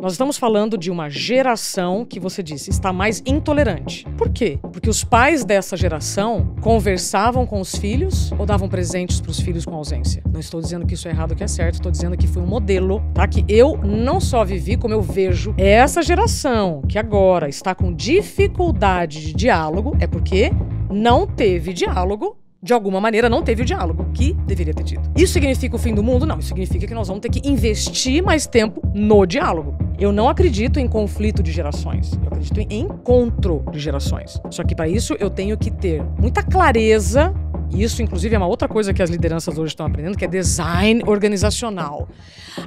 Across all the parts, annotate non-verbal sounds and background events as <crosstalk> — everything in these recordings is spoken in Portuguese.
Nós estamos falando de uma geração que você disse está mais intolerante. Por quê? Porque os pais dessa geração conversavam com os filhos ou davam presentes para os filhos com ausência. Não estou dizendo que isso é errado, que é certo, estou dizendo que foi um modelo, tá? Que eu não só vivi, como eu vejo essa geração que agora está com dificuldade de diálogo é porque não teve diálogo de alguma maneira, não teve o diálogo que deveria ter tido. Isso significa o fim do mundo? Não. Isso significa que nós vamos ter que investir mais tempo no diálogo. Eu não acredito em conflito de gerações. Eu acredito em encontro de gerações. Só que para isso eu tenho que ter muita clareza isso, inclusive, é uma outra coisa que as lideranças hoje estão aprendendo, que é design organizacional.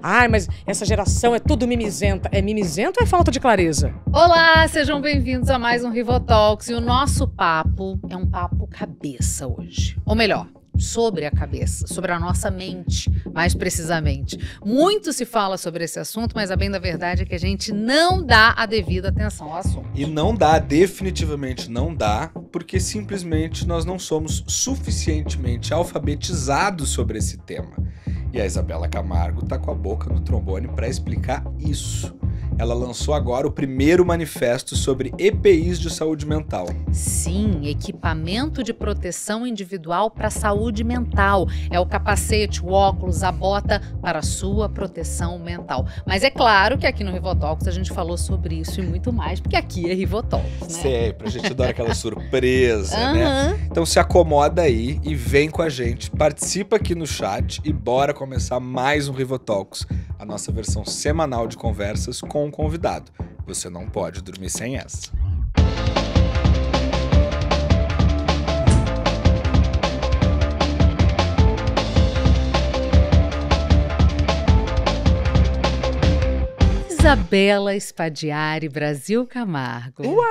Ai, mas essa geração é tudo mimizenta. É mimizenta ou é falta de clareza? Olá, sejam bem-vindos a mais um Rivotalks. E o nosso papo é um papo cabeça hoje. Ou melhor, sobre a cabeça, sobre a nossa mente, mais precisamente. Muito se fala sobre esse assunto, mas a bem da verdade é que a gente não dá a devida atenção ao assunto. E não dá, definitivamente não dá, porque simplesmente nós não somos suficientemente alfabetizados sobre esse tema. E a Isabela Camargo está com a boca no trombone para explicar isso ela lançou agora o primeiro manifesto sobre EPIs de saúde mental. Sim, equipamento de proteção individual para saúde mental. É o capacete, o óculos, a bota para sua proteção mental. Mas é claro que aqui no Rivotalks a gente falou sobre isso e muito mais, porque aqui é Rivotalks, né? Sempre, é, a gente adora aquela surpresa, uhum. né? Então se acomoda aí e vem com a gente, participa aqui no chat e bora começar mais um Rivotalks, a nossa versão semanal de conversas com com um convidado. Você não pode dormir sem essa. Isabela Spadiari Brasil Camargo. Uau!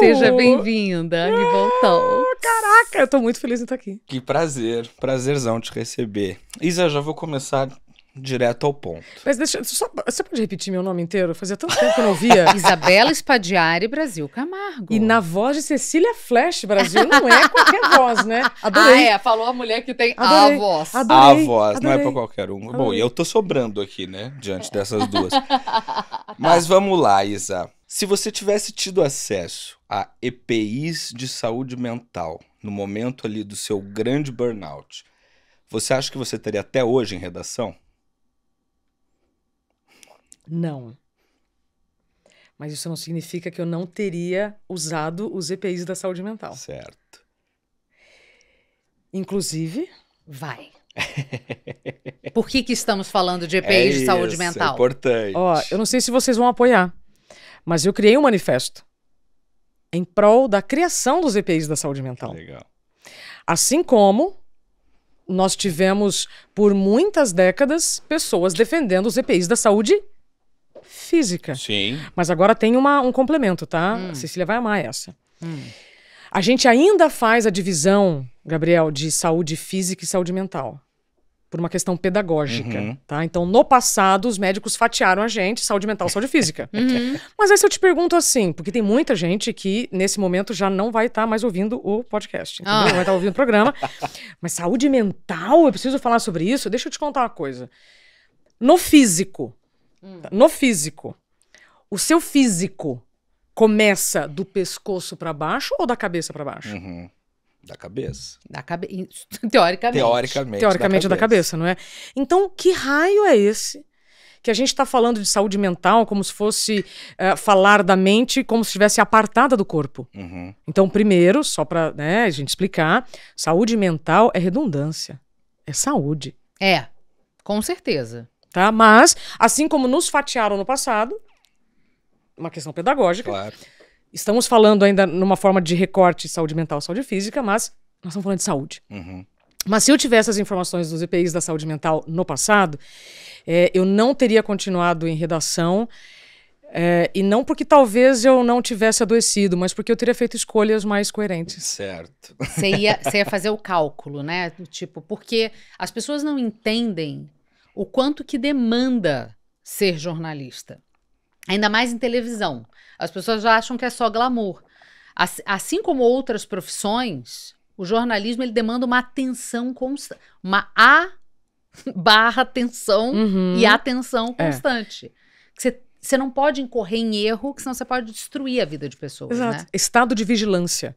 Seja bem-vinda, que voltou. Ah, caraca, eu tô muito feliz de estar aqui. Que prazer, prazerzão te receber. Isa, já vou começar direto ao ponto. Mas deixa, só, você pode repetir meu nome inteiro? Fazia tanto tempo que eu não via. <laughs> Isabela Spadiari Brasil Camargo. E na voz de Cecília Flash Brasil, não é qualquer voz, né? Adorei. Ah, é, falou a mulher que tem adorei, a voz. Adorei, a voz, adorei, não é pra qualquer um. Bom, e eu tô sobrando aqui, né, diante é. dessas duas. <laughs> Mas vamos lá, Isa. Se você tivesse tido acesso a EPIs de saúde mental no momento ali do seu grande burnout, você acha que você teria até hoje em redação? Não. Mas isso não significa que eu não teria usado os EPIs da saúde mental. Certo. Inclusive, vai. <laughs> Por que, que estamos falando de EPIs é de saúde isso, é mental? É importante. Ó, eu não sei se vocês vão apoiar, mas eu criei um manifesto em prol da criação dos EPIs da saúde mental. Legal. Assim como nós tivemos por muitas décadas pessoas defendendo os EPIs da saúde física. Sim. Mas agora tem uma, um complemento, tá? Hum. A Cecília vai amar essa. Hum. A gente ainda faz a divisão, Gabriel, de saúde física e saúde mental. Por uma questão pedagógica, uhum. tá? Então, no passado, os médicos fatiaram a gente, saúde mental, saúde física. <laughs> Uhum. Mas aí se eu te pergunto assim, porque tem muita gente que, nesse momento, já não vai estar tá mais ouvindo o podcast, Ah. Não vai estar tá ouvindo o programa. <laughs> Mas saúde mental, eu preciso falar sobre isso? Deixa eu te contar uma coisa. No físico, Hum. No físico. O seu físico começa do pescoço para baixo ou da cabeça para baixo? Uhum. Da cabeça. Da cabe... Teoricamente. <laughs> Teoricamente. Teoricamente da cabeça. da cabeça. não é? Então, que raio é esse? Que a gente está falando de saúde mental como se fosse uh, falar da mente como se estivesse apartada do corpo. Uhum. Então, primeiro, só para né, a gente explicar, saúde mental é redundância. É saúde. É, com certeza. Tá? Mas, assim como nos fatiaram no passado, uma questão pedagógica. Claro. Estamos falando ainda numa forma de recorte saúde mental, saúde física, mas nós estamos falando de saúde. Uhum. Mas se eu tivesse as informações dos EPIs da saúde mental no passado, é, eu não teria continuado em redação. É, e não porque talvez eu não tivesse adoecido, mas porque eu teria feito escolhas mais coerentes. Certo. Você ia, ia fazer o cálculo, né? Tipo, porque as pessoas não entendem o quanto que demanda ser jornalista. Ainda mais em televisão. As pessoas já acham que é só glamour. Assim como outras profissões, o jornalismo ele demanda uma atenção constante, uma a <laughs> barra atenção uhum. e atenção é. constante. É. Você não pode incorrer em erro, que senão você pode destruir a vida de pessoas. Né? Exato. Né? Estado de vigilância.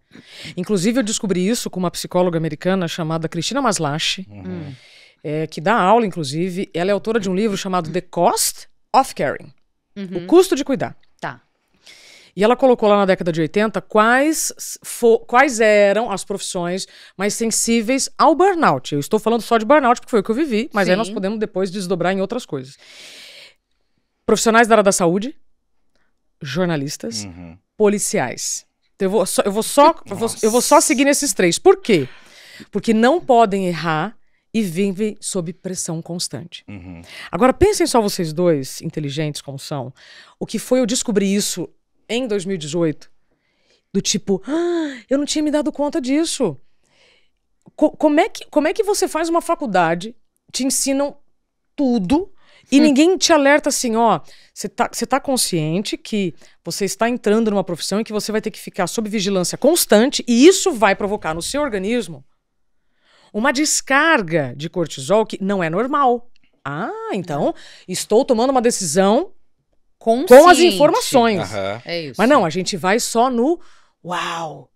Inclusive, eu descobri isso com uma psicóloga americana chamada Cristina Maslache. Uhum é, que dá aula, inclusive. Ela é autora de um livro chamado The Cost of Caring. Uhum. O custo de cuidar. Tá. E ela colocou lá na década de 80 quais, quais eram as profissões mais sensíveis ao burnout. Eu estou falando só de burnout porque foi o que eu vivi, mas Sim. aí nós podemos depois desdobrar em outras coisas. Profissionais da área da saúde, jornalistas, uhum. policiais. Então eu vou só, eu vou só, eu vou, eu vou só seguir nesses três. Por quê? Porque não podem errar e vivem sob pressão constante. Uhum. Agora, pensem só vocês dois, inteligentes como são, o que foi eu descobrir isso em 2018. Do tipo, ah, eu não tinha me dado conta disso. Co como, é que, como é que você faz uma faculdade, te ensinam tudo e hum. ninguém te alerta assim, ó, você tá, tá consciente que você está entrando numa profissão e que você vai ter que ficar sob vigilância constante e isso vai provocar no seu organismo uma descarga de cortisol que não é normal. Ah, então é. estou tomando uma decisão Consciente. com as informações. Uhum. É isso. Mas não, a gente vai só no uau.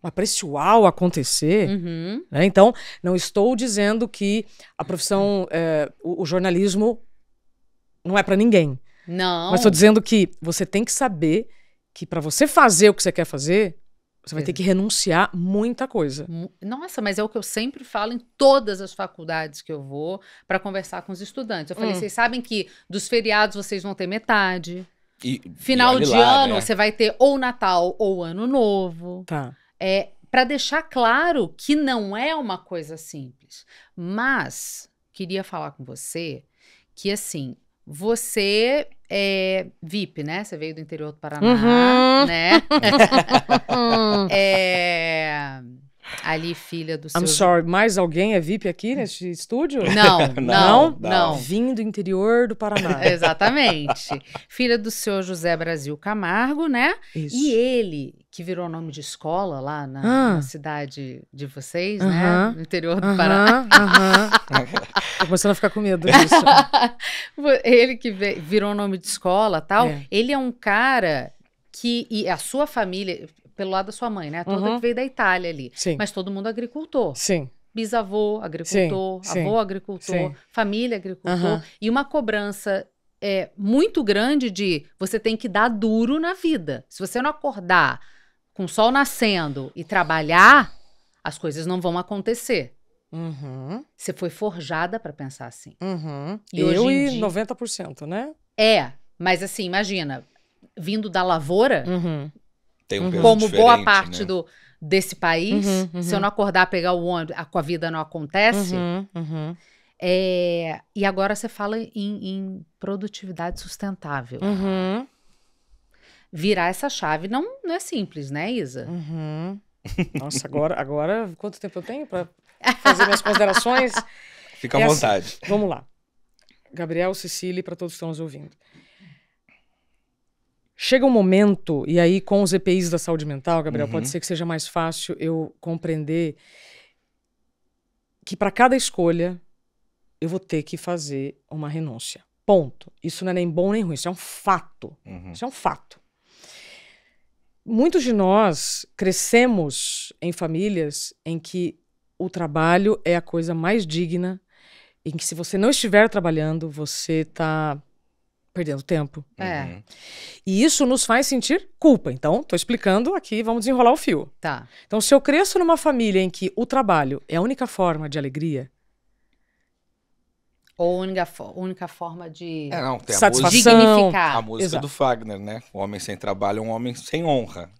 Mas para esse uau acontecer, uhum. né? então não estou dizendo que a profissão, uhum. é, o, o jornalismo não é para ninguém. Não. Mas estou dizendo que você tem que saber que para você fazer o que você quer fazer, você vai ter que renunciar muita coisa. Nossa, mas é o que eu sempre falo em todas as faculdades que eu vou para conversar com os estudantes. Eu falei, hum. vocês sabem que dos feriados vocês vão ter metade. E, Final e de lá, né? ano né? você vai ter ou Natal ou Ano Novo. Tá. É, para deixar claro que não é uma coisa simples. Mas queria falar com você que assim, você é, VIP, né? Você veio do interior do Paraná, uhum. né? <laughs> <laughs> é, Ali, filha do I'm seu... sorry, mais alguém é VIP aqui neste estúdio? <laughs> Não, não, não, não. Vim do interior do Paraná. <laughs> Exatamente. Filha do seu José Brasil Camargo, né? Isso. E ele, que virou nome de escola lá na, ah. na cidade de vocês, uh -huh. né? No interior do uh -huh. Paraná. Uh -huh. Tô começando a ficar com medo disso. <laughs> ele que virou nome de escola tal. É. Ele é um cara que e a sua família pelo lado da sua mãe, né? A toda uhum. que veio da Itália ali. Sim. Mas todo mundo agricultor. Sim. Bisavô, agricultor, sim, avô, agricultor, sim. família, agricultor. Uhum. E uma cobrança é, muito grande de você tem que dar duro na vida. Se você não acordar com o sol nascendo e trabalhar, as coisas não vão acontecer. Uhum. Você foi forjada para pensar assim. Uhum. E Eu e dia... 90%, né? É, mas assim, imagina, vindo da lavoura, uhum tem um uhum. peso Como boa parte né? do, desse país, uhum, uhum. se eu não acordar pegar o ônibus, a, a vida não acontece. Uhum, uhum, é, e agora você fala em, em produtividade sustentável. Uhum. Virar essa chave não, não é simples, né, Isa? Uhum. <laughs> Nossa, agora, agora quanto tempo eu tenho para fazer minhas considerações? <laughs> Fica à é assim, vontade. Assim, vamos lá. Gabriel, Cecília, para todos que estão nos ouvindo. Chega um momento, e aí com os EPIs da saúde mental, Gabriel, uhum. pode ser que seja mais fácil eu compreender que para cada escolha eu vou ter que fazer uma renúncia. Ponto. Isso não é nem bom nem ruim, isso é um fato. Uhum. Isso é um fato. Muitos de nós crescemos em famílias em que o trabalho é a coisa mais digna, em que se você não estiver trabalhando, você está perdendo tempo. É. Uhum. E isso nos faz sentir culpa. Então, estou explicando aqui, vamos desenrolar o fio. Tá. Então, se eu cresço numa família em que o trabalho é a única forma de alegria, ou única, única forma de é, não, tem a satisfação. Música, dignificar. A música Exato. do Fagner, né? O homem sem trabalho é um homem sem honra.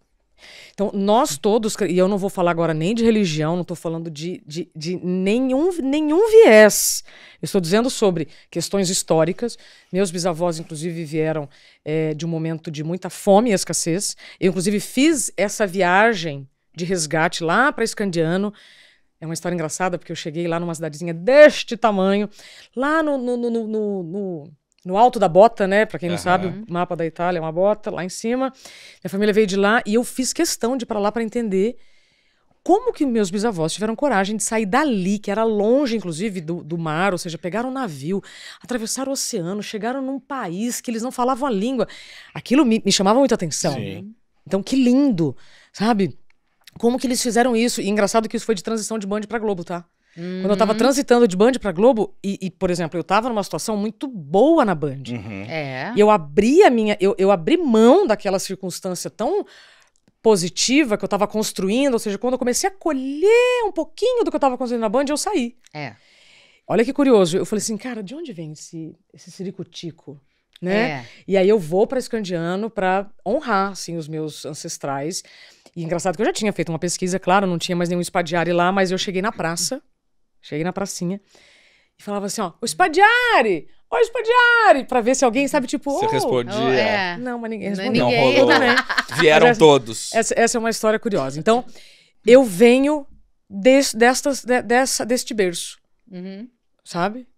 Então, nós todos, e eu não vou falar agora nem de religião, não estou falando de, de, de, nenhum, nenhum viés. Eu estou dizendo sobre questões históricas. Meus bisavós, inclusive, vieram é, de um momento de muita fome e escassez. Eu, inclusive, fiz essa viagem de resgate lá para Escandiano. É uma história engraçada, porque eu cheguei lá numa cidadezinha deste tamanho, lá no, no, no, no no alto da bota, né? Para quem não uhum. sabe, o mapa da Itália é uma bota, lá em cima. Minha família veio de lá e eu fiz questão de ir para lá para entender como que meus bisavós tiveram coragem de sair dali, que era longe, inclusive, do, do mar, ou seja, pegaram um navio, atravessaram o oceano, chegaram num país que eles não falavam a língua. Aquilo me, me chamava muita atenção. Sim. Então, que lindo, sabe? Como que eles fizeram isso? E engraçado que isso foi de transição de Band para Globo, tá? Uhum. Quando eu tava uhum. transitando de Band pra Globo, e, e, por exemplo, eu tava numa situação muito boa na Band. Uhum. É. E eu abri a minha. Eu, eu abri mão daquela circunstância tão positiva que eu tava construindo, ou seja, quando eu comecei a colher um pouquinho do que eu tava construindo na Band, eu saí. É. Olha que curioso. Eu falei assim, cara, de onde vem esse, esse ciricutico? Né? É. E aí eu vou para Escandiano para honrar, assim, os meus ancestrais. E engraçado que eu já tinha feito uma pesquisa, claro, não tinha mais nenhum espadiário lá, mas eu cheguei na praça Cheguei na pracinha e falava assim, ó, o Spadiari! Oi, Spadiari! Pra ver se alguém sabe, tipo... Você oh, respondia. é. Não, mas ninguém respondeu. Não, ninguém. rolou. Né? Vieram essa, todos. Essa, essa, é uma história curiosa. Então, eu venho des, destas, de, dessa, deste berço, uhum. sabe?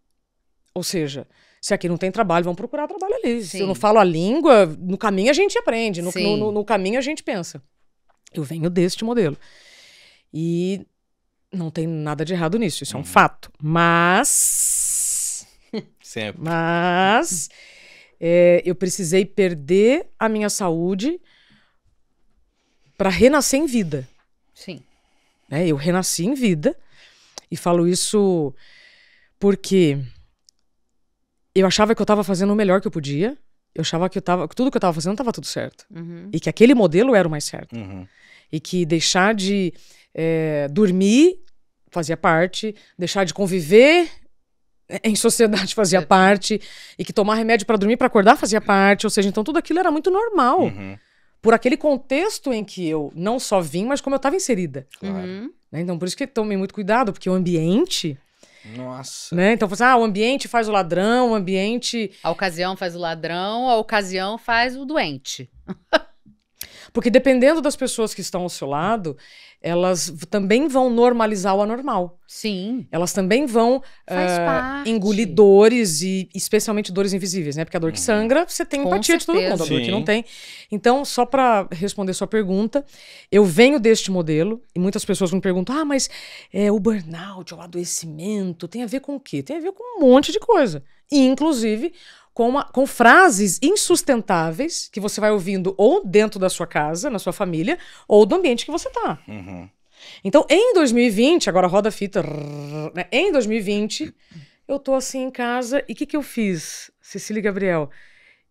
Ou seja, se aqui não tem trabalho, vão procurar trabalho ali. Sim. Se eu não falo a língua, no caminho a gente aprende, no, no, no, no caminho a gente pensa. Eu venho deste modelo. E não tem nada de errado nisso, isso uhum. é um uhum. fato. Mas. <laughs> Sempre. Mas. É, eu precisei perder a minha saúde para renascer em vida. Sim. É, eu renasci em vida. E falo isso porque eu achava que eu estava fazendo o melhor que eu podia. Eu achava que eu tava, tudo que eu estava fazendo estava tudo certo. Uhum. E que aquele modelo era o mais certo. Uhum. E que deixar de é, dormir fazia parte, deixar de conviver em sociedade <laughs> fazia é. parte, e que tomar remédio para dormir, para acordar fazia parte, ou seja, então tudo aquilo era muito normal. Uhum. Por aquele contexto em que eu não só vim, mas como eu estava inserida. Claro. Uhum. Né? Então, por isso que tomei muito cuidado, porque o ambiente nossa. Né? Então, assim, ah, o ambiente faz o ladrão, o ambiente. A ocasião faz o ladrão, a ocasião faz o doente. <laughs> Porque dependendo das pessoas que estão ao seu lado, elas também vão normalizar o anormal. Sim. Elas também vão uh, engolir dores e especialmente dores invisíveis, né? Porque a dor que uhum. sangra, você tem Com empatia certeza. de todo mundo, a dor Sim. que não tem. Então, só para responder sua pergunta, eu venho deste modelo e muitas pessoas me perguntam: "Ah, mas é, o burnout, o adoecimento, tem a ver com o quê?" Tem a ver com um monte de coisa, inclusive com, uma, com frases insustentáveis que você vai ouvindo ou dentro da sua casa, na sua família, ou do ambiente que você está. Uhum. Então, em 2020, agora roda a fita, né? em 2020, eu tô assim em casa e o que, que eu fiz, Cecília e Gabriel?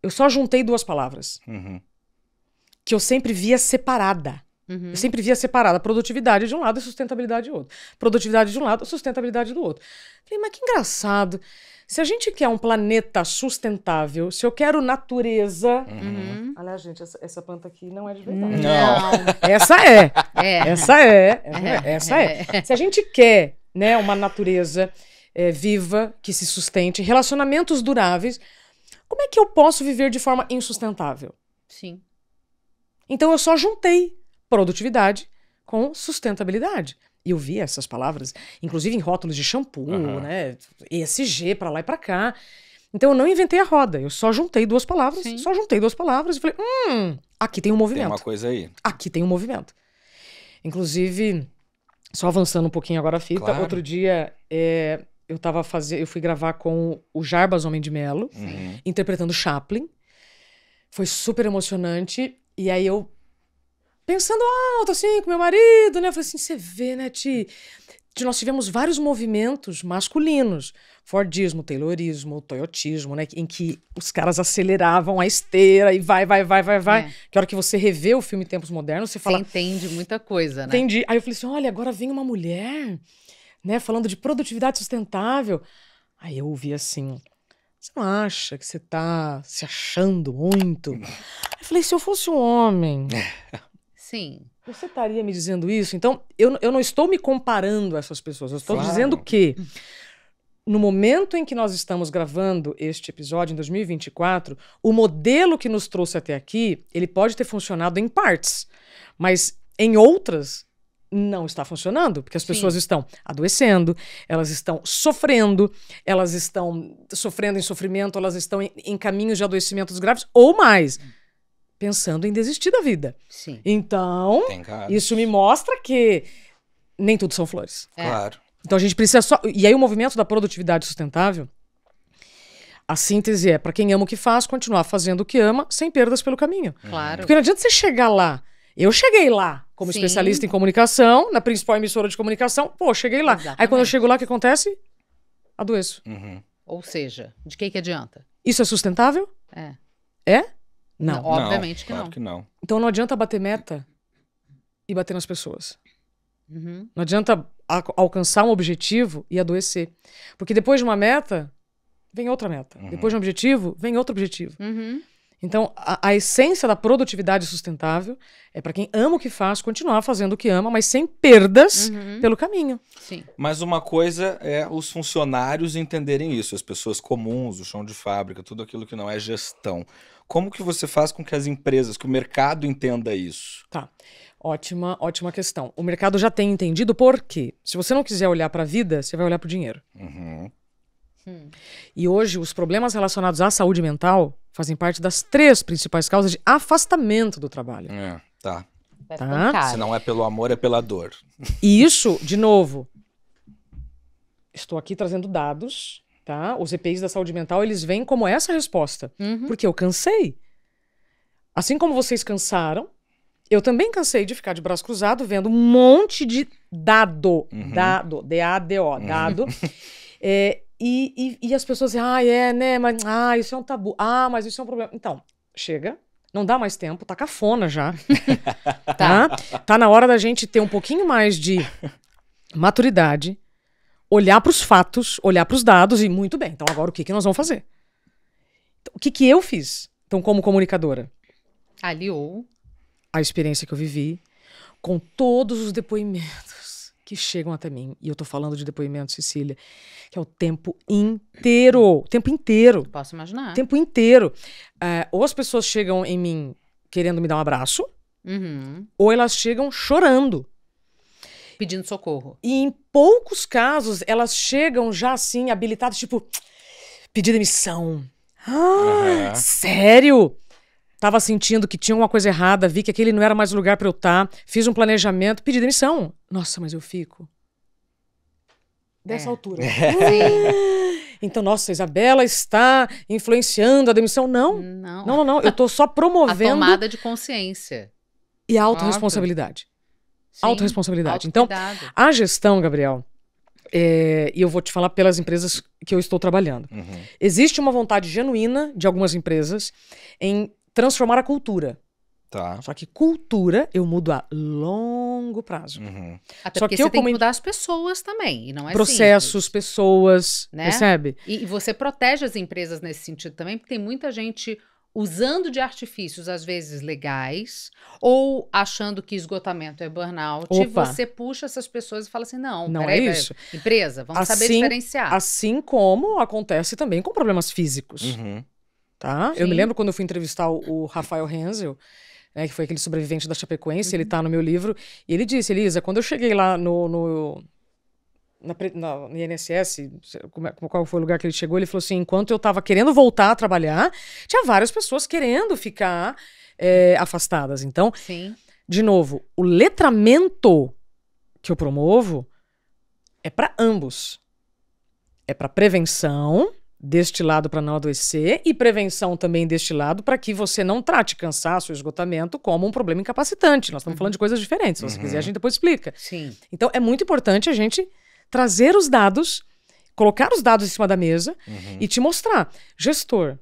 Eu só juntei duas palavras uhum. que eu sempre via separada. Uhum. Eu sempre via separada produtividade de um lado e sustentabilidade do outro. Produtividade de um lado, sustentabilidade do outro. Falei, mas que engraçado. Se a gente quer um planeta sustentável, se eu quero natureza. Uhum. uhum. gente, essa, essa, planta aqui não é de verdade. Não. Essa é. é. Essa é. É. é. Essa é. é. Se a gente quer né, uma natureza é, viva, que se sustente, relacionamentos duráveis, como é que eu posso viver de forma insustentável? Sim. Então eu só juntei produtividade com sustentabilidade. E eu vi essas palavras, inclusive em rótulos de shampoo, uhum. né? ESG para lá e para cá. Então eu não inventei a roda, eu só juntei duas palavras, Sim. só juntei duas palavras e falei, hum, aqui tem um movimento. Tem uma coisa aí. Aqui tem um movimento. Inclusive, só avançando um pouquinho agora a fita, claro. outro dia é, eu tava fazer, eu fui gravar com o Jarbas Homem de Melo, uhum. interpretando Chaplin. Foi super emocionante. E aí eu pensando alto, assim, com meu marido, né? Eu falei assim, você vê, né, Ti? Nós tivemos vários movimentos masculinos, Fordismo, Taylorismo, Toyotismo, né? Em que os caras aceleravam a esteira e vai, vai, vai, vai, vai. É. Que hora que você revê o filme Tempos Modernos, você fala. Você entende muita coisa, né? Entendi. Aí eu falei assim: olha, agora vem uma mulher, né, falando de produtividade sustentável. Aí eu ouvi assim: você não acha que você tá se achando muito? Eu falei: se eu fosse um homem. É. Sim. Você estaria me dizendo isso? Então, eu, eu não estou me comparando a essas pessoas. Eu estou claro. dizendo que, no momento em que nós estamos gravando este episódio, em 2024, o modelo que nos trouxe até aqui, ele pode ter funcionado em partes. Mas em outras, não está funcionando, porque as pessoas Sim. estão adoecendo, elas estão sofrendo, elas estão sofrendo em sofrimento, elas estão em, em caminhos de adoecimentos graves ou mais pensando em desistir da vida. Sim. Então, isso me mostra que nem tudo são flores. É. Claro. Então a gente precisa só. E aí o movimento da produtividade sustentável. A síntese é para quem ama o que faz, continuar fazendo o que ama, sem perdas pelo caminho. Uhum. Claro. Porque não adianta você chegar lá. Eu cheguei lá como Sim. especialista em comunicação, na principal emissora de comunicação, pô, cheguei lá. Exatamente. Aí quando eu chego lá, o que acontece? Adoeço. Uhum. Ou seja, de que, que adianta? Isso é sustentável? É. É? Não. não obviamente que, não. que não. Então não adianta bater meta e bater nas pessoas. Uhum. Não adianta alcançar um objetivo e adoecer. Porque depois de uma meta, vem outra meta. Uhum. Depois de um objetivo, vem outro objetivo. Uhum. Então, a, a, essência da produtividade sustentável é para quem ama o que faz, continuar fazendo o que ama, mas sem perdas uhum. pelo caminho. Sim. Mas uma coisa é os funcionários entenderem isso, as pessoas comuns, o chão de fábrica, tudo aquilo que não é gestão. Como que você faz com que as empresas, que o mercado entenda isso? Tá. Ótima, ótima questão. O mercado já tem entendido porque se você não quiser olhar para a vida, você vai olhar para o dinheiro. Uhum. Hum. E hoje, os problemas relacionados à saúde mental fazem parte das três principais causas de afastamento do trabalho. É, tá. tá? Se não é pelo amor, é pela dor. E isso, de novo, estou aqui trazendo dados tá? Os EPIs da saúde mental, eles vêm como essa resposta. Uhum. Porque eu cansei. Assim como vocês cansaram, eu também cansei de ficar de braço cruzado vendo um monte de dado. Uhum. Dado. Uhum. D-A-D-O. Dado. <laughs> É, e, e, e, as pessoas dizem, ah, é, né? Mas, ah, isso é um tabu. Ah, mas isso é um problema. Então, chega. Não dá mais tempo, tá cafona já. <laughs> Tá. tá? Tá na hora da gente ter um pouquinho mais de maturidade olhar para os fatos, olhar para os dados e muito bem. Então agora o que, que nós vamos fazer? Então, o que, que eu fiz? Então como comunicadora, aliou a experiência que eu vivi com todos os depoimentos que chegam até mim. E eu tô falando de depoimento, Cecília, que é o tempo inteiro, o tempo inteiro. Posso imaginar. O tempo inteiro. Eh, ou as pessoas chegam em mim querendo me dar um abraço, uhum. ou elas chegam chorando pedindo socorro. E em poucos casos, elas chegam já assim, habilitadas, tipo, pedir demissão. Ah, uhum. Sério? Tava sentindo que tinha uma coisa errada, vi que aquele não era mais o lugar para eu estar, tá, fiz um planejamento, pedi demissão. Nossa, mas eu fico. Dessa é. altura. <laughs> Ah, então, nossa, Isabela está influenciando a demissão. Não. Não, não, não. não. Eu estou só <laughs> promovendo. A tomada de consciência. E a autorresponsabilidade. Autoresponsabilidade. Então, a gestão, Gabriel, é, e eu vou te falar pelas empresas que eu estou trabalhando. Uhum. Existe uma vontade genuína de algumas empresas em transformar a cultura. Tá. Só que cultura eu mudo a longo prazo. Uhum. Até Só porque que eu tem que mudar as pessoas também, e não é Processos, simples. pessoas, né? percebe? E, e você protege as empresas nesse sentido também, porque tem muita gente usando de artifícios às vezes legais ou achando que esgotamento é burnout, Opa. você puxa essas pessoas e fala assim: "Não, não é peraí, é isso. Peraí, empresa, vamos assim, saber diferenciar". Assim como acontece também com problemas físicos. Uhum. Tá? Sim. Eu me lembro quando eu fui entrevistar o, Rafael Hensel né, que foi aquele sobrevivente da Chapecoense, uhum. ele está no meu livro, e ele disse, Elisa, quando eu cheguei lá no, no na, na, INSS, é, como, qual foi o lugar que ele chegou, ele falou assim: enquanto eu estava querendo voltar a trabalhar, tinha várias pessoas querendo ficar é, afastadas. Então, Sim. de novo, o letramento que eu promovo é para ambos. É para prevenção deste lado para não adoecer e prevenção também deste lado para que você não trate cansaço e esgotamento como um problema incapacitante. Nós estamos uhum. falando de uhum. coisas diferentes. Se você uhum. quiser, a uhum. gente depois explica. Sim. Então é muito importante a gente trazer os dados, colocar os dados em cima da mesa uhum. e te mostrar. Gestor,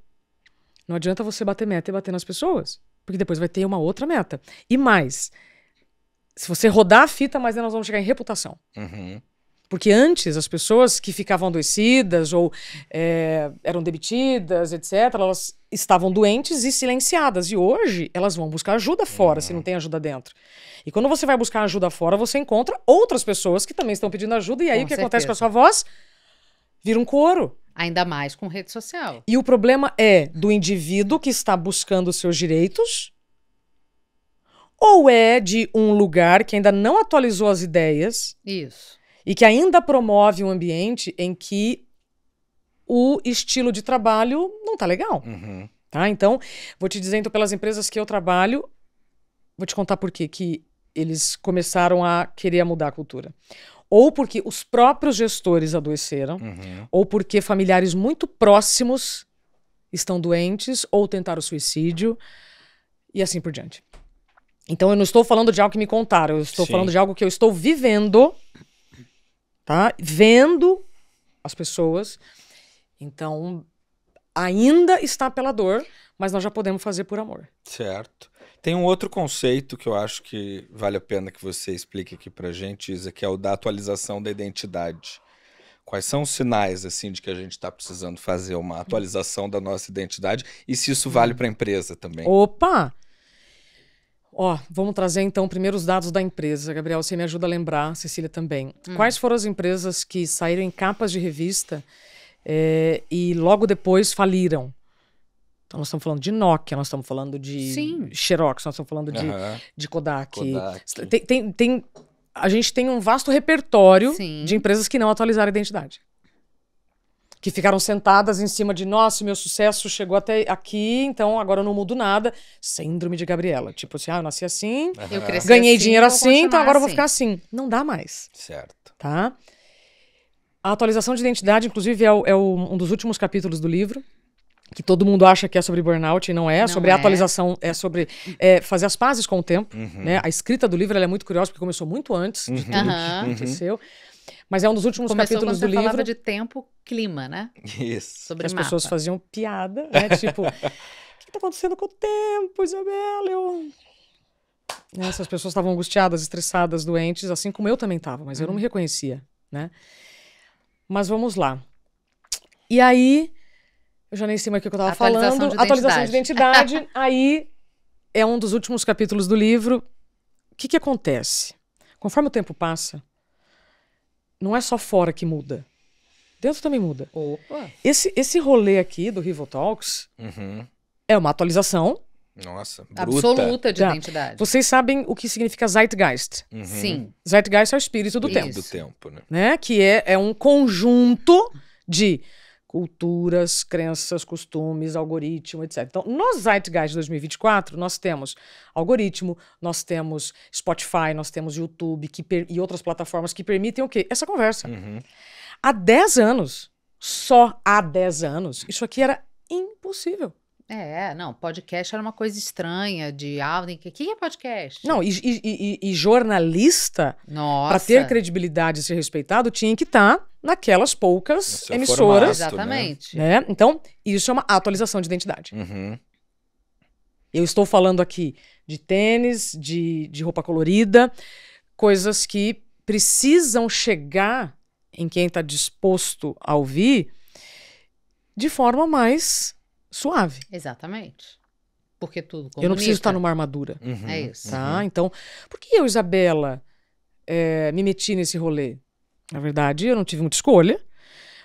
não adianta você bater meta e bater nas pessoas, porque depois vai ter uma outra meta. E mais, se você rodar a fita, mais nós vamos chegar em reputação. Uhum. Porque antes, as pessoas que ficavam adoecidas ou é, eram demitidas, etc., elas estavam doentes e silenciadas. E hoje, elas vão buscar ajuda fora, uhum. se não uhum. tem ajuda dentro. E quando você vai buscar ajuda fora, você encontra outras pessoas que também estão pedindo ajuda. E aí, com o que certeza. acontece com a sua voz? Vira um coro. Ainda mais com rede social. E o problema é do indivíduo que está buscando os seus direitos ou é de um lugar que ainda não atualizou as ideias. Isso e que ainda promove um ambiente em que o estilo de trabalho não tá legal. Uhum. Tá? Então, vou te dizer, então, pelas empresas que eu trabalho, vou te contar por quê, que eles começaram a querer mudar a cultura. Ou porque os próprios gestores adoeceram, uhum. ou porque familiares muito próximos estão doentes, ou tentaram suicídio, e assim por diante. Então, eu não estou falando de algo que me contaram, eu estou Sim. falando de algo que eu estou vivendo tá? Vendo as pessoas. Então, ainda está pela dor, mas nós já podemos fazer por amor. Certo. Tem um outro conceito que eu acho que vale a pena que você explique aqui pra gente, Isa, que é o da atualização da identidade. Quais são os sinais assim de que a gente está precisando fazer uma atualização da nossa identidade e se isso vale para a empresa também? Opa! Ó, oh, vamos trazer então primeiro os dados da empresa. Gabriel, você me ajuda a lembrar, Cecília também. Hum. Quais foram as empresas que saíram em capas de revista é, e logo depois faliram? Então, nós estamos falando de Nokia, nós estamos falando de Sim. Xerox, nós estamos falando de, uhum. de Kodak. Kodak. Tem, tem, tem, a gente tem um vasto repertório Sim. de empresas que não atualizaram a identidade que ficaram sentadas em cima de, nossa, meu sucesso chegou até aqui, então agora eu não mudo nada. Síndrome de Gabriela. Tipo assim, ah, eu nasci assim, eu ganhei assim, dinheiro assim, então agora assim. Então é eu vou assim. ficar assim. Não dá mais. Certo. Tá? A atualização de identidade, inclusive, é, o, é o, um dos últimos capítulos do livro que todo mundo acha que é sobre burnout e não é, não sobre é. atualização, é sobre é, fazer as pazes com o tempo. Uhum. Né? A escrita do livro é muito curiosa porque começou muito antes de tudo uhum. que uhum. aconteceu. Uhum. Mas é um dos últimos Começou capítulos do livro. falava de tempo, clima, né? Isso. Sobre As mapa. pessoas faziam piada, né? <laughs> Tipo, o que, está acontecendo com o tempo, Isabela? Eu... Né, essas pessoas estavam angustiadas, estressadas, doentes, assim como eu também estava, mas uhum. eu não me uhum. reconhecia, né? Mas vamos lá. E aí, eu já nem sei mais o que eu estava falando. De Atualização de identidade. <laughs> aí é um dos últimos capítulos do livro. O que, que acontece? Conforme o tempo passa, não é só fora que muda. Dentro também muda. Opa. Esse, esse rolê aqui do Rival Talks uhum. é uma atualização. Nossa, bruta. absoluta de tá. identidade. Vocês sabem o que significa Zeitgeist? Uhum. Sim. Zeitgeist é o espírito do Isso. tempo. Do tempo, né? né? Que é, é um conjunto de culturas, crenças, costumes, algoritmo, etc. Então, no Zeitgeist 2024, nós temos algoritmo, nós temos Spotify, nós temos YouTube que e outras plataformas que permitem o quê? Essa conversa. Uhum. Há 10 anos, só há 10 anos, isso aqui era impossível. É, não, podcast era uma coisa estranha de áudio. O que é podcast? Não, e, e, e, e jornalista, para ter credibilidade e ser respeitado, tinha que estar tá naquelas poucas emissoras. Formato, Exatamente. Né? Então, isso é uma atualização de identidade. Uhum. Eu estou falando aqui de tênis, de, de roupa colorida, coisas que precisam chegar em quem está disposto a ouvir de forma mais suave. Exatamente. Porque é tudo comunica. Eu não preciso estar numa armadura. Uhum, é isso. Tá? Uhum. Então, por que eu, Isabela, é, me meti nesse rolê? Na verdade, eu não tive muita escolha,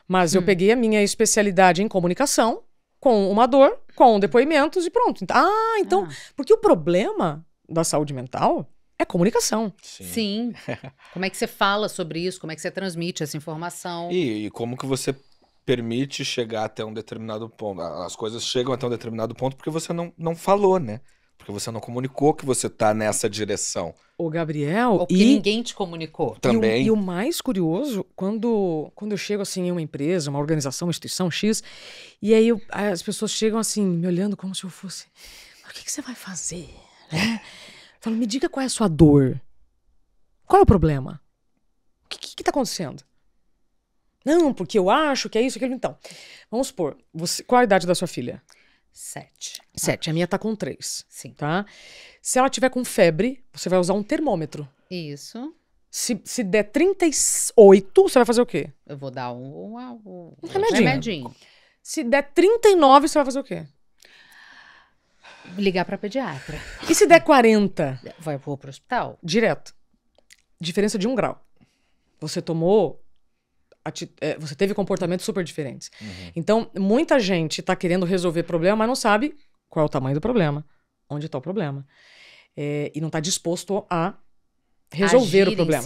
mas hum. eu peguei a minha especialidade em comunicação, com uma dor, com depoimentos e pronto. Ah, então. Ah. Porque o problema da saúde mental é comunicação. Sim. Sim. <laughs> como é que você fala sobre isso? Como é que você transmite essa informação? E, e como que você permite chegar até um determinado ponto. As coisas chegam até um determinado ponto porque você não, não falou, né? Porque você não comunicou que você tá nessa direção. O Gabriel. Ou e ninguém te comunicou. Também. E o, e o, mais curioso, quando, quando eu chego assim em uma empresa, uma organização, uma instituição X, e aí eu, as pessoas chegam assim, me olhando como se eu fosse. Mas o que, que você vai fazer? <laughs> Né? Falo, me diga qual é a sua dor. Qual é o problema? O que, que, que tá acontecendo? Não, porque eu acho que é isso, aquilo. Então, vamos supor, você, qual a idade da sua filha? Sete. Sete. A minha tá com três. Sim. Tá? Se ela tiver com febre, você vai usar um termômetro. Isso. Se, se der 38, você vai fazer o quê? Eu vou dar um, um, um, um remedinho. remedinho. Se der 39, você vai fazer o quê? Ligar pra pediatra. E se der 40? Vai pro hospital? Direto. Diferença de um grau. Você tomou é, você teve comportamentos super diferentes. Uhum. Então, muita gente está querendo resolver problema, mas não sabe qual é o tamanho do problema, onde está o problema. É, e não está disposto a resolver Agir o problema.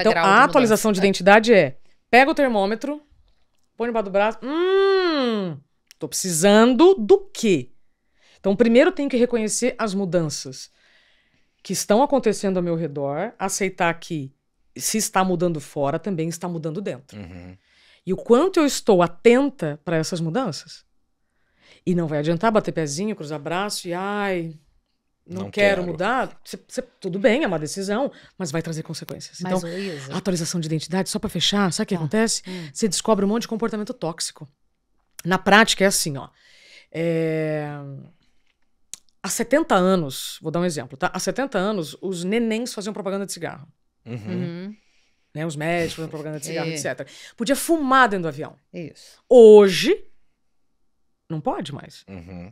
então, a atualização de identidade é: pega o termômetro, põe embaixo do braço. Hum, tô precisando do quê? Então, primeiro tem que reconhecer as mudanças que estão acontecendo ao meu redor, aceitar que se está mudando fora, também está mudando dentro. Uhum. E o quanto eu estou atenta para essas mudanças. E não vai adiantar bater pezinho, cruzar braço e ai, não, não quero, quero, mudar. Cê, cê, tudo bem, é uma decisão, mas vai trazer consequências. Mas, então, atualização de identidade, só para fechar, sabe o que ah. acontece? Você hum. descobre um monte de comportamento tóxico. Na prática é assim, ó. É... Há 70 anos, vou dar um exemplo, tá? Há 70 anos, os nenéns faziam propaganda de cigarro. Uhum. uhum. Né, os médicos a propaganda de é. cigarro, etc. Podia fumar dentro do avião. Isso. Hoje, não pode mais. Uhum.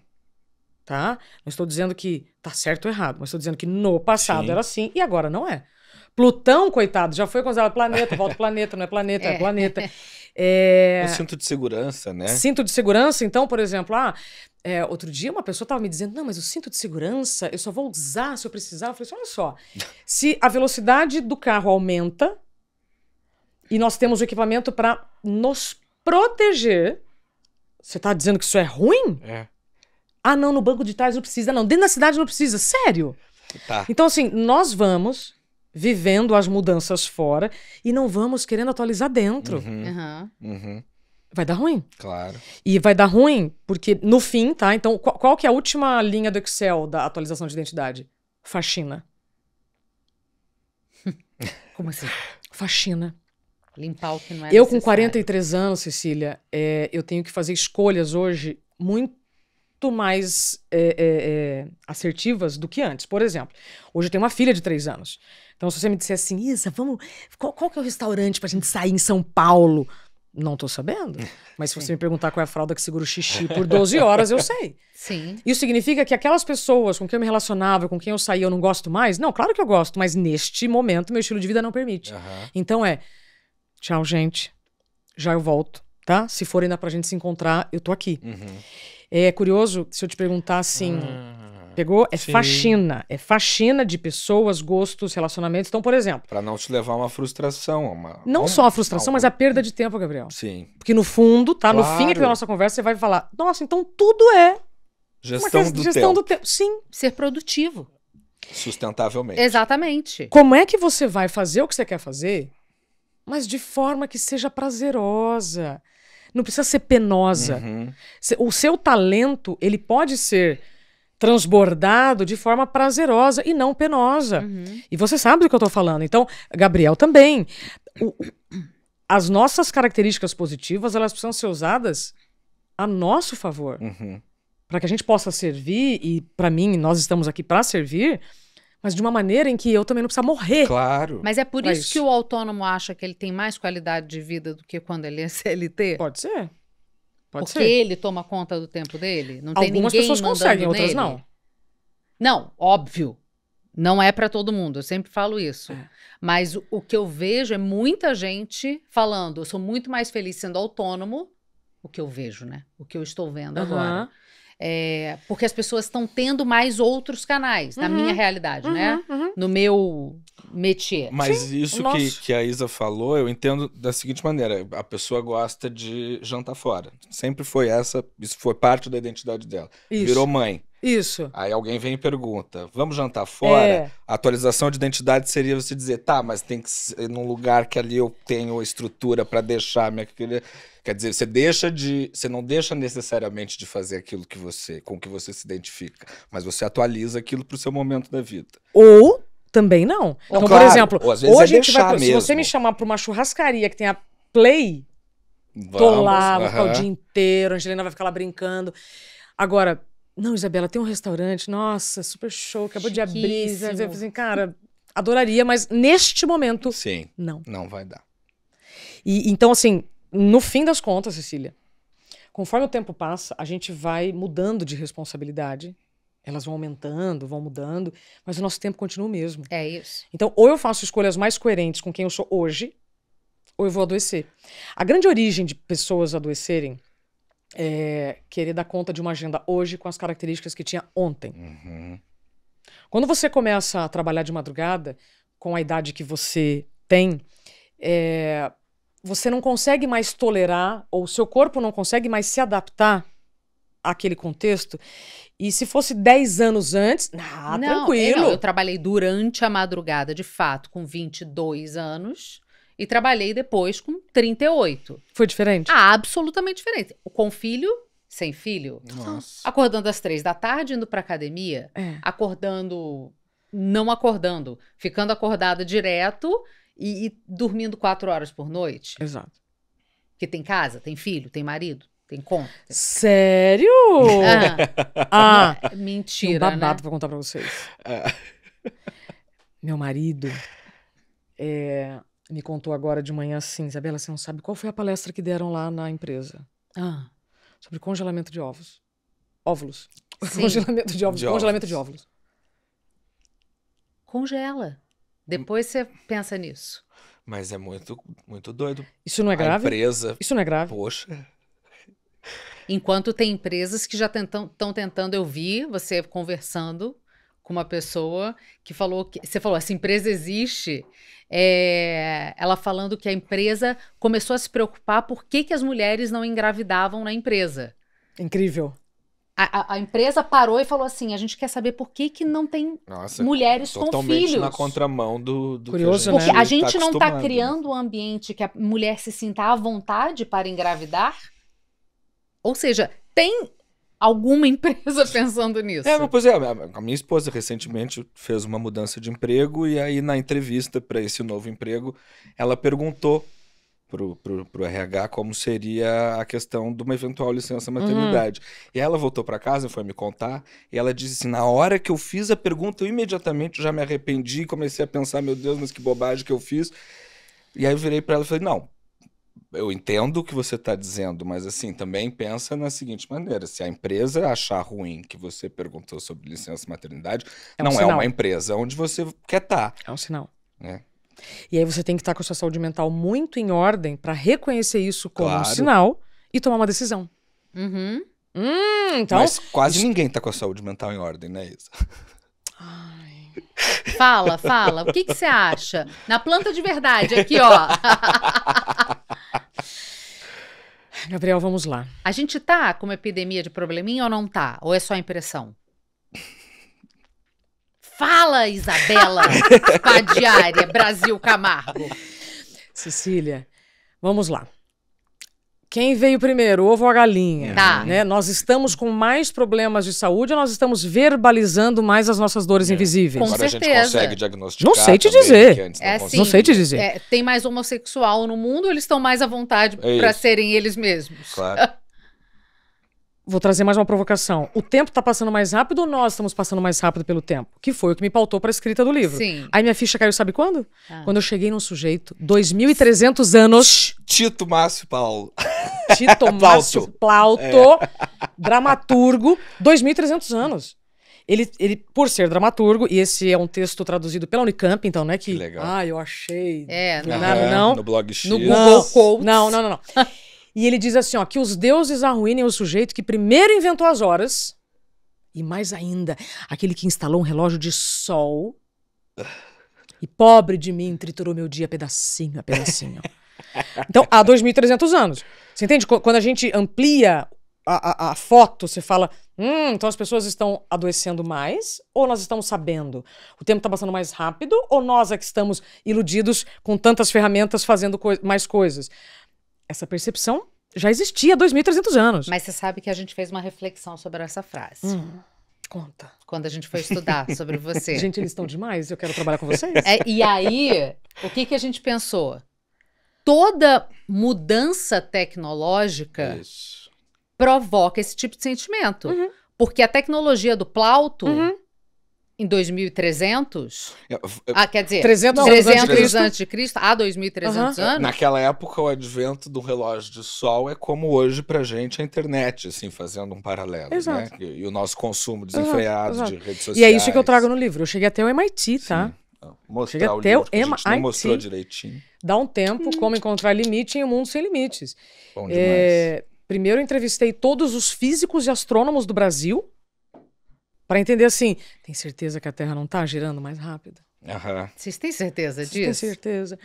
Tá? Não estou dizendo que tá certo ou errado, mas estou dizendo que no passado Sim. era assim e agora não é. Plutão, coitado, já foi considerado planeta, volta planeta, não é planeta, é, é planeta. <laughs> É... O cinto de segurança, né? Cinto de segurança, então, por exemplo, ah, é, outro dia uma pessoa estava me dizendo, não, mas o cinto de segurança eu só vou usar se eu precisar. Eu falei assim, olha só, se a velocidade do carro aumenta e nós temos o equipamento para nos proteger, você está dizendo que isso é ruim? É. Ah, não, no banco de trás não precisa, não. Dentro da cidade não precisa. Sério? Tá. Então, assim, nós vamos vivendo as mudanças fora e não vamos querendo atualizar dentro. Uhum. Uhum. Vai dar ruim. Claro. E vai dar ruim porque, no fim, tá? Então, qual, qual que é a última linha do Excel da atualização de identidade? Faxina. <laughs> Como assim? Faxina. Limpar o que não é Eu, necessário. com 43 anos, Cecília, é, eu tenho que fazer escolhas hoje muito muito mais é, é, assertivas do que antes. Por exemplo, hoje eu tenho uma filha de três anos. Então, se você me disser assim, Isa, vamos. Qual, qual que é o restaurante pra gente sair em São Paulo? Não tô sabendo. Mas se você Sim. me perguntar qual é a fralda que segura o xixi por 12 horas, eu sei. Sim. Isso significa que aquelas pessoas com quem eu me relacionava, com quem eu saía, eu não gosto mais? Não, claro que eu gosto, mas neste momento meu estilo de vida não permite. Uhum. Então é. Tchau, gente. Já eu volto, tá? Se forem ainda pra gente se encontrar, eu tô aqui. Uhum. É curioso se eu te perguntar assim. Ah, pegou? É sim. faxina. É faxina de pessoas, gostos, relacionamentos. Então, por exemplo. Para não te levar a uma frustração. Uma, não só a frustração, mas a perda de tempo, Gabriel. Sim. Porque no fundo, tá? Claro. No fim aqui da nossa conversa, você vai falar: nossa, então tudo é. Gestão, questão, do, gestão tempo. do tempo. Sim. Ser produtivo. Sustentavelmente. Exatamente. Como é que você vai fazer o que você quer fazer, mas de forma que seja prazerosa? não precisa ser penosa. Uhum. O seu talento, ele pode ser transbordado de forma prazerosa e não penosa. Uhum. E você sabe do que eu estou falando. Então, Gabriel também. O, as nossas características positivas, elas precisam ser usadas a nosso favor. Uhum. Para que a gente possa servir, e para mim, nós estamos aqui para servir mas de uma maneira em que eu também não precisa morrer. Claro. Mas é por isso, isso, que o autônomo acha que ele tem mais qualidade de vida do que quando ele é <laughs> CLT? Pode ser. Pode Porque ser. ele toma conta do tempo dele? Não Algumas tem ninguém pessoas conseguem, outras nele. não. Não, óbvio. Não é para todo mundo, eu sempre falo isso. É. Mas o, o que eu vejo é muita gente falando, eu sou muito mais feliz sendo autônomo, o que eu vejo, né? O que eu estou vendo uhum. agora é, porque as pessoas estão tendo mais outros canais, uhum, na minha uhum. realidade, né? uhum, né? Uhum. No meu métier. Mas Sim, isso que, que a Isa falou, eu entendo da seguinte maneira: a pessoa gosta de jantar fora. Sempre foi essa, isso foi parte da identidade dela. Isso. Virou mãe. Isso. Aí alguém vem e pergunta: vamos jantar fora? É. A atualização de identidade seria você dizer, tá, mas tem que ser num lugar que ali eu tenho estrutura para deixar minha Quer dizer, você deixa de. Você não deixa necessariamente de fazer aquilo que você, com que você se identifica, mas você atualiza aquilo para o seu momento da vida. Ou também não. então, claro, por exemplo, é hoje a gente vai. se você me chamar para uma churrascaria que tem a Play, Vamos, tô lá, vou ficar o dia inteiro, a Angelina vai ficar lá brincando. Agora, não, Isabela, tem um restaurante, nossa, super show, acabou de abrir. Eu assim, cara, adoraria, mas neste momento. Sim. Não. Não vai dar. E, então, assim, no fim das contas, Cecília, conforme o tempo passa, a gente vai mudando de responsabilidade. Elas vão aumentando, vão mudando, mas o nosso tempo continua o mesmo. É isso. Então, ou eu faço escolhas mais coerentes com quem eu sou hoje, ou eu vou adoecer. A grande origem de pessoas adoecerem é, querer dar conta de uma agenda hoje com as características que tinha ontem. Uhum. Quando você começa a trabalhar de madrugada, com a idade que você tem, é, você não consegue mais tolerar, ou seu corpo não consegue mais se adaptar àquele contexto. E se fosse 10 anos antes, ah, não, tranquilo. Eu, não, eu trabalhei durante a madrugada, de fato, com 22 anos. E trabalhei depois com 38. Foi diferente? Ah, absolutamente diferente. Com filho, sem filho. Nossa. Acordando às três da tarde, indo pra academia, é. acordando, não acordando, ficando acordada direto e, e, dormindo quatro horas por noite. Exato. Porque tem casa, tem filho, tem marido. Tem conta. Sério? Ah, ah é mentira. Tem um babado né? pra contar pra vocês. É. Meu marido é, me contou agora de manhã assim, Isabela, você não sabe qual foi a palestra que deram lá na empresa? Ah. Sobre congelamento de ovos. Óvulos. <laughs> Sim. Congelamento de ovos. De congelamento de óvulos. Congela. Depois você pensa nisso. Mas é muito, muito doido. Isso não é grave? A empresa. Isso não é grave. Poxa. Enquanto tem empresas que já estão tentando, eu vi você conversando com uma pessoa que falou que você falou essa empresa existe é, ela falando que a empresa começou a se preocupar por que, que as mulheres não engravidavam na empresa incrível a, a, a empresa parou e falou assim a gente quer saber por que, que não tem Nossa, mulheres com filhos na contramão do, do curioso né? porque a tá gente tá não está né? criando um ambiente que a mulher se sinta à vontade para engravidar ou seja tem alguma <laughs> empresa pensando nisso. É, mas pois é, a minha esposa recentemente fez uma mudança de emprego e aí na entrevista para esse novo emprego, ela perguntou pro, pro, pro RH como seria a questão de uma eventual licença maternidade. Uhum. E ela voltou para casa, foi me contar, e ela disse assim, na hora que eu fiz a pergunta, eu imediatamente já me arrependi e comecei a pensar, meu Deus, mas que bobagem que eu fiz. E aí eu virei para ela e falei, não, eu entendo o que você está dizendo, mas assim, também pensa na seguinte maneira: se a empresa achar ruim que você perguntou sobre licença maternidade, é um não é sinal. é uma empresa onde você quer estar. Tá. É um sinal. É. E aí você tem que estar tá com a sua saúde mental muito em ordem para reconhecer isso como claro. um sinal e tomar uma decisão. Uhum. Hum, então... Mas quase isso... ninguém está com a saúde mental em ordem, né, Isa? Ai. Fala, fala. O que, que você acha? Na planta de verdade, aqui, ó. <laughs> Gabriel, vamos lá. A gente tá com uma epidemia de probleminha ou não tá? Ou é só impressão? Fala, Isabela <laughs> diária, Brasil Camargo. Cecília, vamos lá quem veio primeiro, ovo ou a galinha? Tá. Né? Nós estamos com mais problemas de saúde ou nós estamos verbalizando mais as nossas dores é. invisíveis? Com Agora certeza. a gente consegue diagnosticar. Não sei te dizer. Né, é não, assim, não, sei te dizer. É, tem mais homossexual no mundo, eles estão mais à vontade é para serem eles mesmos. Claro. <laughs> Vou trazer mais uma provocação. O tempo está passando mais rápido ou nós estamos passando mais rápido pelo tempo? Que foi o que me pautou para a escrita do livro. Sim. Aí minha ficha caiu, sabe quando? Ah. Quando eu cheguei num sujeito, 2.300 anos. Tito Márcio Paulo. <laughs> Tito Márcio Plauto, é. dramaturgo, 2.300 anos. Ele, ele, por ser dramaturgo, e esse é um texto traduzido pela Unicamp, então não é que. que legal. Ah, eu achei. É, não. Uhum, não. No blog X. No Google não, Não, não, não. não. <laughs> E ele diz assim: ó, que os deuses arruinem o sujeito que primeiro inventou as horas, e mais ainda, aquele que instalou um relógio de sol. E pobre de mim, triturou meu dia pedacinho a pedacinho. <laughs> Então, há 2.300 anos. Você entende? Quando a gente amplia a, a, a, foto, você fala, hum, então as pessoas estão adoecendo mais ou nós estamos sabendo? O tempo está passando mais rápido ou nós é que estamos iludidos com tantas ferramentas fazendo mais coisas? essa percepção já existia há 2.300 anos. Mas você sabe que a gente fez uma reflexão sobre essa frase. Hum, conta. Quando a gente foi estudar <laughs> sobre você. gente, eles estão demais, eu quero trabalhar com vocês. É, e aí, o que, que a gente pensou? Toda mudança tecnológica Isso. provoca esse tipo de sentimento. Uhum. Porque a tecnologia do Plauto uhum. Em 2300? É, é, ah, quer dizer, 300, 300 anos antes de Cristo, há 2300 uhum. anos? Naquela época, o advento do relógio de sol é como hoje pra gente a internet, assim, fazendo um paralelo, né? Exato. né? E, e o nosso consumo desenfreado de redes sociais. E é isso que eu trago no livro. Eu cheguei até o MIT, tá? Ah, mostrar o livro, MIT. não mostrou direitinho. Dá um tempo, hum. como encontrar limite em um mundo sem limites. Bom é, demais. É, primeiro entrevistei todos os físicos e astrônomos do Brasil, para entender assim, tem certeza que a Terra não está girando mais rápido? Uhum. Vocês têm certeza disso? Tenho certeza.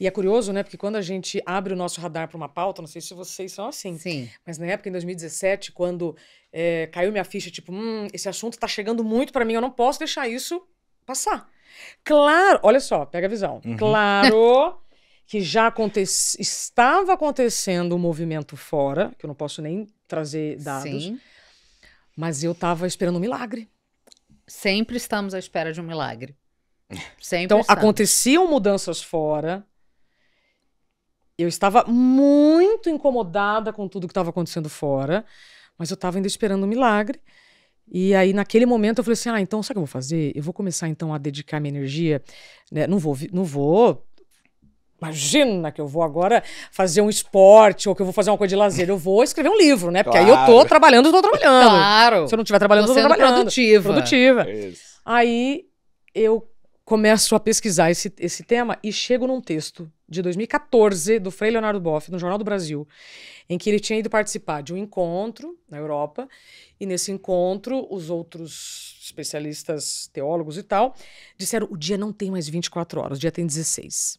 E é curioso, né? Porque quando a gente abre o nosso radar para uma pauta, não sei se vocês são assim. Sim. Mas na época, em 2017, quando é, caiu minha ficha, tipo, hum, esse assunto está chegando muito para mim, eu não posso deixar isso passar. Claro, olha só, pega a visão. Uhum. Claro <laughs> que já aconte estava acontecendo um movimento fora, que eu não posso nem trazer dados. Sim mas eu estava esperando um milagre. Sempre estamos à espera de um milagre. Sempre então, estamos. aconteciam mudanças fora. Eu estava muito incomodada com tudo que estava acontecendo fora, mas eu estava ainda esperando um milagre. E aí, naquele momento, eu falei assim: ah, então, sabe o que eu vou fazer? Eu vou começar, então, a dedicar minha energia. Né? Não, vou, não vou Imagina que eu vou agora fazer um esporte ou que eu vou fazer uma coisa de lazer. Eu vou escrever um livro, né? Porque claro. aí eu tô trabalhando, eu tô trabalhando. Claro. Se eu não estiver trabalhando, eu tô é trabalhando. produtiva. Produtiva. É isso. Aí eu começo a pesquisar esse, esse tema e chego num texto de 2014 do Frei Leonardo Boff, no Jornal do Brasil, em que ele tinha ido participar de um encontro na Europa. E nesse encontro, os outros especialistas, teólogos e tal, disseram: o dia não tem mais 24 horas, o dia tem 16.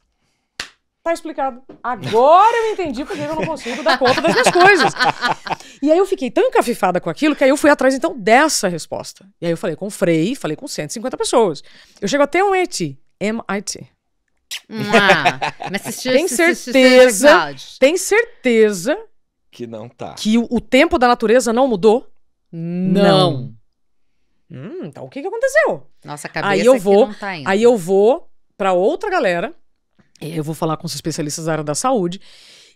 Tá explicado. Agora eu entendi porque eu não consigo dar conta das minhas coisas. E aí eu fiquei tão encafifada com aquilo que aí eu fui atrás, então, dessa resposta. E aí eu falei com o Frei, falei com 150 pessoas. Eu chego até um MIT. MIT. Ah, mas tem certeza, tem certeza que não tá. Que o, tempo da natureza não mudou? Não. não. Hum, então o que que aconteceu? Nossa cabeça tá aí eu vou, tá Aí eu vou para outra galera eu vou falar com os especialistas da área da saúde,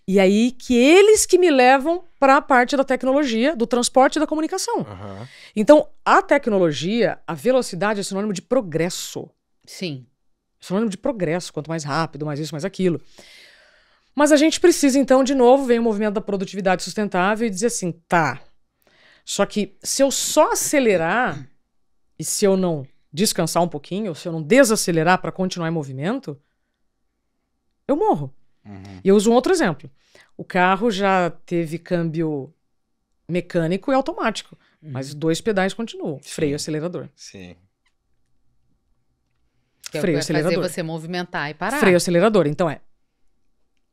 e aí que eles que me levam para a parte da tecnologia, do transporte e da comunicação. Uhum. Então, a tecnologia, a velocidade é sinônimo de progresso. Sim. É sinônimo de progresso, quanto mais rápido, mais isso, mais aquilo. Mas a gente precisa, então, de novo, vem o movimento da produtividade sustentável e dizer assim, tá, só que se eu só acelerar e se eu não descansar um pouquinho, se eu não desacelerar para continuar em movimento, eu morro. Uhum. E eu uso um outro exemplo. O carro já teve câmbio mecânico e automático, uhum. mas dois pedais continuam, Sim. freio e acelerador. Sim. Que é freio é acelerador. fazer você movimentar e parar. Freio acelerador. Então é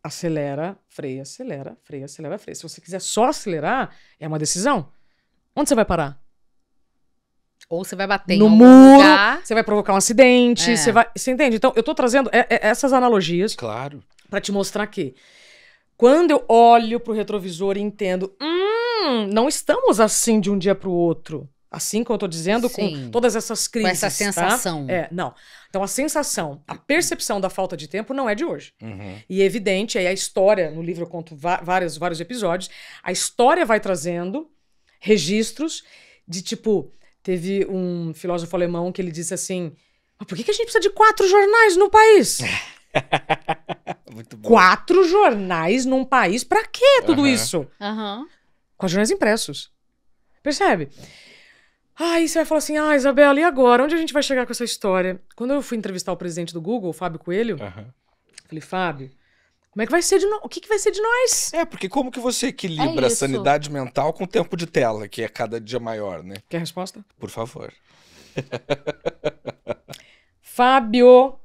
acelera, freia, acelera, freia, acelera, freia. Se você quiser só acelerar, é uma decisão. Onde você vai parar? Ou você vai bater no muro, lugar. você vai provocar um acidente, é. você vai. Você entende? Então, eu tô trazendo é, é, essas analogias. Claro. para te mostrar que quando eu olho pro retrovisor e entendo, hum, não estamos assim de um dia pro outro. Assim como eu tô dizendo, Sim. com todas essas crises. Com essa tá? sensação. Tá? É, não. Então, a sensação, a percepção da falta de tempo não é de hoje. Uhum. E é evidente, aí a história, no livro eu conto vários, vários episódios, a história vai trazendo registros de tipo, Teve um filósofo alemão que ele disse assim: por que, que a gente precisa de quatro jornais no país? <laughs> Muito bom. Quatro jornais num país, pra quê tudo uhum. isso? Uhum. Quatro jornais impressos. Percebe? Aí você vai falar assim: ah, Isabela, e agora? Onde a gente vai chegar com essa história? Quando eu fui entrevistar o presidente do Google, o Fábio Coelho, uhum. falei: Fábio, como é que vai ser de nós? No... O que, que vai ser de nós? É, porque como que você equilibra é a sanidade mental com o tempo de tela, que é cada dia maior, né? Quer a resposta? Por favor. <laughs> Fábio!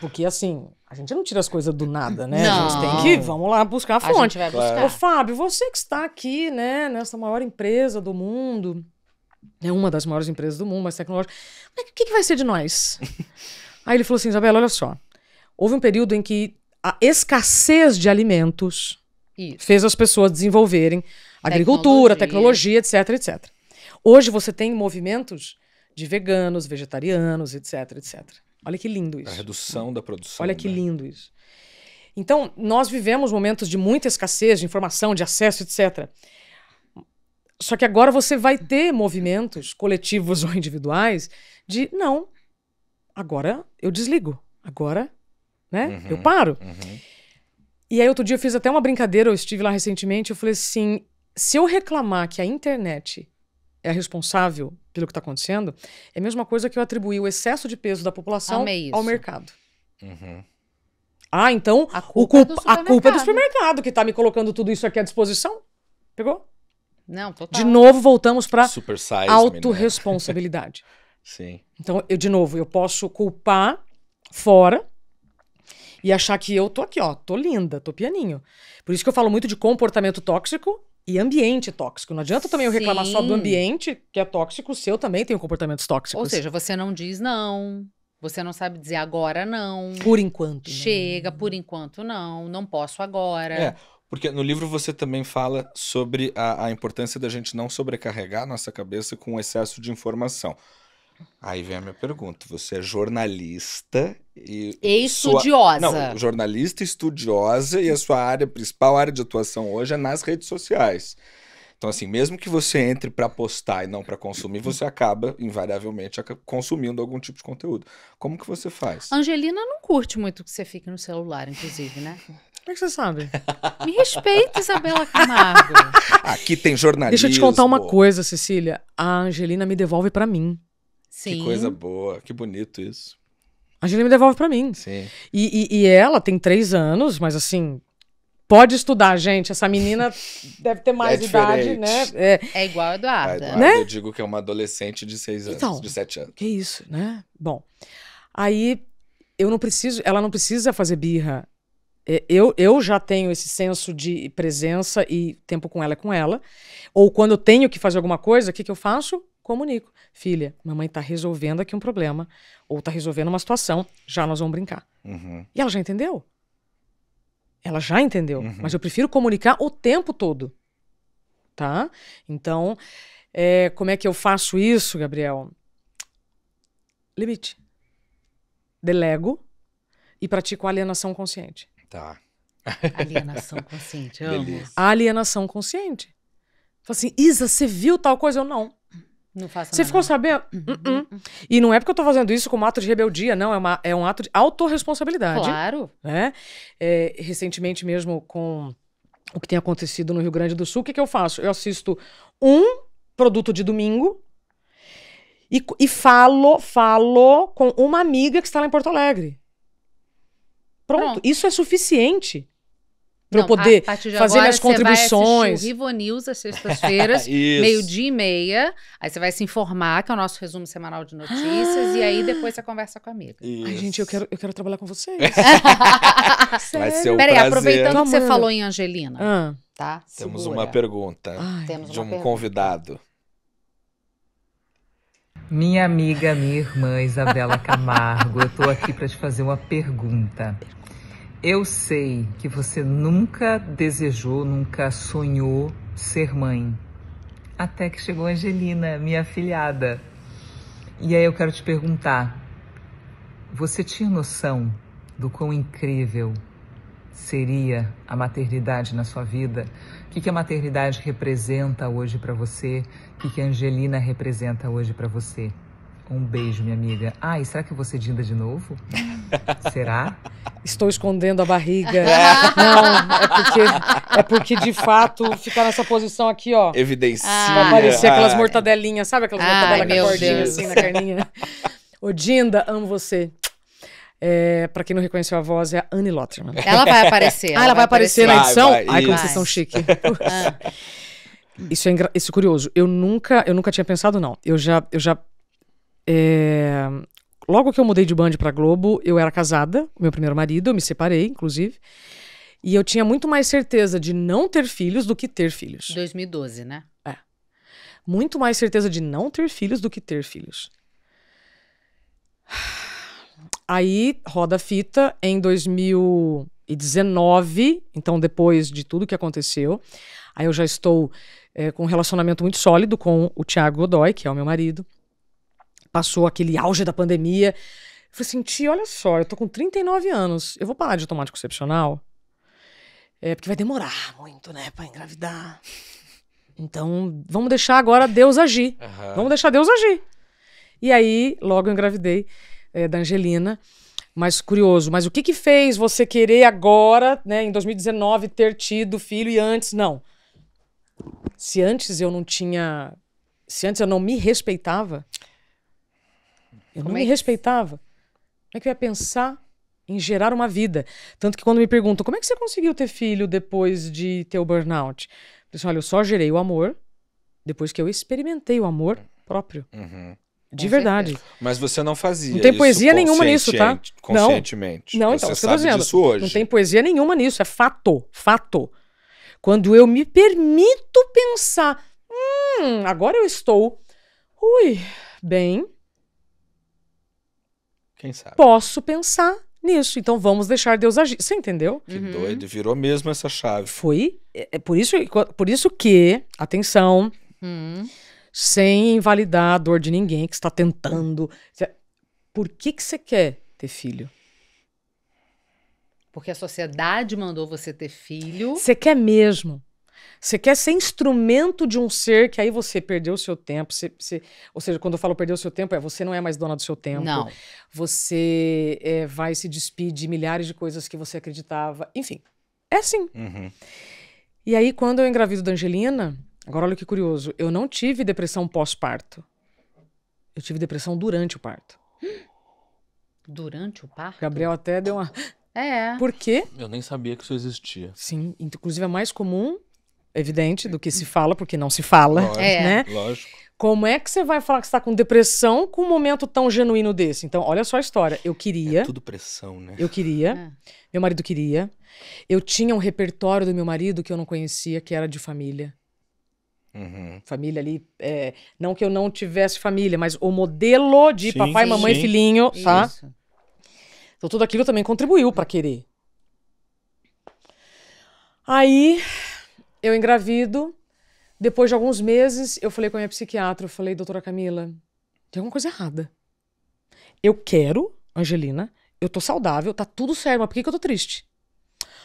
Porque assim, a gente não tira as coisas do nada, né? Não. A gente tem que, vamos lá, buscar a fonte. A gente vai buscar. Ô, Fábio, você que está aqui, né, nessa maior empresa do mundo, é uma das maiores empresas do mundo, mais tecnológica, é o que, que vai ser de nós? <laughs> Aí ele falou assim, Isabela, olha só, houve um período em que a escassez de alimentos Isso. fez as pessoas desenvolverem agricultura, tecnologia, etc, etc. Hoje você tem movimentos de veganos, vegetarianos, etc, etc. Olha que lindo isso. A redução da produção. Olha que né? lindo isso. Então, nós vivemos momentos de muita escassez de informação, de acesso, etc. Só que agora você vai ter movimentos coletivos <laughs> ou individuais de não, agora eu desligo. Agora né? Uhum, eu paro. Uhum. E aí outro dia eu fiz até uma brincadeira, eu estive lá recentemente, eu falei assim, se eu reclamar que a internet é responsável pelo que está acontecendo, é a mesma coisa que eu atribuir o excesso de peso da população ao mercado. Uhum. Ah, então a culpa, culpa, é a culpa, é do supermercado que está me colocando tudo isso aqui à disposição? Pegou? Não, total. De novo, voltamos para autorresponsabilidade. <laughs> Sim. Então, eu, de novo, eu posso culpar fora e achar que eu tô aqui, ó, tô linda, tô pianinho. Por isso que eu falo muito de comportamento tóxico e ambiente tóxico. Não adianta também eu reclamar só do ambiente que é tóxico, se eu também tenho comportamentos tóxicos. Ou seja, você não diz não. Você não sabe dizer agora não. Por enquanto. Né? Chega, não. por enquanto não. Não posso agora. É, porque no livro você também fala sobre a, a importância da gente não sobrecarregar nossa cabeça com excesso de informação. Aí vem a minha pergunta. Você é jornalista e. E estudiosa. Sua... Não, jornalista, estudiosa e a sua área, principal área de atuação hoje é nas redes sociais. Então, assim, mesmo que você entre para postar e não para consumir, você acaba, invariavelmente, consumindo algum tipo de conteúdo. Como que você faz? Angelina não curte muito que você fique no celular, inclusive, né? <laughs> Como é que você sabe? Me respeita, Isabela Camargo. Aqui tem jornalismo. Deixa eu te contar uma coisa, Cecília. A Angelina me devolve para mim. Sim. Que coisa boa, que bonito isso. A Angelina me devolve para mim. Sim. E, e, e, ela tem três anos, mas assim. Pode estudar, gente. Essa menina <laughs> deve ter mais é idade, né? É, é igual a Eduarda. A é, Eduarda né? Eu digo que é uma adolescente de seis anos, então, de sete anos. Que isso, né? Bom, aí eu não preciso, ela não precisa fazer birra. É, eu, eu já tenho esse senso de presença e tempo com ela é com ela. Ou quando eu tenho que fazer alguma coisa, o que, que eu faço? comunico. Filha, mamãe tá resolvendo aqui um problema, ou tá resolvendo uma situação, já nós vamos brincar. Uhum. E ela já entendeu. Ela já entendeu. Uhum. Mas eu prefiro comunicar o tempo todo. Tá? Então, é, como é que eu faço isso, Gabriel? Limite. Delego e pratico alienação consciente. Tá. Alienação consciente, <laughs> amo. Beleza. Alienação consciente. Fala assim, Isa, você viu tal coisa? Eu não. Não faça Você nada. ficou sabendo? Uhum. Hum, hum. E não é porque eu tô fazendo isso como ato de rebeldia, não. É, uma, é um ato de autorresponsabilidade. Claro. Né? É, recentemente mesmo com o que tem acontecido no Rio Grande do Sul, o que, que eu faço? Eu assisto um produto de domingo e, e falo, falo com uma amiga que está lá em Porto Alegre. Pronto. Pronto. Isso é suficiente para eu poder fazer agora, as contribuições. Você vai o Rivo News às sextas-feiras, <laughs> meio-dia e meia. Aí você vai se informar, que é o nosso resumo semanal de notícias, e aí depois você conversa com a amiga. Isso. Ai, gente, eu quero, eu quero trabalhar com vocês. <laughs> vai ser um Peraí, prazer. aproveitando Tô que amando. você falou em Angelina, ah. tá? Temos uma pergunta Ai, de um pergunta. convidado. Minha amiga, minha irmã Isabela Camargo, eu tô aqui para te fazer uma pergunta. pergunta. Eu sei que você nunca desejou, nunca sonhou ser mãe. Até que chegou a Angelina, minha filhada. E aí eu quero te perguntar: você tinha noção do quão incrível seria a maternidade na sua vida? O que, que a maternidade representa hoje para você? O que, que a Angelina representa hoje para você? Um beijo, minha amiga. Ah, e será que você dinda de novo? <laughs> será? estou escondendo a barriga. <laughs> Não, é porque, é porque de fato ficar nessa posição aqui, ó. Evidencia. Vai aparecer ah. aquelas Ai. mortadelinhas, sabe aquelas Ai, mortadelas com cordinha assim na carninha? Odinda, <laughs> amo você. É, para quem não reconheceu a voz, é a Annie Lotterman. Ela vai aparecer. <laughs> Ah, ela ah, ela vai, vai aparecer, na edição? Vai, vai, Ai, como vocês são chique. Ah. Isso é, isso é curioso. Eu nunca, eu nunca tinha pensado, não. Eu já, eu já é, logo que eu mudei de Band para Globo, eu era casada, meu primeiro marido, eu me separei, inclusive. E eu tinha muito mais certeza de não ter filhos do que ter filhos. 2012, né? É. Muito mais certeza de não ter filhos do que ter filhos. Aí roda a fita em 2019, então depois de tudo que aconteceu, aí eu já estou é, com um relacionamento muito sólido com o Tiago Godoy, que é o meu marido passou aquele auge da pandemia. Eu falei assim, tia, olha só, eu tô com 39 anos, eu vou parar de tomar anticoncepcional? É, porque vai demorar muito, né, pra engravidar. Então, vamos deixar agora Deus agir. Uhum. Vamos deixar Deus agir. E aí, logo eu engravidei é, da Angelina. Mas curioso, mas o que que fez você querer agora, né, em 2019, ter tido filho e antes não? Se antes eu não tinha. Se antes eu não me respeitava, eu Como não é me que... respeitava. Como é que eu ia pensar em gerar uma vida? Tanto que quando me perguntam como é que você conseguiu ter filho depois de ter o burnout? Eu disse, assim, olha, eu só gerei o amor depois que eu experimentei o amor próprio. Uhum. De Com verdade. Certeza. Mas você não fazia. Não tem poesia nenhuma nisso, tá? Conscientemente. Não, não então, você é sabe disso hoje. Não tem poesia nenhuma nisso, é fato, fato. Quando eu me permito pensar, hum, agora eu estou, ui, bem, quem sabe? Posso pensar nisso. Então vamos deixar Deus agir. Você entendeu? Que uhum. doido, virou mesmo essa chave. Foi. É, é por isso, por isso que, atenção, uhum. sem invalidar a dor de ninguém que está tentando. Por que que você quer ter filho? Porque a sociedade mandou você ter filho. Você quer mesmo? Você quer ser instrumento de um ser que aí você perdeu o seu tempo. Você, você, ou seja, quando eu falo perder o seu tempo, é você não é mais dona do seu tempo. Não. Você é, vai se despedir de milhares de coisas que você acreditava. Enfim, é assim. Uhum. E aí, quando eu engravido da Angelina, agora olha que curioso, eu não tive depressão pós-parto. Eu tive depressão durante o parto. Durante o parto? Gabriel até deu uma. É. Por quê? Eu nem sabia que isso existia. Sim, inclusive é mais comum evidente, do que se fala, porque não se fala, Lógico. né? Lógico. Como é que você vai falar que está com depressão com um momento tão genuíno desse? Então, olha só a história. Eu queria. É tudo pressão, né? Eu queria. É. Meu marido queria. Eu tinha um repertório do meu marido que eu não conhecia, que era de família. Uhum. Família ali, é, não que eu não tivesse família, mas o modelo de sim, papai, sim, mamãe, sim. filhinho, tá? Isso. Então tudo aquilo também contribuiu para querer. Aí eu engravido. Depois de alguns meses, eu falei com a minha psiquiatra, eu falei, doutora Camila, tem alguma coisa errada. Eu quero, Angelina, eu tô saudável, tá tudo certo, mas por que, que eu tô triste?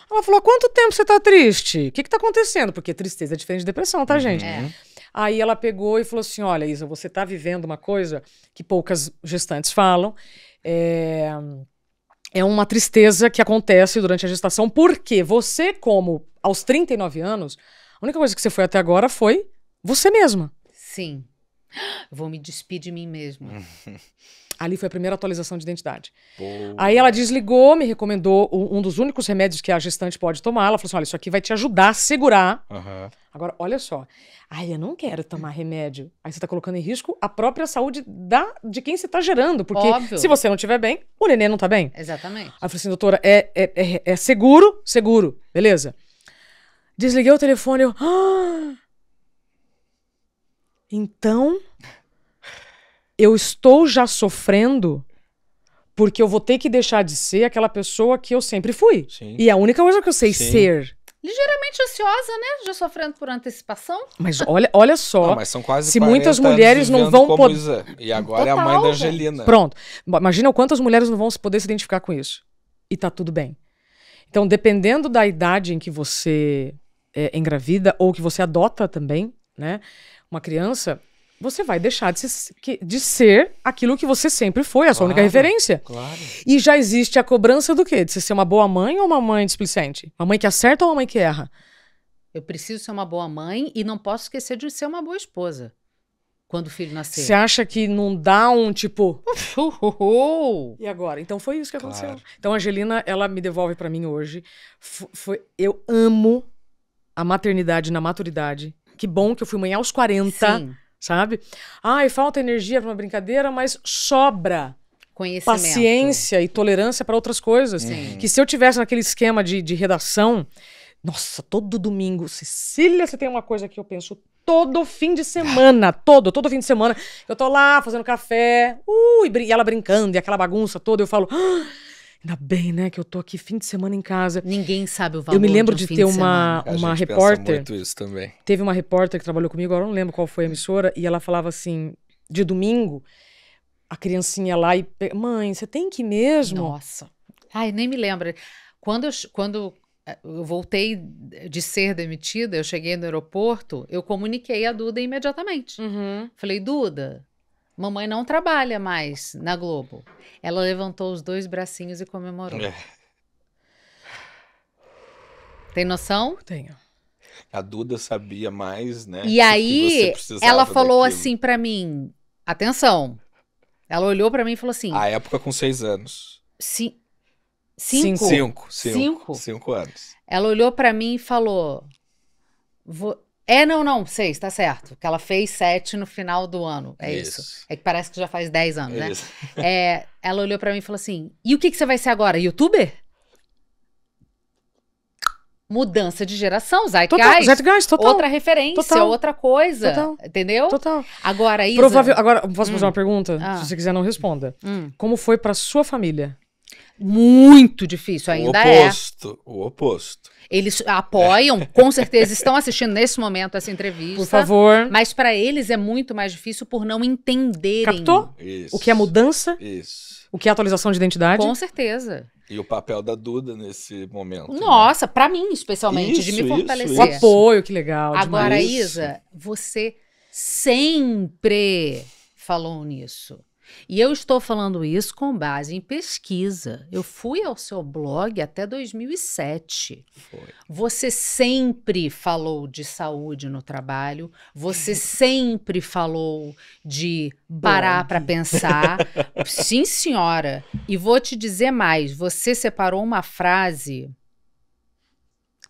Ela falou, quanto tempo você tá triste? O que que tá acontecendo? Porque tristeza é diferente de depressão, tá, uhum. gente? É. Aí ela pegou e falou assim, olha, Isa, você tá vivendo uma coisa que poucas gestantes falam, é... É uma tristeza que acontece durante a gestação, porque você, como aos 39 anos, a única coisa que você foi até agora foi você mesma. Sim. Vou me despedir de mim mesma. <laughs> Ali foi a primeira atualização de identidade. Boa. Aí ela desligou, me recomendou um dos únicos remédios que a gestante pode tomar. Ela falou assim: olha, isso aqui vai te ajudar a segurar. Uhum. Agora, olha só. Ai, eu não quero tomar remédio. Aí você está colocando em risco a própria saúde da, de quem você está gerando. Porque Óbvio. se você não estiver bem, o neném não está bem. Exatamente. Aí eu falei assim: doutora, é, é, é, é seguro? Seguro. Beleza. Desliguei o telefone, eu. Ah! Então, eu estou já sofrendo porque eu vou ter que deixar de ser aquela pessoa que eu sempre fui. Sim. E é a única coisa que eu sei Sim. ser. Ligeiramente ansiosa, né? Já sofrendo por antecipação. Mas olha, olha só. Não, mas são quase se muitas mulheres não vão poder. É. E agora Total, é a mãe da Angelina. Pronto. Imagina quantas mulheres não vão poder se identificar com isso. E tá tudo bem. Então, dependendo da idade em que você é, engravida ou que você adota também, né? Uma criança, você vai deixar de, se, de ser aquilo que você sempre foi, a claro, sua única referência. Claro. E já existe a cobrança do quê? De você ser uma boa mãe ou uma mãe displicente? Uma mãe que acerta ou uma mãe que erra? Eu preciso ser uma boa mãe e não posso esquecer de ser uma boa esposa quando o filho nascer. Você acha que não dá um tipo. <laughs> e agora? Então foi isso que aconteceu. Claro. Então a Angelina, ela me devolve para mim hoje. F foi, eu amo a maternidade na maturidade. Que bom que eu fui mãe aos 40, Sim. sabe? Ai, falta energia para uma brincadeira, mas sobra conhecimento. paciência e tolerância para outras coisas. Sim. Que se eu tivesse naquele esquema de, de redação, nossa, todo domingo, Cecília, você tem uma coisa que eu penso todo fim de semana, <laughs> todo, todo fim de semana. Eu tô lá fazendo café, uh, e, e ela brincando, e aquela bagunça toda, eu falo. Ah! Ainda bem, né, que eu tô aqui fim de semana em casa. Ninguém sabe o valor. Eu me lembro de, um de ter uma, de uma repórter. Pensa muito isso também. Teve uma repórter que trabalhou comigo, agora não lembro qual foi a hum. emissora, e ela falava assim: de domingo, a criancinha lá e. Mãe, você tem que ir mesmo? Nossa. Ai, nem me lembro. Quando eu, quando eh, eu voltei de ser demitida, eu cheguei no aeroporto, eu comuniquei a Duda imediatamente. Uhum. Falei, Duda, Mamãe não trabalha mais na Globo. Ela levantou os dois bracinhos e comemorou. É. Tem noção? Tenho. A Duda sabia mais, né? E aí, ela falou daquilo. assim para mim: atenção. Ela olhou para mim e falou assim: A época com seis anos. Sim. Cinco. Cinco. Cinco, cinco. cinco anos. Ela olhou para mim e falou: é, não, não, seis, tá certo. Que ela fez sete no final do ano. É isso. isso. É que parece que já faz dez anos, né? Isso. <laughs> É, ela olhou para mim e falou assim: e o que, que você vai ser agora? Youtuber? Mudança de geração, Zeitgeist. Total, Zeitgeist, total. Outra referência, total, outra coisa. Total, entendeu? Total. Agora, isso. Provável. Agora, posso hum. fazer uma hum. pergunta? Ah. Se você quiser, não responda. Hum. Como foi para sua família muito difícil ainda o é. oposto, é. O oposto. Eles apoiam, com certeza estão assistindo nesse momento essa entrevista. Por favor. Mas para eles é muito mais difícil por não entenderem. Captou? Isso. O que é mudança? Isso. O que é atualização de identidade? Com certeza. E o papel da Duda nesse momento. Né? Nossa, né? para mim especialmente, isso, de me fortalecer. Isso, isso. O apoio, que legal. Agora, Isa, você sempre falou nisso. E eu estou falando isso com base em pesquisa. Eu fui ao seu blog até 2007. Foi. Você sempre falou de saúde no trabalho, você <laughs> sempre falou de parar para pensar. <laughs> Sim, senhora. E vou te dizer mais: você separou uma frase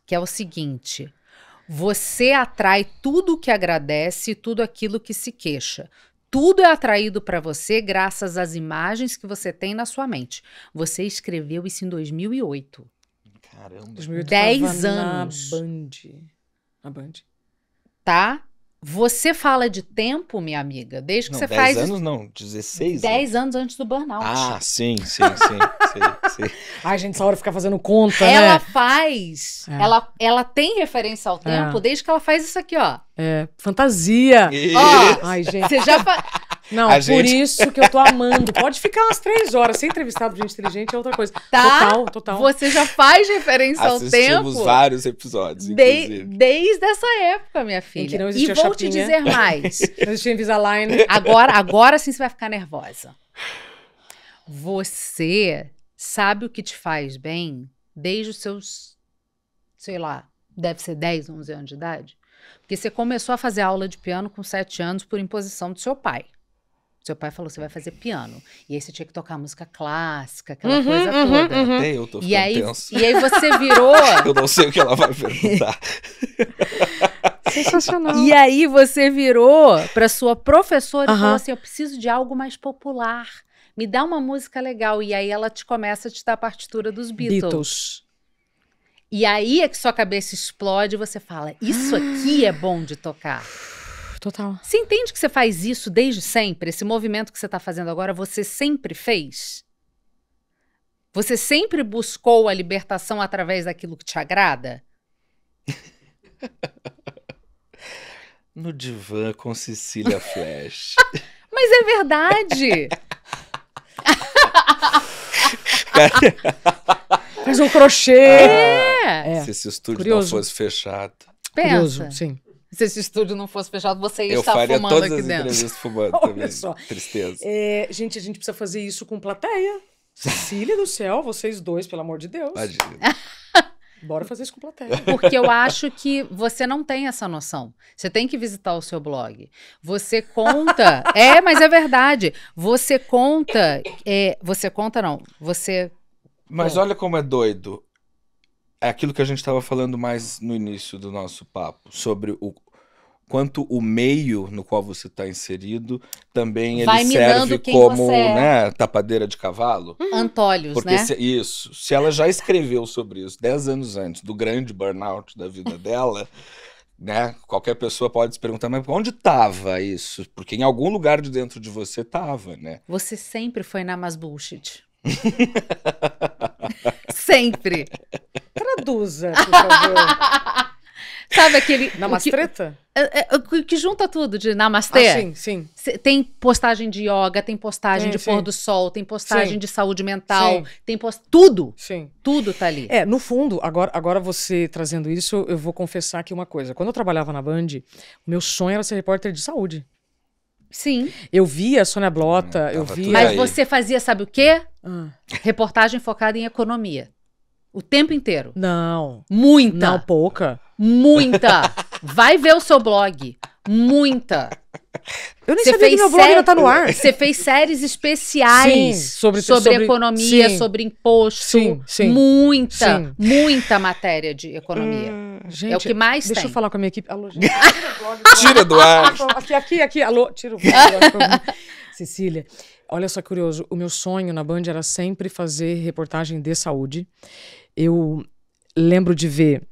que é o seguinte. Você atrai tudo o que agradece e tudo aquilo que se queixa. Tudo é atraído para você graças às imagens que você tem na sua mente. Você escreveu isso em 2008. Caramba. 2008 10 anos. Na Band. Na Band. Tá? Você fala de tempo, minha amiga, desde que não, você 10 faz. dez anos não, 16. 10 anos antes do burnout. Ah, sim, sim, sim. sim, sim. <laughs> Ai, gente, essa hora ficar fazendo conta, ela né? Ela faz. É. Ela, ela tem referência ao é. tempo é. desde que ela faz isso aqui, ó. É, fantasia. Isso. Ó, Ai, gente. Você já fa... Não, a por gente... isso que eu tô amando. Pode ficar umas três horas sem entrevistado de gente inteligente é outra coisa. Tá? Total, total. Você já faz referência ao tempo. Assistimos vários episódios, de... Desde essa época, minha filha. Em que não existia e vou chapinha. te dizer mais. <laughs> não existia Invisalign. Agora, agora sim você vai ficar nervosa. Você sabe o que te faz bem desde os seus, sei lá, deve ser 10, 11 anos de idade? Porque você começou a fazer aula de piano com 7 anos por imposição do seu pai. Seu pai falou, você vai fazer piano. E aí você tinha que tocar música clássica, aquela uhum, coisa uhum, toda. Uhum. Até eu tô e aí, tenso. E aí você virou... <laughs> eu não sei o que ela vai perguntar. <laughs> Sensacional. E aí você virou para sua professora e falou assim, eu preciso de algo mais popular. Me dá uma música legal. E aí ela te começa a te dar a partitura dos Beatles. Beatles. E aí é que sua cabeça explode e você fala, isso aqui é bom de tocar. Total. Você entende que você faz isso desde sempre? Esse movimento que você está fazendo agora, você sempre fez? Você sempre buscou a libertação através daquilo que te agrada? <laughs> no divã com Cecília Flash. <laughs> Mas é verdade! Fez um crochê! é. é. Se esse estúdio Curioso. não fosse fechado. Pensa. Curioso, sim se esse estúdio não fosse fechado, você ia eu estar faria fumando todas aqui as dentro. Entrevistas <laughs> fumando Olha também. Só. Tristeza. É, gente, a gente precisa fazer isso com plateia. Cecília do céu, vocês dois, pelo amor de Deus. Imagina. <laughs> Bora fazer isso com plateia. Porque eu acho que você não tem essa noção. Você tem que visitar o seu blog. Você conta. <laughs> é, mas é verdade. Você conta. É, você conta, não. Você. Mas Bom. olha como é doido é aquilo que a gente estava falando mais no início do nosso papo, sobre o quanto o meio no qual você está inserido também Vai ele serve como é. né, tapadeira de cavalo. Hum. Antólios, né? Se, isso. Se ela já escreveu sobre isso 10 anos antes do grande burnout da vida dela, <laughs> né? Qualquer pessoa pode se perguntar, mas onde estava isso? Porque em algum lugar de dentro de você estava, né? Você sempre foi na mais bullshit. Sempre. Traduza, por favor. Sabe aquele. Namastreta? É, é, o que, que, junta tudo de namastê. Ah, sim, sim. Tem postagem de yoga, tem postagem sim, de sim. pôr do sol, tem postagem sim. de saúde mental, tem post... tudo. Sim. Tudo tá ali. É, no fundo, agora, agora você trazendo isso, eu vou confessar aqui uma coisa. Quando eu trabalhava na Band, meu sonho era ser repórter de saúde. Sim. Eu via a Sônia Blota, hum, eu via. Mas você fazia, sabe o quê? Hum. Reportagem focada em economia. O tempo inteiro. Não. Muita. Não, pouca. Muita. <laughs> Vai ver o seu blog. Muita. Eu nem Cê sabia que meu blog ainda tá no ar. Você fez séries especiais sim, sobre, sobre, sobre, economia, sim, sobre imposto. Sim, sim. Muita, sim. muita matéria de economia. Hum, gente, é o que mais deixa tem. eu falar com a minha equipe. Alô, gente, tira, <laughs> blog, tira do ar. Aqui, aqui, aqui. Alô, tira o blog. <laughs> Cecília, olha só curioso. O meu sonho na Band era sempre fazer reportagem de saúde. Eu lembro de ver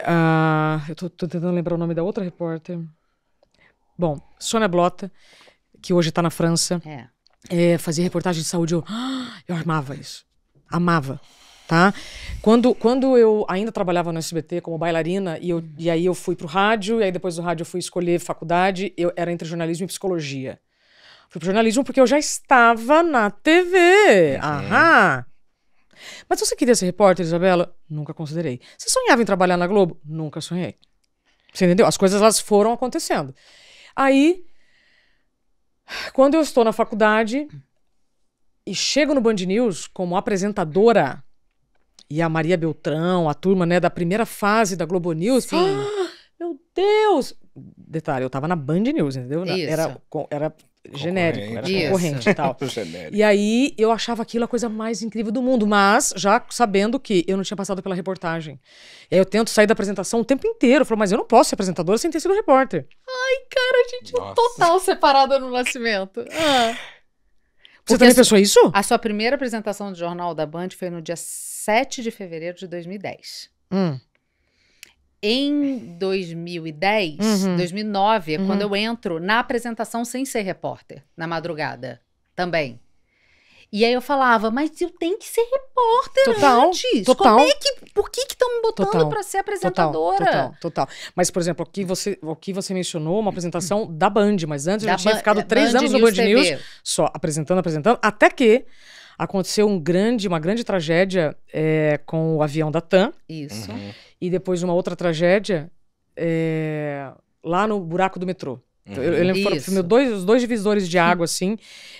Uh, eu tô, tô, tentando lembrar o nome da outra repórter. Bom, Sônia Blota, que hoje tá na França. É. É, fazia reportagem de saúde. Eu, ah!", eu amava isso. Amava. Tá? Quando, quando eu ainda trabalhava no SBT como bailarina, e, eu, e aí eu fui pro rádio, e aí depois do rádio eu fui escolher faculdade, eu era entre jornalismo e psicologia. Fui pro jornalismo porque eu já estava na TV. É. Aham. Mas você queria ser repórter, Isabela? Nunca considerei. Você sonhava em trabalhar na Globo? Nunca sonhei. Você entendeu? As coisas elas foram acontecendo. Aí, quando eu estou na faculdade e chego no Band News como apresentadora e a Maria Beltrão, a turma né, da primeira fase da Globo News, Sim. <gasps> Ah, meu Deus! Detalhe, eu estava na Band News, entendeu? Isso. Era, era genérico, era Isso. concorrente e tal. <laughs> e aí eu achava aquilo a coisa mais incrível do mundo, mas já sabendo que eu não tinha passado pela reportagem. E aí eu tento sair da apresentação o tempo inteiro. Eu falo, mas eu não posso ser apresentadora sem ter sido repórter. Ai, cara, a gente é Nossa. é total separada no nascimento. Ah. Você também pensou isso? A sua primeira apresentação de jornal da Band foi no dia 7 de fevereiro de 2010. Hum em 2010, uhum. 2009, é uhum. quando eu entro na apresentação sem ser repórter, na madrugada também. E aí eu falava, mas eu tenho que ser repórter total, antes. Total. Como é que, por que estão me botando para ser apresentadora? Total, total, total. Mas, por exemplo, aqui você, o que você mencionou, uma apresentação da Band, mas antes da eu tinha ficado três Band anos News no Band TV. News, só apresentando, apresentando, até que aconteceu um grande, uma grande tragédia é, com o avião da TAM. Isso. Uhum. E depois uma outra tragédia é, lá no buraco do metrô. Uhum. Eu, eu, lembro foram dois, os dois divisores de água, <laughs> assim,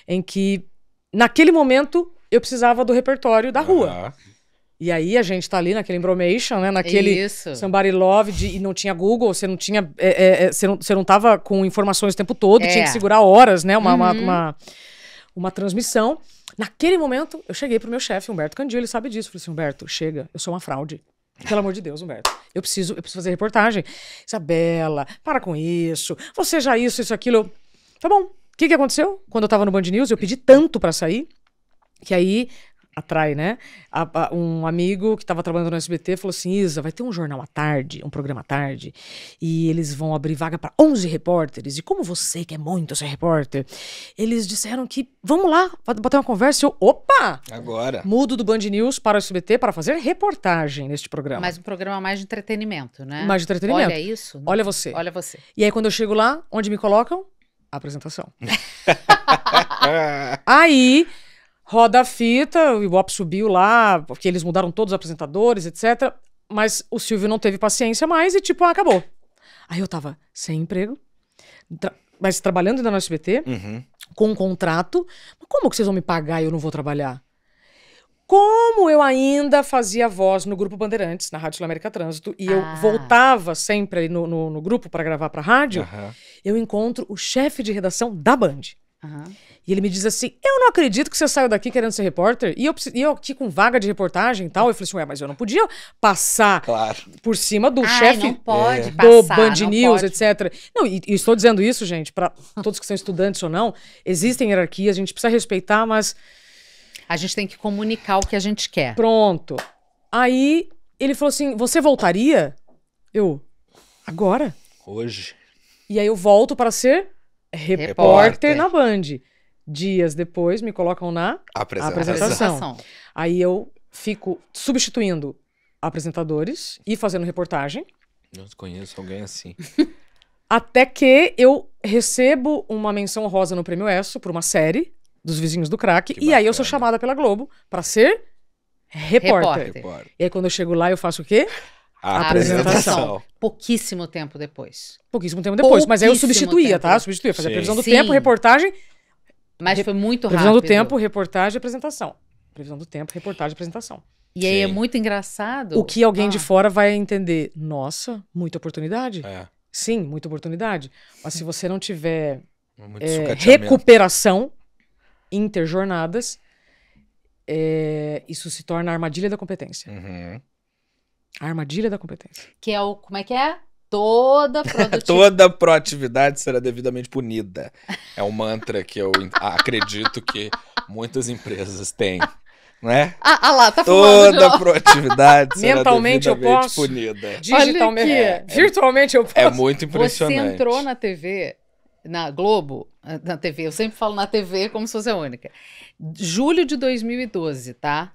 em que naquele momento eu precisava do repertório da rua. Uhum. E aí a gente tá ali naquele embromation, né? Naquele Isso. somebody love de, e não tinha Google, você não tinha. É, é, é você, não, você não tava com informações o tempo todo, é. tinha que é. segurar horas, né? Uma, uhum. uma, uma, uma, transmissão. Naquele momento, eu cheguei pro meu chefe, Humberto Candil, ele sabe disso. Eu falei assim, Humberto, chega, eu sou uma fraude. Pelo amor de Deus, Humberto. Eu preciso, eu preciso fazer reportagem. Isabela, para com isso. Você já isso, isso, aquilo. Tá bom. O que, que aconteceu? Quando eu tava no Band News, eu pedi tanto para sair, que aí atrai, né? A, a, um amigo que estava trabalhando no SBT falou assim: Isa, vai ter um jornal à tarde, um programa à tarde, e eles vão abrir vaga para 11 repórteres. E como você quer é muito ser repórter, eles disseram que vamos lá, bater uma conversa. Eu, opa! Agora. Mudo do Band News para o SBT para fazer reportagem neste programa. Mas um programa mais de entretenimento, né? Mais de entretenimento. Olha isso. Olha você. Olha você. E aí quando eu chego lá, onde me colocam? A apresentação. <laughs> aí Roda a fita, o Ibope subiu lá, porque eles mudaram todos os apresentadores, etc. Mas o Silvio não teve paciência mais e, tipo, ah, acabou. Aí eu tava sem emprego, tra mas trabalhando ainda no SBT, uhum. com um contrato. Mas como que vocês vão me pagar e eu não vou trabalhar? Como eu ainda fazia voz no Grupo Bandeirantes, na Rádio Sul América Trânsito, e ah. eu voltava sempre no, no, no grupo para gravar para rádio, uhum. eu encontro o chefe de redação da Band. Uhum. E ele me diz assim: Eu não acredito que você saiu daqui querendo ser repórter. E eu, e eu aqui com vaga de reportagem e tal. Eu falei assim: Ué, mas eu não podia passar claro. por cima do chefe é. do passar, Band News, pode. etc. Não, e, e, estou dizendo isso, gente, para todos que são estudantes ou não. Existem hierarquias, a gente precisa respeitar, mas. A gente tem que comunicar o que a gente quer. Pronto. Aí ele falou assim: Você voltaria? Eu, agora? Hoje. E aí eu volto para ser repórter, repórter na Band dias depois me colocam na apresentação. apresentação. Aí eu fico substituindo apresentadores e fazendo reportagem. Eu conheço alguém assim. <laughs> Até que eu recebo uma menção rosa no Prêmio ESSO por uma série dos Vizinhos do Crack. Que e bacana. aí eu sou chamada pela Globo para ser repórter. repórter. E aí quando eu chego lá, eu faço o quê? A apresentação. apresentação. Pouquíssimo tempo depois. Pouquíssimo tempo depois. Pouquíssimo mas aí eu substituía, tá? tempo. tá? Eu substituía. Fazia Sim. previsão do Sim. tempo, reportagem mas foi muito rápido. Previsão do tempo, reportagem e apresentação. Previsão do tempo, reportagem e apresentação. E aí é Sim. é muito engraçado. O que alguém ah. de fora vai entender? Nossa, muita oportunidade. É. Sim, muita oportunidade. Mas se você não tiver é, recuperação, interjornadas, é, isso se torna a armadilha da competência. Uhum. A armadilha da competência. Que é o. Como é que é? Toda <laughs> produtividade. Toda proatividade será devidamente punida. É um mantra que eu acredito que muitas empresas têm. Não é? Ah, ah lá, tá Toda proatividade será Mentalmente eu posso. punida. Digitalmente. É, virtualmente eu é posso. É muito impressionante. Você entrou na TV, na Globo, na TV, eu sempre falo na TV como se fosse a única. Julho de 2012, tá?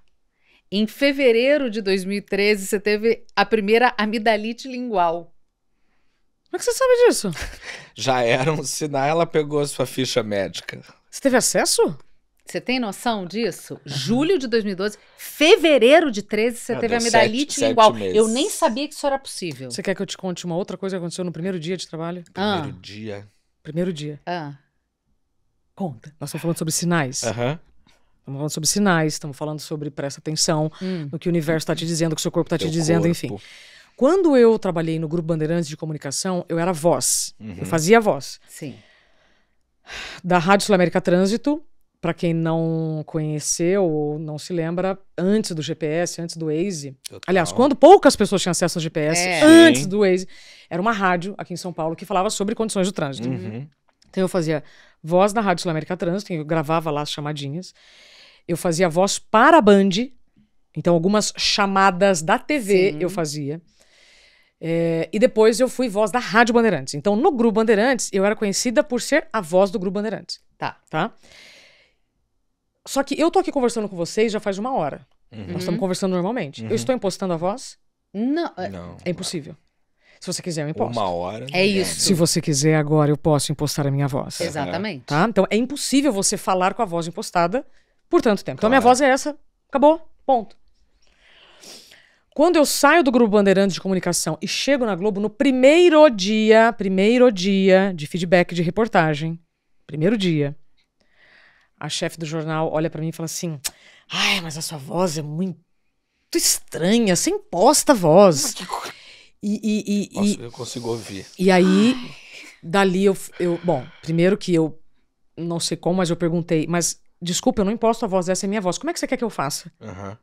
Em fevereiro de 2013, você teve a primeira amidalite lingual. Como é que você sabe disso? <laughs> Já era um sinal, ela pegou a sua ficha médica. Você teve acesso? Você tem noção disso? Julho de 2012, fevereiro de 13, você ah, teve amidalite sete, igual. Sete eu nem sabia que isso era possível. Você quer que eu te conte uma outra coisa que aconteceu no primeiro dia de trabalho? Ah. Primeiro ah. dia. Primeiro dia. Ah. Conta. Nós estamos falando sobre sinais. Aham. Uhum. Estamos falando sobre sinais, estamos falando sobre presta atenção hum. no que o universo está te dizendo, o que o seu corpo está te dizendo, corpo. enfim. Quando eu trabalhei no Grupo Bandeirantes de Comunicação, eu era voz. Uhum. Eu fazia voz. Sim. Da Rádio Sul América Trânsito, para quem não conheceu ou não se lembra, antes do GPS, antes do Waze. Total. Aliás, quando poucas pessoas tinham acesso ao GPS, é. antes Sim. do Waze, era uma rádio aqui em São Paulo que falava sobre condições do trânsito. Uhum. Então eu fazia voz da Rádio Sul América Trânsito, eu gravava lá as chamadinhas. Eu fazia voz para a Band, então algumas chamadas da TV Sim. eu fazia. É, e depois eu fui voz da Rádio Bandeirantes. Então, no Grupo Bandeirantes, eu era conhecida por ser a voz do Grupo Bandeirantes. Tá. Tá? Só que eu tô aqui conversando com vocês já faz uma hora. Uhum. Nós estamos uhum. conversando normalmente. Uhum. Eu estou impostando a voz? Não. É não. É impossível. Se você quiser, eu imposto. Uma hora. É isso. Se você quiser, agora eu posso impostar a minha voz. Exatamente. Tá? Então, é impossível você falar com a voz impostada por tanto tempo. Claro. Então, minha voz é essa. Acabou. Ponto. Quando eu saio do Grupo Bandeirantes de Comunicação e chego na Globo, no primeiro dia, primeiro dia de feedback de reportagem, primeiro dia, a chefe do jornal olha para mim e fala assim: Ai, mas a sua voz é muito estranha, você imposta a voz. E, e, e, Nossa, e, eu consigo ouvir. E aí, Ai. dali eu, eu. Bom, primeiro que eu não sei como, mas eu perguntei, mas desculpa, eu não imposto a voz, essa é minha voz. Como é que você quer que eu faça? Uhum.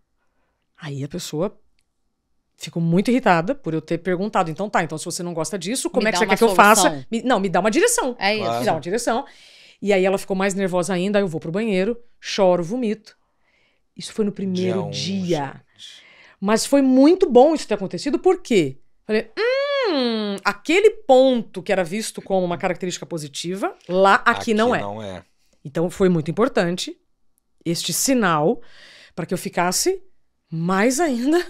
Aí a pessoa fico muito irritada por eu ter perguntado. Então tá, então se você não gosta disso, como me é que você quer solução. que eu faça? Me, não, me dá uma direção. É isso. Claro. Me dá uma direção. E aí ela ficou mais nervosa ainda, aí eu vou pro banheiro, choro, vomito. Isso foi no primeiro dia. dia. Mas foi muito bom isso ter acontecido, por quê? Falei, hum, aquele ponto que era visto como uma característica positiva, lá aqui, aqui não, é. não é. Então foi muito importante este sinal para que eu ficasse mais ainda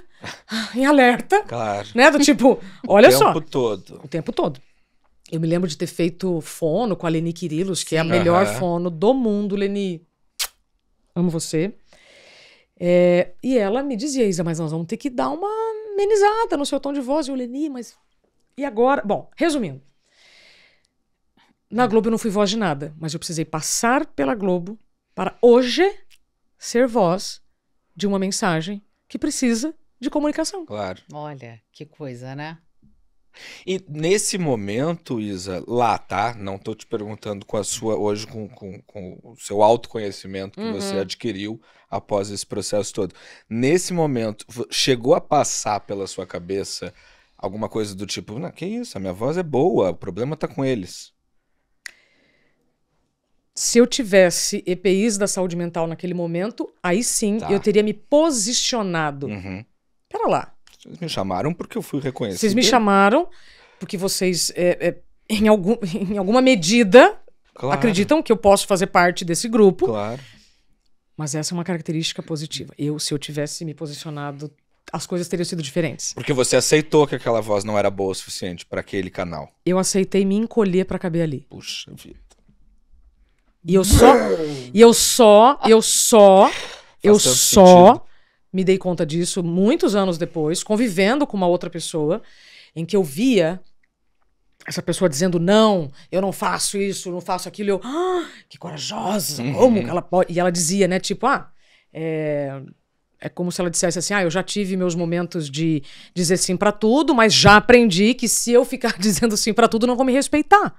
em alerta. Claro. Né? Do tipo, olha só. O tempo só, todo. O tempo todo. Eu me lembro de ter feito fono com a Leni Quirilos, que é a uhum. melhor fono do mundo, Leni. Amo você. É, e ela me dizia, Isa, mas nós vamos ter que dar uma amenizada no seu tom de voz. E Leni, mas e agora? Bom, resumindo. Na Globo eu não fui voz de nada, mas eu precisei passar pela Globo para hoje ser voz de uma mensagem que precisa de comunicação. Claro. Olha, que coisa, né? E nesse momento, Isa, lá, tá? Não estou te perguntando com a sua, hoje, com, com, com o seu autoconhecimento que uhum. você adquiriu após esse processo todo. Nesse momento, chegou a passar pela sua cabeça alguma coisa do tipo, não, que isso, a minha voz é boa, o problema está com eles. Se eu tivesse EPIs da saúde mental naquele momento, aí sim tá. eu teria me posicionado. Uhum. Pera lá. Vocês me chamaram porque eu fui reconhecido. Vocês me chamaram porque vocês, é, é, em, algum, <laughs> em alguma medida, claro. acreditam que eu posso fazer parte desse grupo. Claro. Mas essa é uma característica positiva. Eu, se eu tivesse me posicionado, as coisas teriam sido diferentes. Porque você aceitou que aquela voz não era boa o suficiente para aquele canal. Eu aceitei me encolher para caber ali. Puxa vida. E eu só. e eu só. Eu só. Faz eu só. Sentido me dei conta disso muitos anos depois, convivendo com uma outra pessoa, em que eu via essa pessoa dizendo não, eu não faço isso, não faço aquilo, eu, ah, que corajosa, uhum. como que ela pode? E ela dizia, né, tipo, ah, é, é como se ela dissesse assim: "Ah, eu já tive meus momentos de dizer sim para tudo, mas já aprendi que se eu ficar <laughs> dizendo sim para tudo, não vou me respeitar".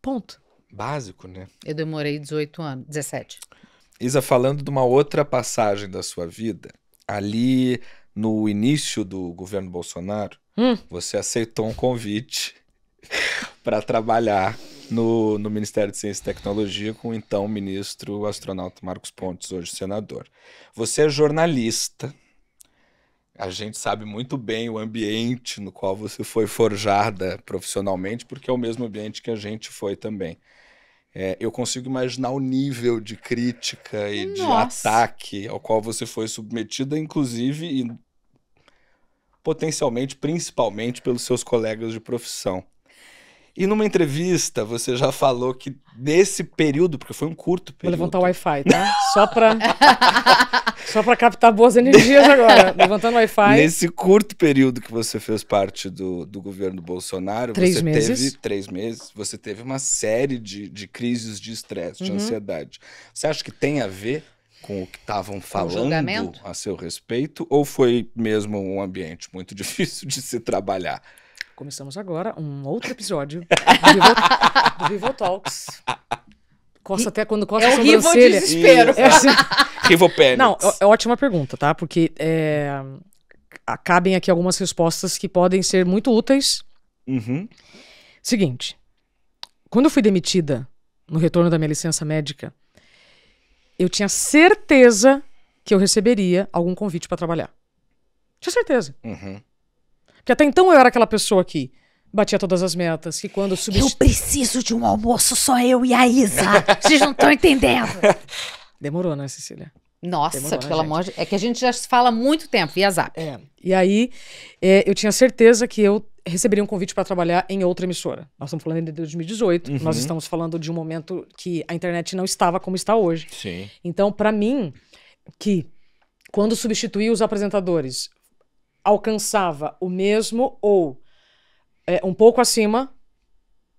Ponto. Básico, né? Eu demorei 18 anos, 17. Isa, falando de uma outra passagem da sua vida, ali no início do governo Bolsonaro, hum. você aceitou um convite <laughs> para trabalhar no, no, Ministério de Ciência e Tecnologia com o então ministro astronauta Marcos Pontes, hoje senador. Você é jornalista. A gente sabe muito bem o ambiente no qual você foi forjada profissionalmente, porque é o mesmo ambiente que a gente foi também é, eu consigo imaginar o nível de crítica e Nossa. de ataque ao qual você foi submetida, inclusive e potencialmente, principalmente pelos seus colegas de profissão. E numa entrevista, você já falou que nesse período, porque foi um curto período. Vou levantar o Wi-Fi, tá? Só pra, <laughs> só pra captar boas energias agora. <laughs> Levantando o Wi-Fi. Nesse curto período que você fez parte do, do governo Bolsonaro, três você meses. teve três meses, você teve uma série de, de crises de estresse, de uhum. ansiedade. Você acha que tem a ver com o que estavam falando a seu respeito? Ou foi mesmo um ambiente muito <laughs> difícil de se trabalhar? Começamos agora um outro episódio do, Vivo, do Vivo Talks. Costa até quando costa é a sobrancelha. Desespero. É assim... <laughs> Rivopelix. Não, é, é ótima pergunta, tá? Porque é... acabem aqui algumas respostas que podem ser muito úteis. Uhum. Seguinte, quando eu fui demitida no retorno da minha licença médica, eu tinha certeza que eu receberia algum convite para trabalhar. Tinha certeza. Uhum. Porque até então eu era aquela pessoa que batia todas as metas, que quando subi Eu preciso de um almoço só eu e a Isa. Vocês não estão entendendo. <laughs> Demorou, né, Cecília? Nossa, Demorou, pelo amor de... É que a gente já fala muito tempo via zap. É. E aí, é, eu tinha certeza que eu receberia um convite para trabalhar em outra emissora. Nós estamos falando de 2018, uhum. nós estamos falando de um momento que a internet não estava como está hoje. Sim. Então, para mim, que quando substituí os apresentadores, alcançava o mesmo ou é, um pouco acima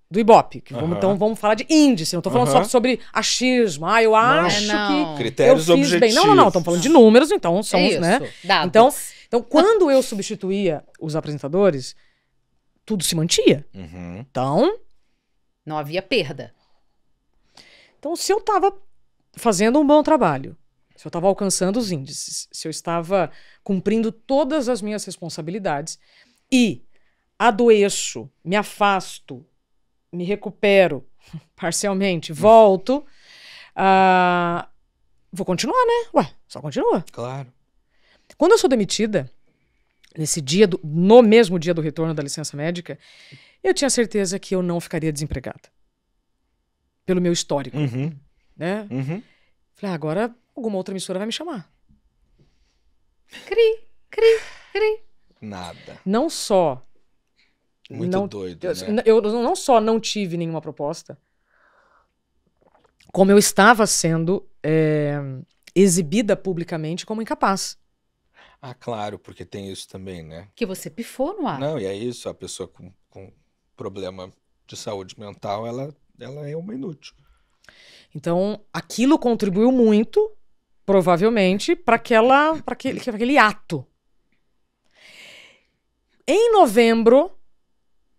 do Ibope. Que vamos, Então vamos falar de índice. Não estou falando só sobre achismo. Ah, eu acho é, não. que. Critérios eu fiz objetivos. Bem. Não, não, não. Estamos falando de números, então são. É isso, né? Dados. Então, então, quando eu substituía os apresentadores, tudo se mantia. Uhum. Então. Não havia perda. Então, se eu estava fazendo um bom trabalho, se eu estava alcançando os índices, se eu estava cumprindo todas as minhas responsabilidades e adoeço, me afasto, me recupero <laughs> parcialmente, hum. volto, uh, vou continuar, né? Ué, só continua. Claro. Quando eu sou demitida, nesse dia, do, no mesmo dia do retorno da licença médica, eu tinha certeza que eu não ficaria desempregada. Pelo meu histórico. Uhum. Né? Uhum. Falei, ah, agora alguma outra emissora vai me chamar. Cri, cri, cri. Nada. Não só. Muito não, doido. Eu, né? eu não só não tive nenhuma proposta, como eu estava sendo é, exibida publicamente como incapaz. Ah, claro, porque tem isso também, né? Que você pifou no ar. Não, e é isso, a pessoa com, com problema de saúde mental, ela, ela é uma inútil. Então, aquilo contribuiu muito Provavelmente para aquela, para aquele, aquele ato. Em novembro,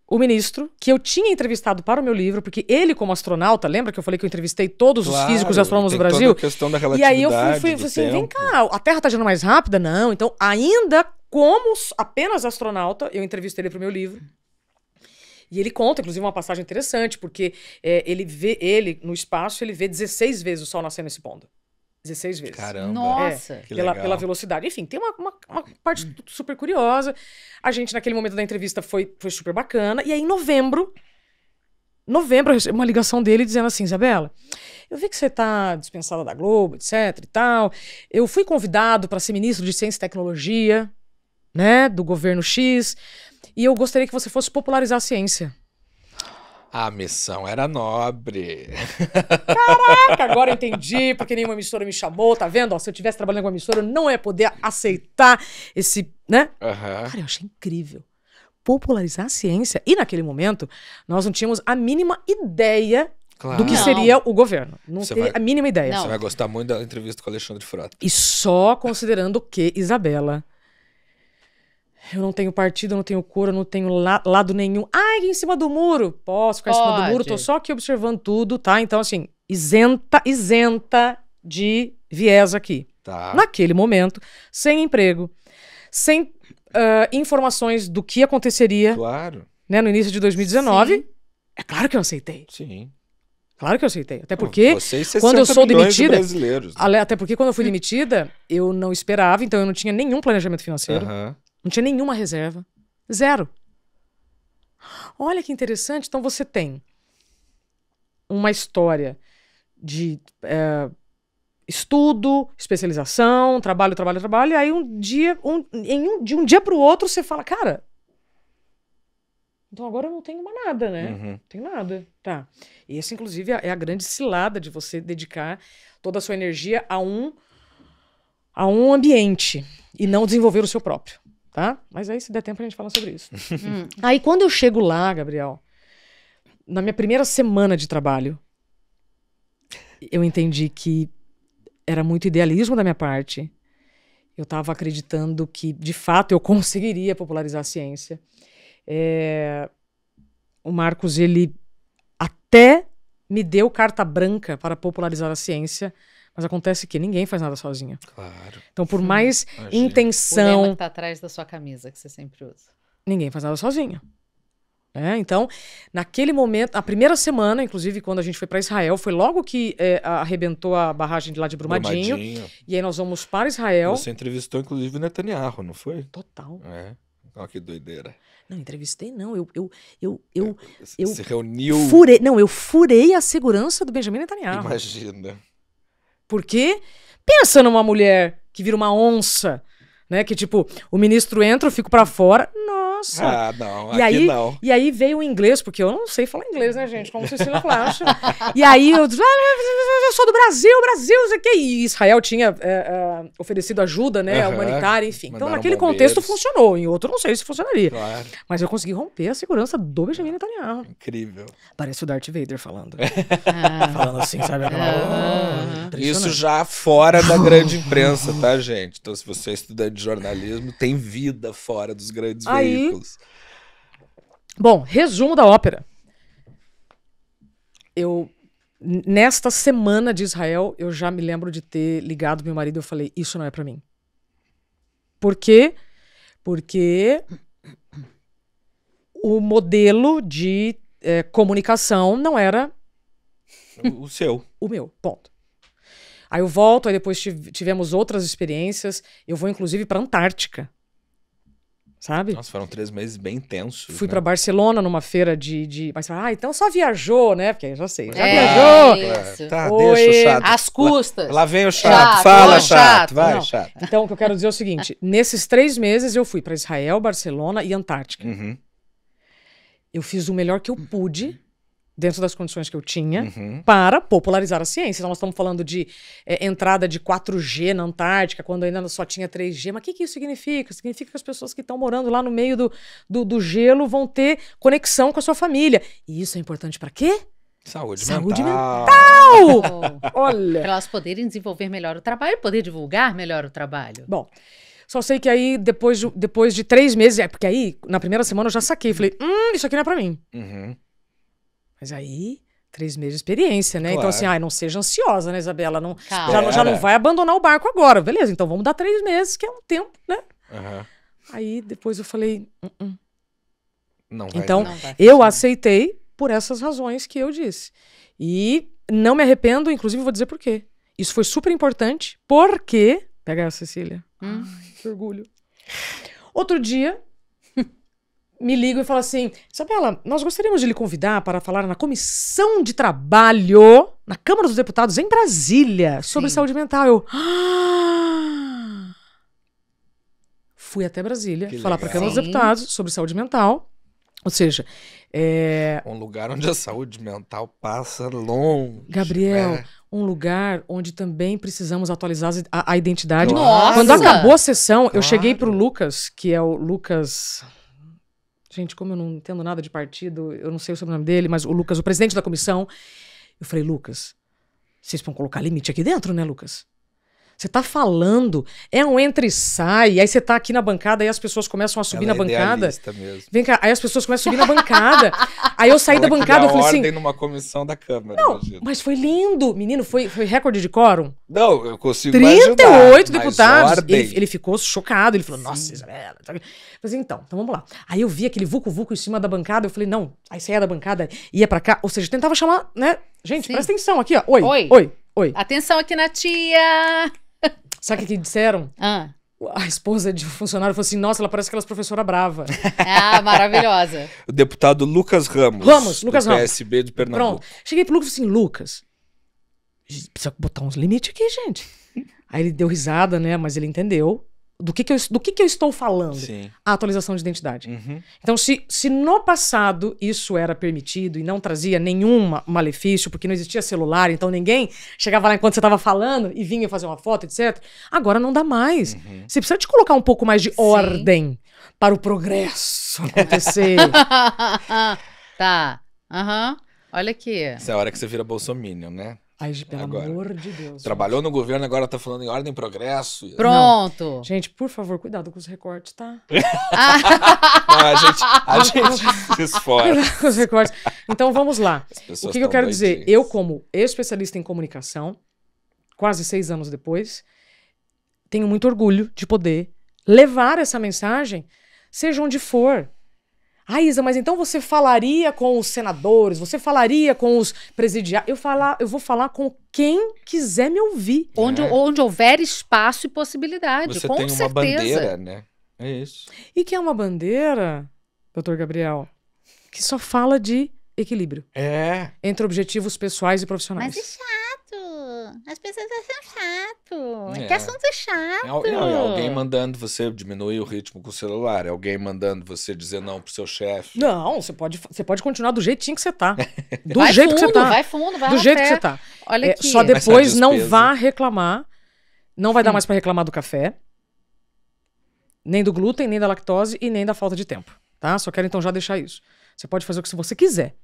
o ministro, que eu tinha entrevistado para o meu livro, porque ele, como astronauta, lembra que eu falei que eu entrevistei todos claro, os físicos e astrônomos do Brasil? Toda a questão da relatividade, e aí eu fui, fui, fui assim: tempo. vem cá, a Terra está girando mais rápida? Não. Então, ainda como apenas astronauta, eu entrevistei ele para o meu livro. E ele conta, inclusive, uma passagem interessante, porque é, ele vê ele no espaço, ele vê 16 vezes o Sol nascendo e se pondo. 16 vezes. Caramba. Nossa. É, pela, pela, velocidade. Enfim, tem uma, uma, uma, parte hum. super curiosa. A gente, naquele momento da entrevista, foi, foi super bacana. E aí, em novembro, novembro, eu uma ligação dele dizendo assim, Isabela, eu vi que você está dispensada da Globo, etc e tal. Eu fui convidado para ser ministro de Ciência e Tecnologia, né, do governo X, e eu gostaria que você fosse popularizar a ciência. A missão era nobre. Caraca, agora eu entendi porque nenhuma emissora me chamou, tá vendo? Ó, se eu tivesse trabalhando com uma emissora, eu não ia poder aceitar esse, né? Uhum. Cara, eu achei incrível. Popularizar a ciência. E naquele momento, nós não tínhamos a mínima ideia Claro. do que seria o governo. Não você a mínima ideia. Não. Você vai gostar muito da entrevista com o Alexandre Frota. E só considerando que Isabela eu não tenho partido, eu não tenho cor, eu não tenho la lado nenhum. Ai, em cima do muro. Posso ficar Pode. em cima do muro, tô só aqui observando tudo, tá? Então, assim, isenta, isenta de viés aqui. Tá. Naquele momento, sem emprego, sem uh, informações do que aconteceria. Claro. Né, no início de 2019. Sim. É claro que eu aceitei. Sim. Claro que eu aceitei. Até porque quando eu sou demitida, de né? até porque quando eu fui <laughs> demitida, eu não esperava, então eu não tinha nenhum planejamento financeiro. Uhum. Não tinha nenhuma reserva. Zero. Olha que interessante. Então você tem uma história de é, estudo, especialização, trabalho, trabalho, trabalho. E aí um dia, um, um de um dia para o outro, você fala, cara. Então agora eu não tenho mais nada, né? Uhum. Não tenho nada. Tá. E essa, inclusive, é a grande cilada de você dedicar toda a sua energia a um, a um ambiente e não desenvolver o seu próprio tá? Mas aí se der tempo a gente fala sobre isso. <laughs> Hum. Aí quando eu chego lá, Gabriel, na minha primeira semana de trabalho, eu entendi que era muito idealismo da minha parte. Eu estava acreditando que, de fato, eu conseguiria popularizar a ciência. É... O Marcos, ele até me deu carta branca para popularizar a ciência mas acontece que ninguém faz nada sozinha. Claro. Então, por mais Imagina. intenção. O lema que tá atrás da sua camisa que você sempre usa. Ninguém faz nada sozinho. É, então, naquele momento, a primeira semana, inclusive, quando a gente foi para Israel, foi logo que é, arrebentou a barragem de lá de Brumadinho, Brumadinho, E aí nós vamos para Israel. Você entrevistou, inclusive, o Netanyahu, não foi? Total. É. Olha que doideira. Não, entrevistei não. Eu, eu, eu, eu, é, eu se reuniu. Furei, não, eu furei a segurança do Benjamin Netanyahu. Imagina. Por quê? Pensa numa mulher que vira uma onça, né? Que tipo, o ministro entra, eu fico para fora. Nossa! Ah, não, e aí, não. E aí veio o inglês, porque eu não sei falar inglês, né, gente? Como se Cecília Flacha. e aí eu disse, ah, eu sou do Brasil, Brasil, isso que E Israel tinha é, é, oferecido ajuda, né, uhum. humanitária, enfim. Então, Mandaram então, naquele bombeiros. contexto funcionou, em outro não sei se funcionaria. Claro. Mas eu consegui romper a segurança do Benjamin Netanyahu. Incrível. Parece o Darth Vader falando. <laughs> Ah. Falando assim, sabe? Aquela... Ah. Isso já fora da grande <laughs> imprensa, tá, gente? Então, se você é estudante de jornalismo tem vida fora dos grandes Aí, veículos. Bom, resumo da ópera. Eu nesta semana de Israel, eu já me lembro de ter ligado meu marido e eu falei: "Isso não é para mim". Por quê? Porque o modelo de é, comunicação não era o seu. O meu, ponto. Aí eu volto, aí depois tivemos outras experiências. Eu vou, inclusive, para Antártica. Sabe? Nossa, foram três meses bem intensos. Fui né? para Barcelona numa feira de, de. Mas ah, então só viajou, né? Porque já sei. Já é, viajou! Isso. Tá, Oi. deixa o chato. As custas. Lá, lá vem o chato. chato Fala, chato. chato. Vai, Não. chato. <laughs> Então, o que eu quero dizer é o seguinte: nesses três meses eu fui para Israel, Barcelona e Antártica. Uhum. Eu fiz o melhor que eu pude dentro das condições que eu tinha, uhum. para popularizar a ciência. Então, nós estamos falando de é, entrada de 4G na Antártica, quando ainda só tinha 3G. Mas o que, que isso significa? Significa que as pessoas que estão morando lá no meio do, do, do, gelo vão ter conexão com a sua família. E isso é importante para quê? Saúde, Saúde mental. mental! <laughs> Olha. Para elas poderem desenvolver melhor o trabalho, poder divulgar melhor o trabalho. Bom. Só sei que aí, depois de, depois de três meses, é porque aí, na primeira semana, eu já saquei. Falei, hum, isso aqui não é para mim. Uhum. Mas aí, três meses de experiência, né? Claro. Então, assim, ai, não seja ansiosa, né, Isabela? Não, já, não, já não vai abandonar o barco agora. Beleza, então vamos dar três meses, que é um tempo, né? Uhum. Aí depois eu falei. Não, hum, hum. não vai, Então, não vai eu aceitei por essas razões que eu disse. E não me arrependo, inclusive vou dizer por quê. Isso foi super importante, porque. Pega essa, Cecília. Hum. Ai, que orgulho. Outro dia, me ligam e falam assim: Isabela, nós gostaríamos de lhe convidar para falar na comissão de trabalho na Câmara dos Deputados em Brasília sobre Sim. saúde mental. Eu. Ah! Fui até Brasília que falar para a Câmara dos Deputados sobre saúde mental. Ou seja, é... um lugar onde a saúde mental passa longe. Gabriel, né? um lugar onde também precisamos atualizar a, a identidade. Nossa! Quando acabou a sessão, claro. eu cheguei para o Lucas, que é o Lucas gente, como eu não entendo nada de partido, eu não sei o sobrenome dele, mas o Lucas, o presidente da comissão. Eu falei, Lucas, vocês vão colocar limite aqui dentro, né, Lucas? Você tá falando, é um entra e sai, aí você tá aqui na bancada, aí as pessoas começam a subir Ela na é bancada. Mesmo. Vem cá, aí as pessoas começam a subir na bancada. <laughs> aí eu saí Ela da bancada, eu falei ordem assim, numa comissão da câmara. Não, mas foi lindo, menino, foi, foi recorde de quórum. Não, eu consigo 38 ajudar, deputados. Ele, ele, ficou chocado, ele falou: Sim. "Nossa, Isabela". Eu tá falei assim, então, então vamos lá. Aí eu vi aquele vulco vulco em cima da bancada, eu falei: "Não". Aí saía da bancada, ia para cá, ou seja, tentava chamar, né? Gente, Sim. presta atenção aqui, ó. Oi. Oi. Oi. Oi. Atenção aqui na tia! Sabe o que, disseram? Ah. A esposa de um funcionário falou assim: Nossa, ela parece aquelas professora brava. <laughs> Ah, maravilhosa. o deputado Lucas Ramos. Ramos, Lucas do Ramos. PSB do Pernambuco. Pronto. Cheguei pro Lucas e falei assim: Lucas, precisa botar uns limites aqui, gente. Aí ele deu risada, né? Mas ele entendeu do que, que, eu, do que, que eu estou falando? Sim. A atualização de identidade. Uhum. Então, se, se no passado isso era permitido e não trazia nenhum malefício, porque não existia celular, então ninguém chegava lá enquanto você estava falando e vinha fazer uma foto, etc. Agora não dá mais. Uhum. Você precisa te colocar um pouco mais de Sim. ordem para o progresso acontecer. <laughs> tá. Aham. Uhum. Olha aqui. Essa é a hora que você vira bolsominion, né? Ai, pelo agora. amor de Deus. Trabalhou gente. no governo, agora tá falando em ordem e progresso. Pronto. Não. Gente, por favor, cuidado com os recortes, tá? <laughs> Ah. não, a gente, a <laughs> gente se esforça. com os recortes. Então, vamos lá. O que, que eu quero dizer? Eu, como especialista em comunicação, quase seis anos depois, tenho muito orgulho de poder levar essa mensagem, seja onde for, ah, Isa, mas então você falaria com os senadores, você falaria com os presidiários. Eu, falar, eu vou falar com quem quiser me ouvir. É. Onde, houver espaço e possibilidade. Você com tem uma bandeira, né? É isso. E que é uma bandeira, doutor Gabriel, que só fala de equilíbrio. É. Entre objetivos pessoais e profissionais. Mas é chato. As pessoas acham chato. É. Que é. assunto é chato. É, é, é, alguém mandando você diminuir o ritmo com o celular. É alguém mandando você dizer não pro seu chefe. Não, você pode, você pode continuar do jeitinho que você tá. <laughs> Do vai jeito fundo, que você tá. Vai fundo, vai Do jeito que você tá. Olha é, aqui. Só depois não vá reclamar. Não vai dar mais para reclamar do café. Nem do glúten, nem da lactose e nem da falta de tempo. Tá? Só quero então já deixar isso. Você pode fazer o que você quiser.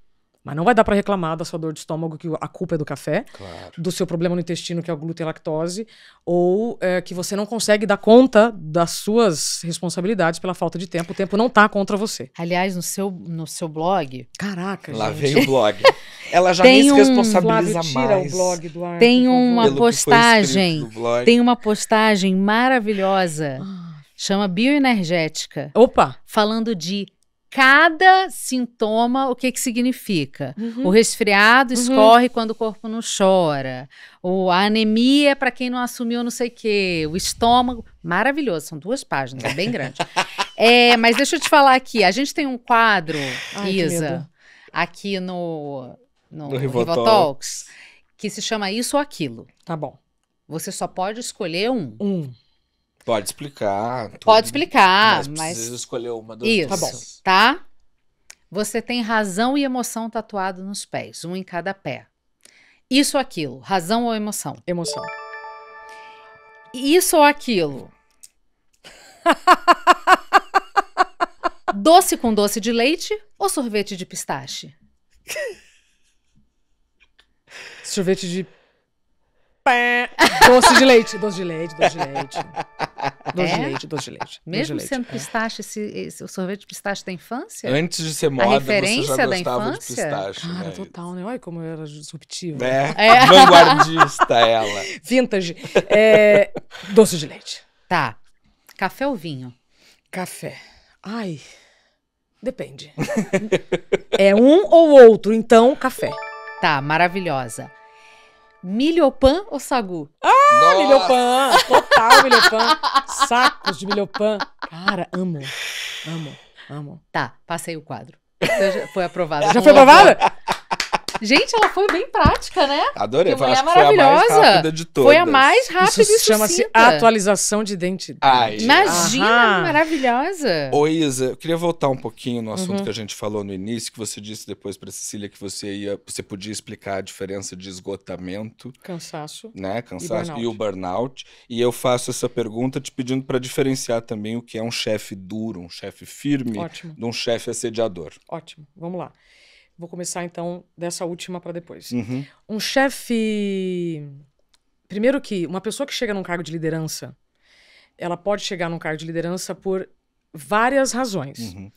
Mas não vai dar para reclamar da sua dor de estômago, que a culpa é do café, claro. do seu problema no intestino, que é o glúten e a lactose, ou é, que você não consegue dar conta das suas responsabilidades pela falta de tempo. O tempo não tá contra você. Aliás, no seu, no seu blog. Caraca, Lá gente. Lá veio o blog. <laughs> Ela já tem nem um... se responsabiliza Flávio, tira mais. O blog do ar, tem uma postagem. Tem uma postagem maravilhosa. Ah. Chama Bioenergética. Opa! Falando de cada sintoma o que que significa. Uhum. O resfriado uhum. escorre uhum. quando o corpo não chora. O, a anemia é para quem não assumiu não sei o quê. O estômago, maravilhoso, são duas páginas, é bem grande. <laughs> é, mas deixa eu te falar aqui, a gente tem um quadro, Ai, Isa, aqui no, no, no Rivotalks, que se chama Isso ou Aquilo. Tá bom. Você só pode escolher um. Um. Pode explicar. Tudo, Pode explicar, mas, mas... escolheu escolher uma das Isso, duas. tá bom. Tá? Você tem razão e emoção tatuado nos pés, um em cada pé. Isso ou aquilo, razão ou emoção? Emoção. Isso ou aquilo? <laughs> doce com doce de leite ou sorvete de pistache? sorvete de Pé. Doce de leite, doce de leite, doce de leite. <laughs> Doce é? de leite, doce de leite. Mesmo de sendo pistache, esse, esse, o sorvete de pistache da infância? Antes de ser moda, a referência você já gostava da infância? de pistache. Cara, né? total, né? Olha como eu era disruptiva. Né? É, é. <laughs> vanguardista ela. Vintage. É, doce de leite. Tá. Café ou vinho? Café. Ai, depende. é um ou outro, então café. Tá, maravilhosa. Milhopan ou sagu? Ah, Nossa. milhopan! Total milhopan! Sacos de milhopan! Cara, amo, amo, amo. Tá, passei o quadro. Então, já foi aprovado. Já, já foi aprovado? Gente, ela foi bem prática, né? Adorei. Foi, acho que foi a mais rápida de todas. Foi a mais rápida Isso chama-se atualização de identidade. Imagina, Aham. maravilhosa. Oi, Isa, eu queria voltar um pouquinho no assunto uhum. que a gente falou no início, que você disse depois para Cecília que você ia, você podia explicar a diferença de esgotamento. Cansaço. Né? Cansaço. E, e o burnout. E eu faço essa pergunta te pedindo para diferenciar também o que é um chefe duro, um chefe firme, Ótimo. de um chefe assediador. Ótimo, vamos lá. Vou começar então dessa última para depois. Uhum. Um chefe. Primeiro que uma pessoa que chega num cargo de liderança, ela pode chegar num cargo de liderança por várias razões. Uhum.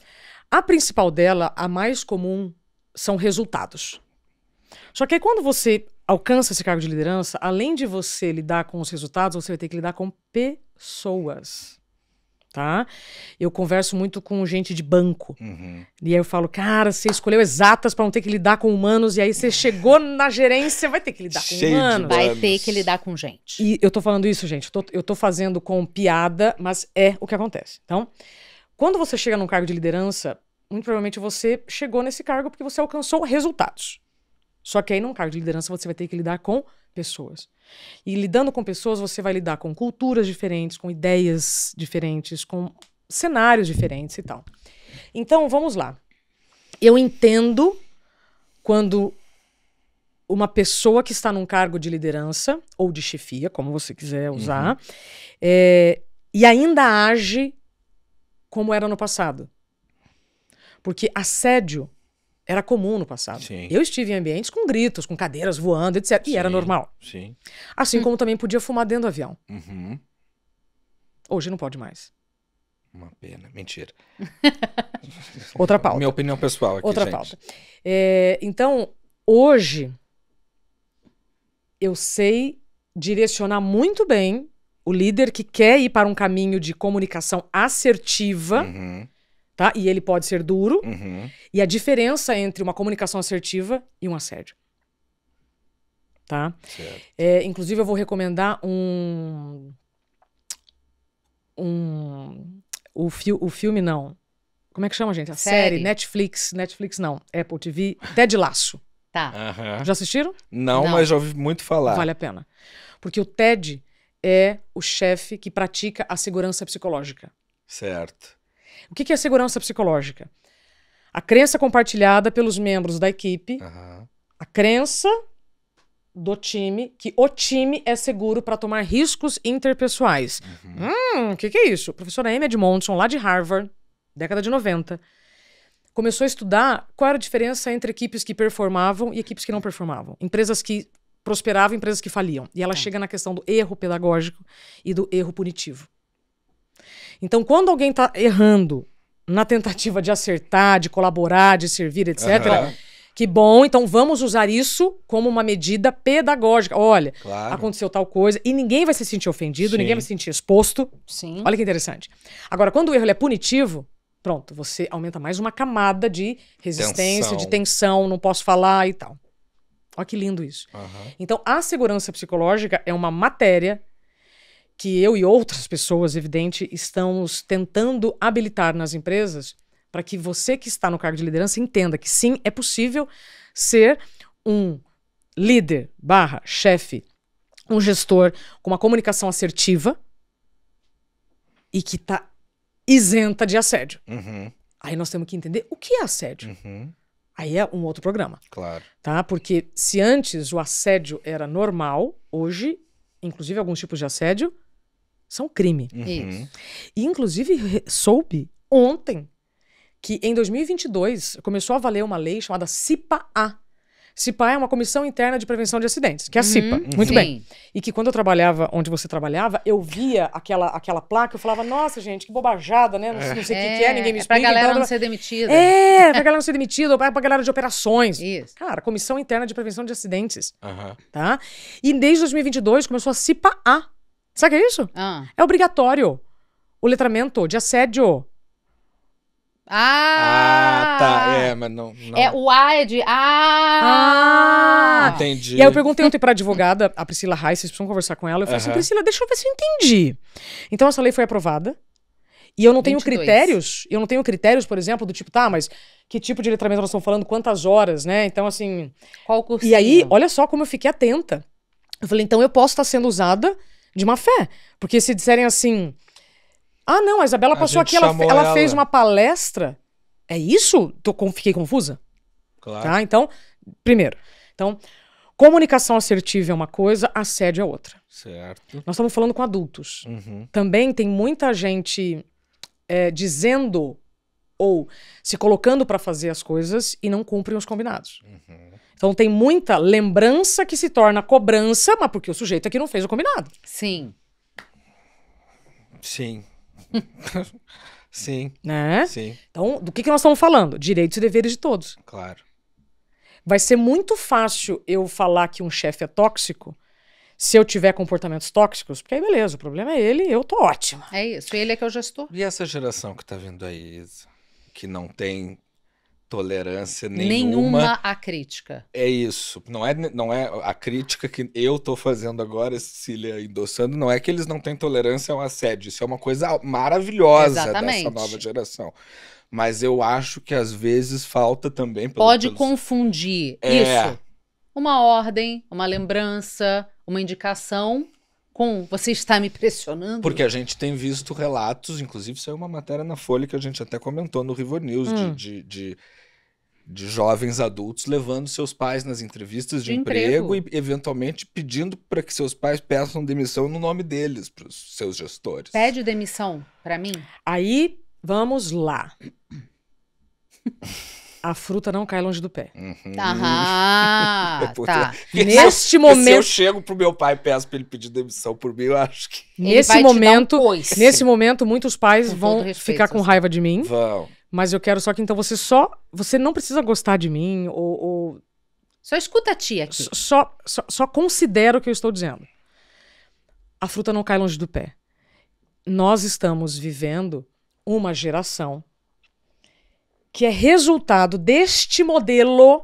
A principal dela, a mais comum, são resultados. Só que aí quando você alcança esse cargo de liderança, além de você lidar com os resultados, você vai ter que lidar com pessoas tá? Eu converso muito com gente de banco. Uhum. E aí eu falo, cara, você escolheu exatas para não ter que lidar com humanos, e aí você chegou na gerência, vai ter que lidar com humanos. Vai ter que lidar com gente. E eu tô falando isso, gente, eu tô, eu tô fazendo com piada, mas é o que acontece. Então, quando você chega num cargo de liderança, muito provavelmente você chegou nesse cargo porque você alcançou resultados. Só que aí num cargo de liderança você vai ter que lidar com pessoas. E lidando com pessoas, você vai lidar com culturas diferentes, com ideias diferentes, com cenários diferentes e tal. Então, vamos lá. Eu entendo quando uma pessoa que está num cargo de liderança ou de chefia, como você quiser usar, uhum. é, e ainda age como era no passado. Porque assédio era comum no passado. Sim. Eu estive em ambientes com gritos, com cadeiras voando, etc. Sim, e era normal. Sim. Assim como também podia fumar dentro do avião. Uhum. Hoje não pode mais. Uma pena. Mentira. <laughs> Outra pauta. Minha opinião pessoal aqui, Outra gente. pauta. É, então, hoje, eu sei direcionar muito bem o líder que quer ir para um caminho de comunicação assertiva. Uhum tá? E ele pode ser duro. Uhum. E a diferença entre uma comunicação assertiva e um assédio. Tá? É, inclusive, eu vou recomendar um. Um. O, fi o filme, não. Como é que chama, gente? A série. série Netflix. Netflix, não. Apple TV. Ted Laço. Tá. Já assistiram? Não, não, mas já ouvi muito falar. Vale a pena. Porque o Ted é o chefe que pratica a segurança psicológica. Certo. O que é segurança psicológica? A crença compartilhada pelos membros da equipe, uhum. a crença do time que o time é seguro para tomar riscos interpessoais. Uhum. Hum, o que, que, é isso? A professora Amy Edmondson, lá de Harvard, década de 90, começou a estudar qual era a diferença entre equipes que performavam e equipes que não performavam. Empresas que prosperavam, empresas que faliam. E ela tá. chega na questão do erro pedagógico e do erro punitivo. Então, quando alguém está errando na tentativa de acertar, de colaborar, de servir, etc., uhum. que bom, então vamos usar isso como uma medida pedagógica. Olha, claro. aconteceu tal coisa e ninguém vai se sentir ofendido, Sim. ninguém vai se sentir exposto. Sim. Olha que interessante. Agora, quando o erro é punitivo, pronto, você aumenta mais uma camada de resistência, tensão. de tensão, não posso falar e tal. Olha que lindo isso. Uhum. Então, a segurança psicológica é uma matéria que eu e outras pessoas, evidente, estamos tentando habilitar nas empresas para que você que está no cargo de liderança entenda que sim, é possível ser um líder barra chefe, um gestor com uma comunicação assertiva e que está isenta de assédio. Uhum. Aí nós temos que entender o que é assédio. Uhum. Aí é um outro programa. Claro. Tá? Porque se antes o assédio era normal, hoje, inclusive alguns tipos de assédio, são crime. Uhum. E inclusive soube ontem que em 2022 começou a valer uma lei chamada CIPA-A. CIPA é uma Comissão Interna de Prevenção de Acidentes, que é a CIPA. Uhum. Muito Sim. bem. E que quando eu trabalhava onde você trabalhava, eu via aquela, aquela placa, eu falava, nossa, gente, que bobajada, né? Não, sei o é. que, que, é, é ninguém me explica. É pra galera então, não ser demitida. É, pra galera não ser demitida, ou pra, pra galera de operações. Isso. Cara, Comissão Interna de Prevenção de Acidentes. Uhum. Tá? E desde 2022 começou a CIPA-A Sabe o que é isso? Ah. É obrigatório o letramento de assédio. Ah, ah tá. É, mas não, não. É, o A é de. Ah! ah entendi. E aí eu perguntei ontem pra advogada, a Priscila Reis, vocês precisam conversar com ela. Eu falei assim, Priscila, deixa eu ver se eu entendi. Então essa lei foi aprovada. E eu não 22. tenho critérios, eu não tenho critérios, por exemplo, do tipo, tá, mas que tipo de letramento nós estamos falando, quantas horas, né? Então, assim. Qual o E aí, olha só como eu fiquei atenta. Eu falei, então eu posso estar sendo usada de uma fé. Porque se disserem assim: ah, não, a Isabela a passou aqui, ela, ela, ela, fez uma palestra. É isso? Tô, fiquei confusa? Claro. Tá? Então, primeiro. Então, comunicação assertiva é uma coisa, assédio é outra. Certo. Nós estamos falando com adultos. Uhum. Também tem muita gente é, dizendo ou se colocando para fazer as coisas e não cumprem os combinados. Uhum. Então tem muita lembrança que se torna cobrança, mas porque o sujeito aqui não fez o combinado. Sim. Sim. <laughs> Sim. Né? Sim. Então, do que, que nós estamos falando? Direitos e deveres de todos. Claro. Vai ser muito fácil eu falar que um chefe é tóxico se eu tiver comportamentos tóxicos, porque aí beleza, o problema é ele, eu tô ótima. É isso, ele é que eu já estou. E essa geração que tá vindo aí, que não tem tolerância nenhuma. Nenhuma à crítica. É isso. Não é, não é a crítica que eu estou fazendo agora, Cecília endossando, não é que eles não têm tolerância ao assédio. Isso é uma coisa maravilhosa Exatamente. dessa nova geração. Mas eu acho que às vezes falta também. Pelo, Pode pelos... confundir é... isso. Uma ordem, uma lembrança, uma indicação com você está me pressionando? Porque a gente tem visto relatos, inclusive saiu uma matéria na Folha que a gente até comentou no River News, hum. de, de, de, de, jovens adultos levando seus pais nas entrevistas de, de emprego. emprego. e eventualmente pedindo para que seus pais peçam demissão no nome deles, para os seus gestores. Pede demissão para mim? Aí, vamos lá a fruta não cai longe do pé. Uhum. Ah, <laughs> tá. <laughs> Neste momento. Se eu chego pro meu pai e peço pra ele pedir demissão por mim, eu acho que. Ele nesse momento, um nesse momento, muitos pais com vão respeito, ficar com assim. raiva de mim. Vão. Mas eu quero só que então você só. Você não precisa gostar de mim ou. ou... Só escuta a tia aqui. Só, só, só considera o que eu estou dizendo. A fruta não cai longe do pé. Nós estamos vivendo uma geração que é resultado deste modelo,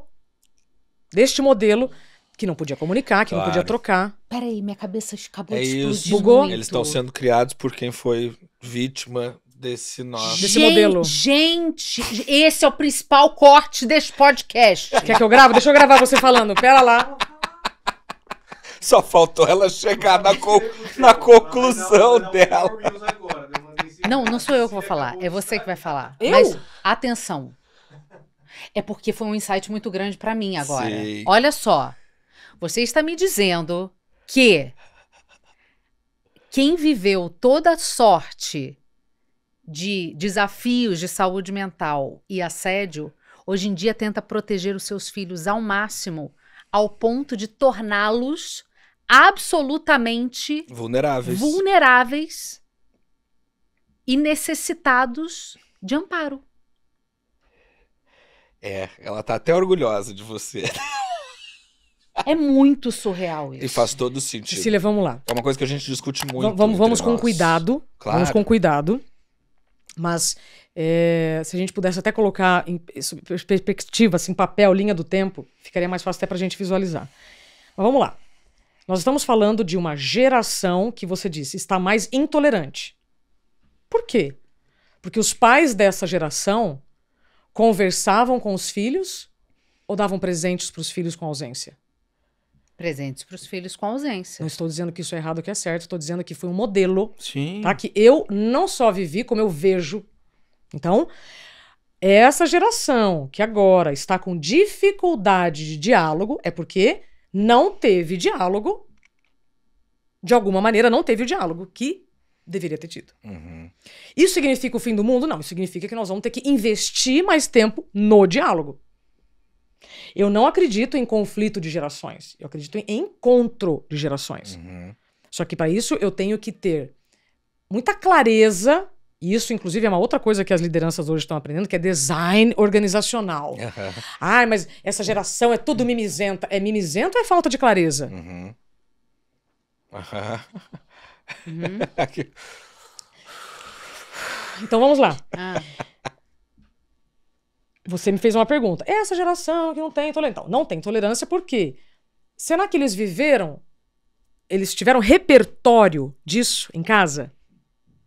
deste modelo que não podia comunicar, que claro. não podia trocar. Peraí, minha cabeça acabou é de explodir. Bugou? Eles estão sendo criados por quem foi vítima desse nosso desse gente, modelo. Gente, esse é o principal corte deste podcast. Quer que eu grave? Deixa eu gravar você falando. Pera lá. Só faltou ela chegar na, co na conclusão não, não, não, dela. Não, não sou eu que vou falar, é você que vai falar. Eu? Mas atenção. É porque foi um insight muito grande para mim agora. Sim. Olha só. Você está me dizendo que quem viveu toda sorte de desafios de saúde mental e assédio, hoje em dia tenta proteger os seus filhos ao máximo, ao ponto de torná-los absolutamente vulneráveis. vulneráveis e necessitados de amparo. É, ela tá até orgulhosa de você. <laughs> É muito surreal isso. E faz todo sentido. Cecília, vamos lá. É uma coisa que a gente discute muito. vamos, vamos com cuidado. Claro. Vamos com cuidado. Mas é, se a gente pudesse até colocar em perspectiva, assim, papel, linha do tempo, ficaria mais fácil até para a gente visualizar. Mas vamos lá. Nós estamos falando de uma geração que você disse está mais intolerante. Por quê? Porque os pais dessa geração conversavam com os filhos ou davam presentes para os filhos com ausência? Presentes para os filhos com ausência. Não estou dizendo que isso é errado ou que é certo, estou dizendo que foi um modelo Sim. Tá? que eu não só vivi, como eu vejo. Então, essa geração que agora está com dificuldade de diálogo é porque não teve diálogo, de alguma maneira não teve o diálogo que deveria ter tido. Uhum. Isso significa o fim do mundo? Não, isso significa que nós vamos ter que investir mais tempo no diálogo. Eu não acredito em conflito de gerações. Eu acredito em encontro de gerações. Uhum. Só que para isso eu tenho que ter muita clareza. E isso, inclusive, é uma outra coisa que as lideranças hoje estão aprendendo, que é design organizacional. Uhum. mas essa geração é tudo mimizenta. É mimisenta? ou é falta de clareza? Uhum. Uhum. <laughs> então vamos lá. Ah. Você me fez uma pergunta. Essa geração que não tem tolerância. Então, não tem tolerância porque será que eles viveram? Eles tiveram repertório disso em casa?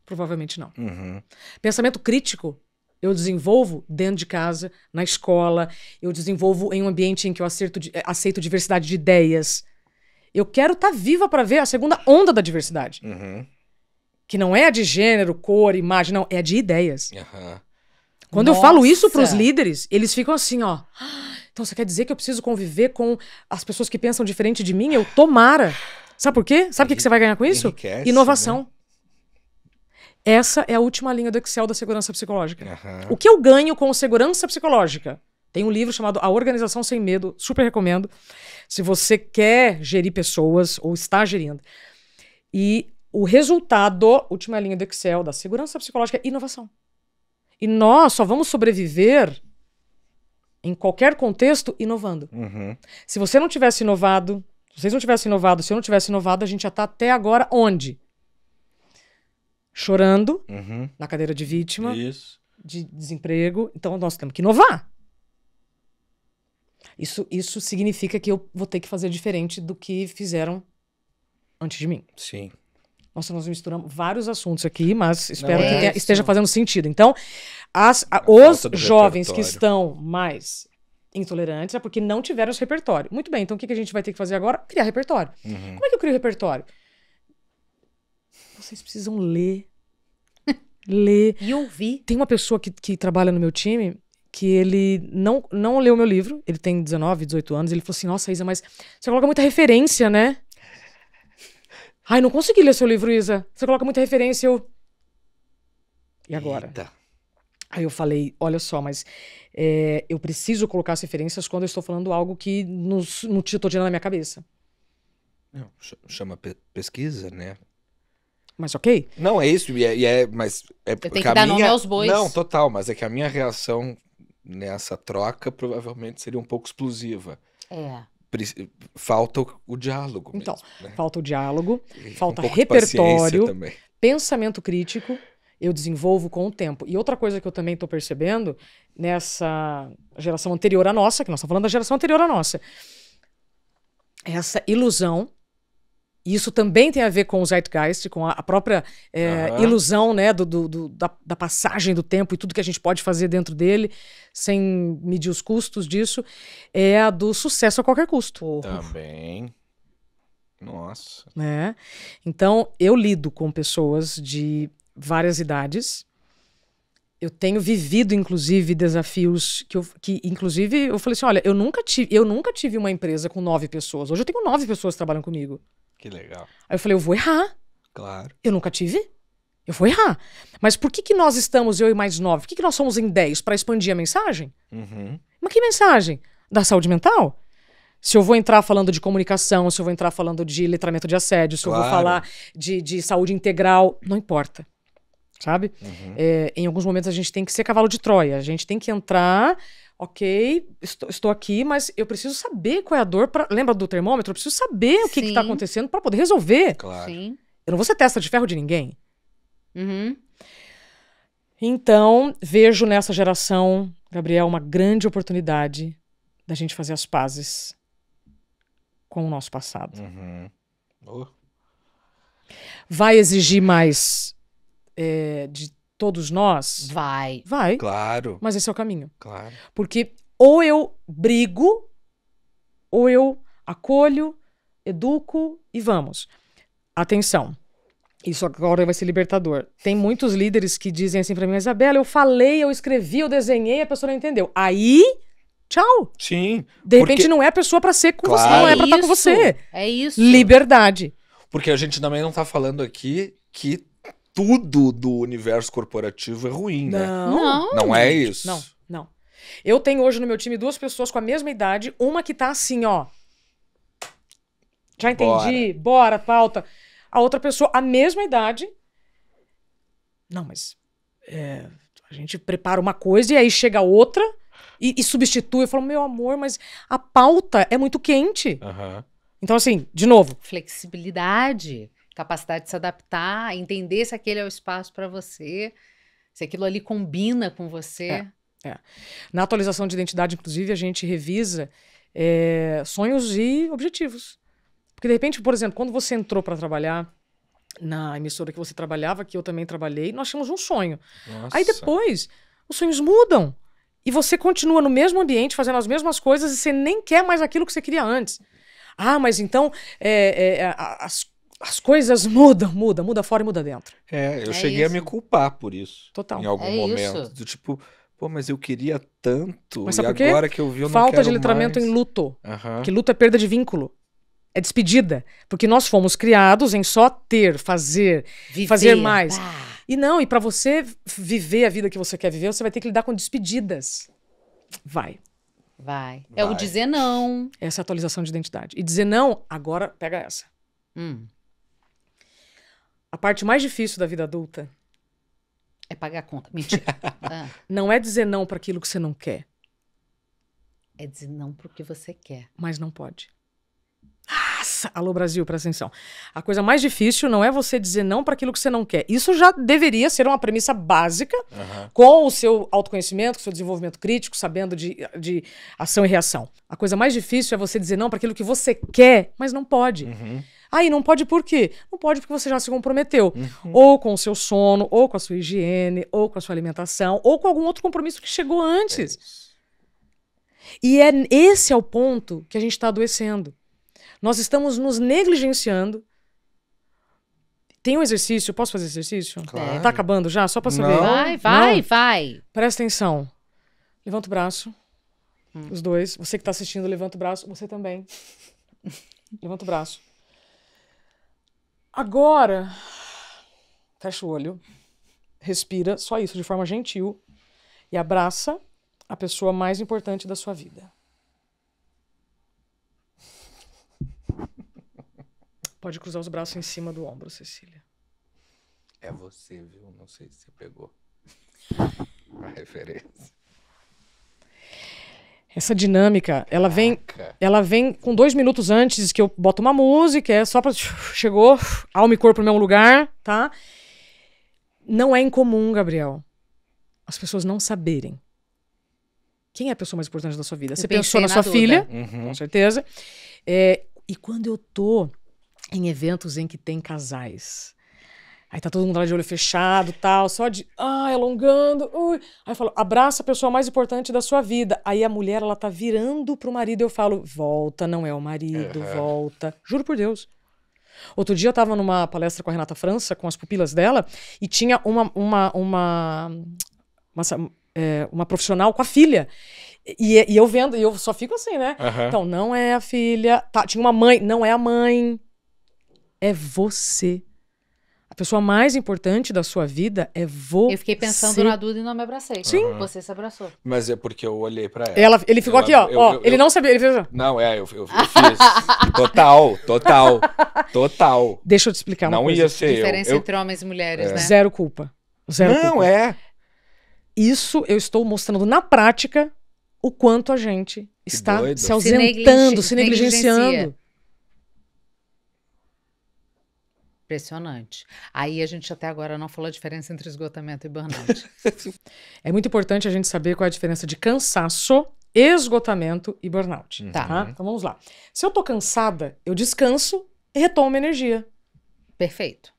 Provavelmente não. Uhum. Pensamento crítico eu desenvolvo dentro de casa, na escola, eu desenvolvo em um ambiente em que eu eh, aceito diversidade de ideias. Eu quero estar tá viva para ver a segunda onda da diversidade. Uhum. Que não é de gênero, cor, imagem, não. É de ideias. Uhum. Quando Nossa. eu falo isso para os líderes, eles ficam assim, ó. Então você quer dizer que eu preciso conviver com as pessoas que pensam diferente de mim? Eu tomara. Sabe por quê? Sabe o que, que, você vai ganhar com isso? Inovação. Né? Essa é a última linha do Excel da segurança psicológica. Uhum. O que eu ganho com segurança psicológica? Tem um livro chamado A Organização Sem Medo, super recomendo. Se você quer gerir pessoas ou está gerindo. E o resultado, última linha do Excel, da segurança psicológica é inovação. E nós só vamos sobreviver em qualquer contexto inovando. Uhum. Se você não tivesse inovado, se vocês não tivessem inovado, se eu não tivesse inovado, a gente já está até agora onde? Chorando uhum. na cadeira de vítima, Isso. de desemprego. Então nós temos que inovar. Isso, isso significa que eu vou ter que fazer diferente do que fizeram antes de mim. Sim. Nossa, nós misturamos vários assuntos aqui, mas espero é que esteja fazendo sentido. Então, as, a, os jovens que estão mais intolerantes é porque não tiveram esse repertório. Muito bem, então o que a gente vai ter que fazer agora? Criar repertório. Uhum. Como é que eu crio repertório? Vocês precisam ler. <laughs> ler. E ouvir. Tem uma pessoa que, que trabalha no meu time que ele não, não leu meu livro, ele tem 19, 18 anos, ele falou assim, nossa, Isa, mas você coloca muita referência, né? <laughs> Ai, não consegui ler seu livro, Isa. Você coloca muita referência, eu... E agora? Eita. Aí eu falei, olha só, mas é, eu preciso colocar as referências quando eu estou falando algo que não estou tirando na minha cabeça. Não, chama pe pesquisa, né? Mas ok? Não, é isso, e é, e é mas... É, Tem que dar nome aos bois. Não, total, mas é que a minha reação nessa troca provavelmente seria um pouco explosiva. É. falta o, o diálogo. Mesmo, então, né? falta o diálogo, e falta um repertório, pensamento crítico. Eu desenvolvo com o tempo. E outra coisa que eu também estou percebendo nessa geração anterior à nossa, que nós estamos falando da geração anterior à nossa, essa ilusão isso também tem a ver com o Zeitgeist, com a, própria é, uhum. ilusão né, do, do, do da, da, passagem do tempo e tudo que a gente pode fazer dentro dele, sem medir os custos disso, é a do sucesso a qualquer custo. Também. Nossa. Né? Então, eu lido com pessoas de várias idades. Eu tenho vivido, inclusive, desafios que, eu, que inclusive, eu falei assim: olha, eu nunca, tive, eu nunca tive uma empresa com nove pessoas. Hoje eu tenho nove pessoas que trabalham comigo. Que legal. Aí eu falei, eu vou errar. Claro. Eu nunca tive. Eu vou errar. Mas por que, que nós estamos, eu e mais nove, por que, que nós somos em dez? Para expandir a mensagem? Uhum. Mas que mensagem? Da saúde mental? Se eu vou entrar falando de comunicação, se eu vou entrar falando de letramento de assédio, se claro. eu vou falar de, de saúde integral, não importa sabe? Uhum. É, em alguns momentos a gente tem que ser cavalo de Troia, a gente tem que entrar ok, estou, estou, aqui, mas eu preciso saber qual é a dor. Pra... Lembra do termômetro? Eu preciso saber o que está acontecendo para poder resolver. Claro. Sim. Eu não vou ser testa de ferro de ninguém. Uhum. Então, vejo nessa geração, Gabriel, uma grande oportunidade da gente fazer as pazes com o nosso passado. Uhum. Oh. Vai exigir mais é, de todos nós. Vai. Vai. Claro. Mas esse é o caminho. Claro. Porque ou eu brigo, ou eu acolho, educo e vamos. Atenção. Isso agora vai ser libertador. Tem muitos líderes que dizem assim para mim, Isabela, eu falei, eu escrevi, eu desenhei, a pessoa não entendeu. Aí, tchau. Sim. De repente porque... não é a pessoa para ser com claro. você, não é, para estar tá com você. É, é isso. Liberdade. Porque a gente também não tá falando aqui que tudo do universo corporativo é ruim, né? Não. Não, não é isso. Não, não. Eu tenho hoje no meu time duas pessoas com a mesma idade, uma que tá assim, ó. Já entendi, bora, bora pauta. A outra pessoa, a mesma idade. Não, mas é, a gente prepara uma coisa e aí chega outra e, e substitui. Eu falo, meu amor, mas a pauta é muito quente. Uhum. Então, assim, de novo. Flexibilidade capacidade de se adaptar, entender se aquele é o espaço para você, se aquilo ali combina com você. É, é. Na atualização de identidade, inclusive, a gente revisa é, sonhos e objetivos. Porque, de repente, por exemplo, quando você entrou para trabalhar na emissora que você trabalhava, que eu também trabalhei, nós tínhamos um sonho. Nossa. Aí depois, os sonhos mudam. E você continua no mesmo ambiente, fazendo as mesmas coisas, e você nem quer mais aquilo que você queria antes. Ah, mas então é, é, as as coisas mudam, muda, muda fora e muda dentro. É, eu é cheguei isso. a me culpar por isso. Total. Em algum é momento. Isso. Do tipo, pô, mas eu queria tanto. Mas sabe e quê? agora que eu vi, eu Falta de letramento mais. em luto. Que luto é perda de vínculo. É despedida. Porque nós fomos criados em só ter, fazer, viver. fazer mais. Ah. E não, e para você viver a vida que você quer viver, você vai ter que lidar com despedidas. Vai. Vai. vai. É o dizer não. Essa é a atualização de identidade. E dizer não, agora pega essa. Hum. A parte mais difícil da vida adulta é pagar a conta. Mentira. <laughs> ah. Não é dizer não para aquilo que você não quer. É dizer não para o que você quer. Mas não pode. Nossa! Alô, Brasil, presta atenção. A coisa mais difícil não é você dizer não para aquilo que você não quer. Isso já deveria ser uma premissa básica uhum. com o seu autoconhecimento, com o seu desenvolvimento crítico, sabendo de, de ação e reação. A coisa mais difícil é você dizer não para aquilo que você quer, mas não pode. Uhum. Aí não pode por quê? Não pode porque você já se comprometeu. Uhum. Ou com o seu sono, ou com a sua higiene, ou com a sua alimentação, ou com algum outro compromisso que chegou antes. É e é esse é o ponto que a gente está adoecendo. Nós estamos nos negligenciando. Tem um exercício, posso fazer exercício? Claro. Tá acabando já? Só pra saber. Não, vai, vai, não. vai. Presta atenção. Levanta o braço. Hum. Os dois. Você que tá assistindo, levanta o braço. Você também. <laughs> levanta o braço. Agora, fecha o olho, respira, só isso, de forma gentil, e abraça a pessoa mais importante da sua vida. Pode cruzar os braços em cima do ombro, Cecília. É você, viu? Não sei se você pegou a referência. Essa dinâmica, ela vem, ela vem com dois minutos antes que eu boto uma música, é só para chegou, alma e corpo no mesmo lugar, tá? Não é incomum, Gabriel, as pessoas não saberem quem é a pessoa mais importante da sua vida. Eu Você pensou na, na sua Duda. filha, uhum. com certeza. É, e quando eu tô em eventos em que tem casais, Aí tá todo mundo lá de olho fechado, tal, só de, ah, alongando. Ui. Aí eu falo, abraça a pessoa mais importante da sua vida. Aí a mulher, ela tá virando pro marido, eu falo, volta, não é o marido, uhum. volta. Juro por Deus. Outro dia eu tava numa palestra com a Renata França, com as pupilas dela, e tinha uma uma uma uma, é, uma profissional com a filha. E, e, eu vendo, e eu só fico assim, né? Uhum. Então, não é a filha. Tá, tinha uma mãe, não é a mãe. É você. A pessoa mais importante da sua vida é você. Eu fiquei pensando na Duda e não me abracei. Sim. Uhum. Você se abraçou. Mas é porque eu olhei pra ela. ela ele ficou ela, aqui, ó. Eu, ó eu, ele eu, não sabia. Ele fez... Não, é, eu, fiz. <laughs> total, total, total. Deixa eu te explicar uma não coisa. Não ia ser A diferença entre homens e mulheres, é. né? Zero culpa. Zero não, culpa. é. Isso eu estou mostrando na prática o quanto a gente está se ausentando, se, se negligenciando. Negligencia. Impressionante. Aí a gente até agora não falou a diferença entre esgotamento e burnout. <laughs> é muito importante a gente saber qual é a diferença de cansaço, esgotamento e burnout. Uhum. Tá. tá? Então vamos lá. Se eu tô cansada, eu descanso e retomo energia. Perfeito.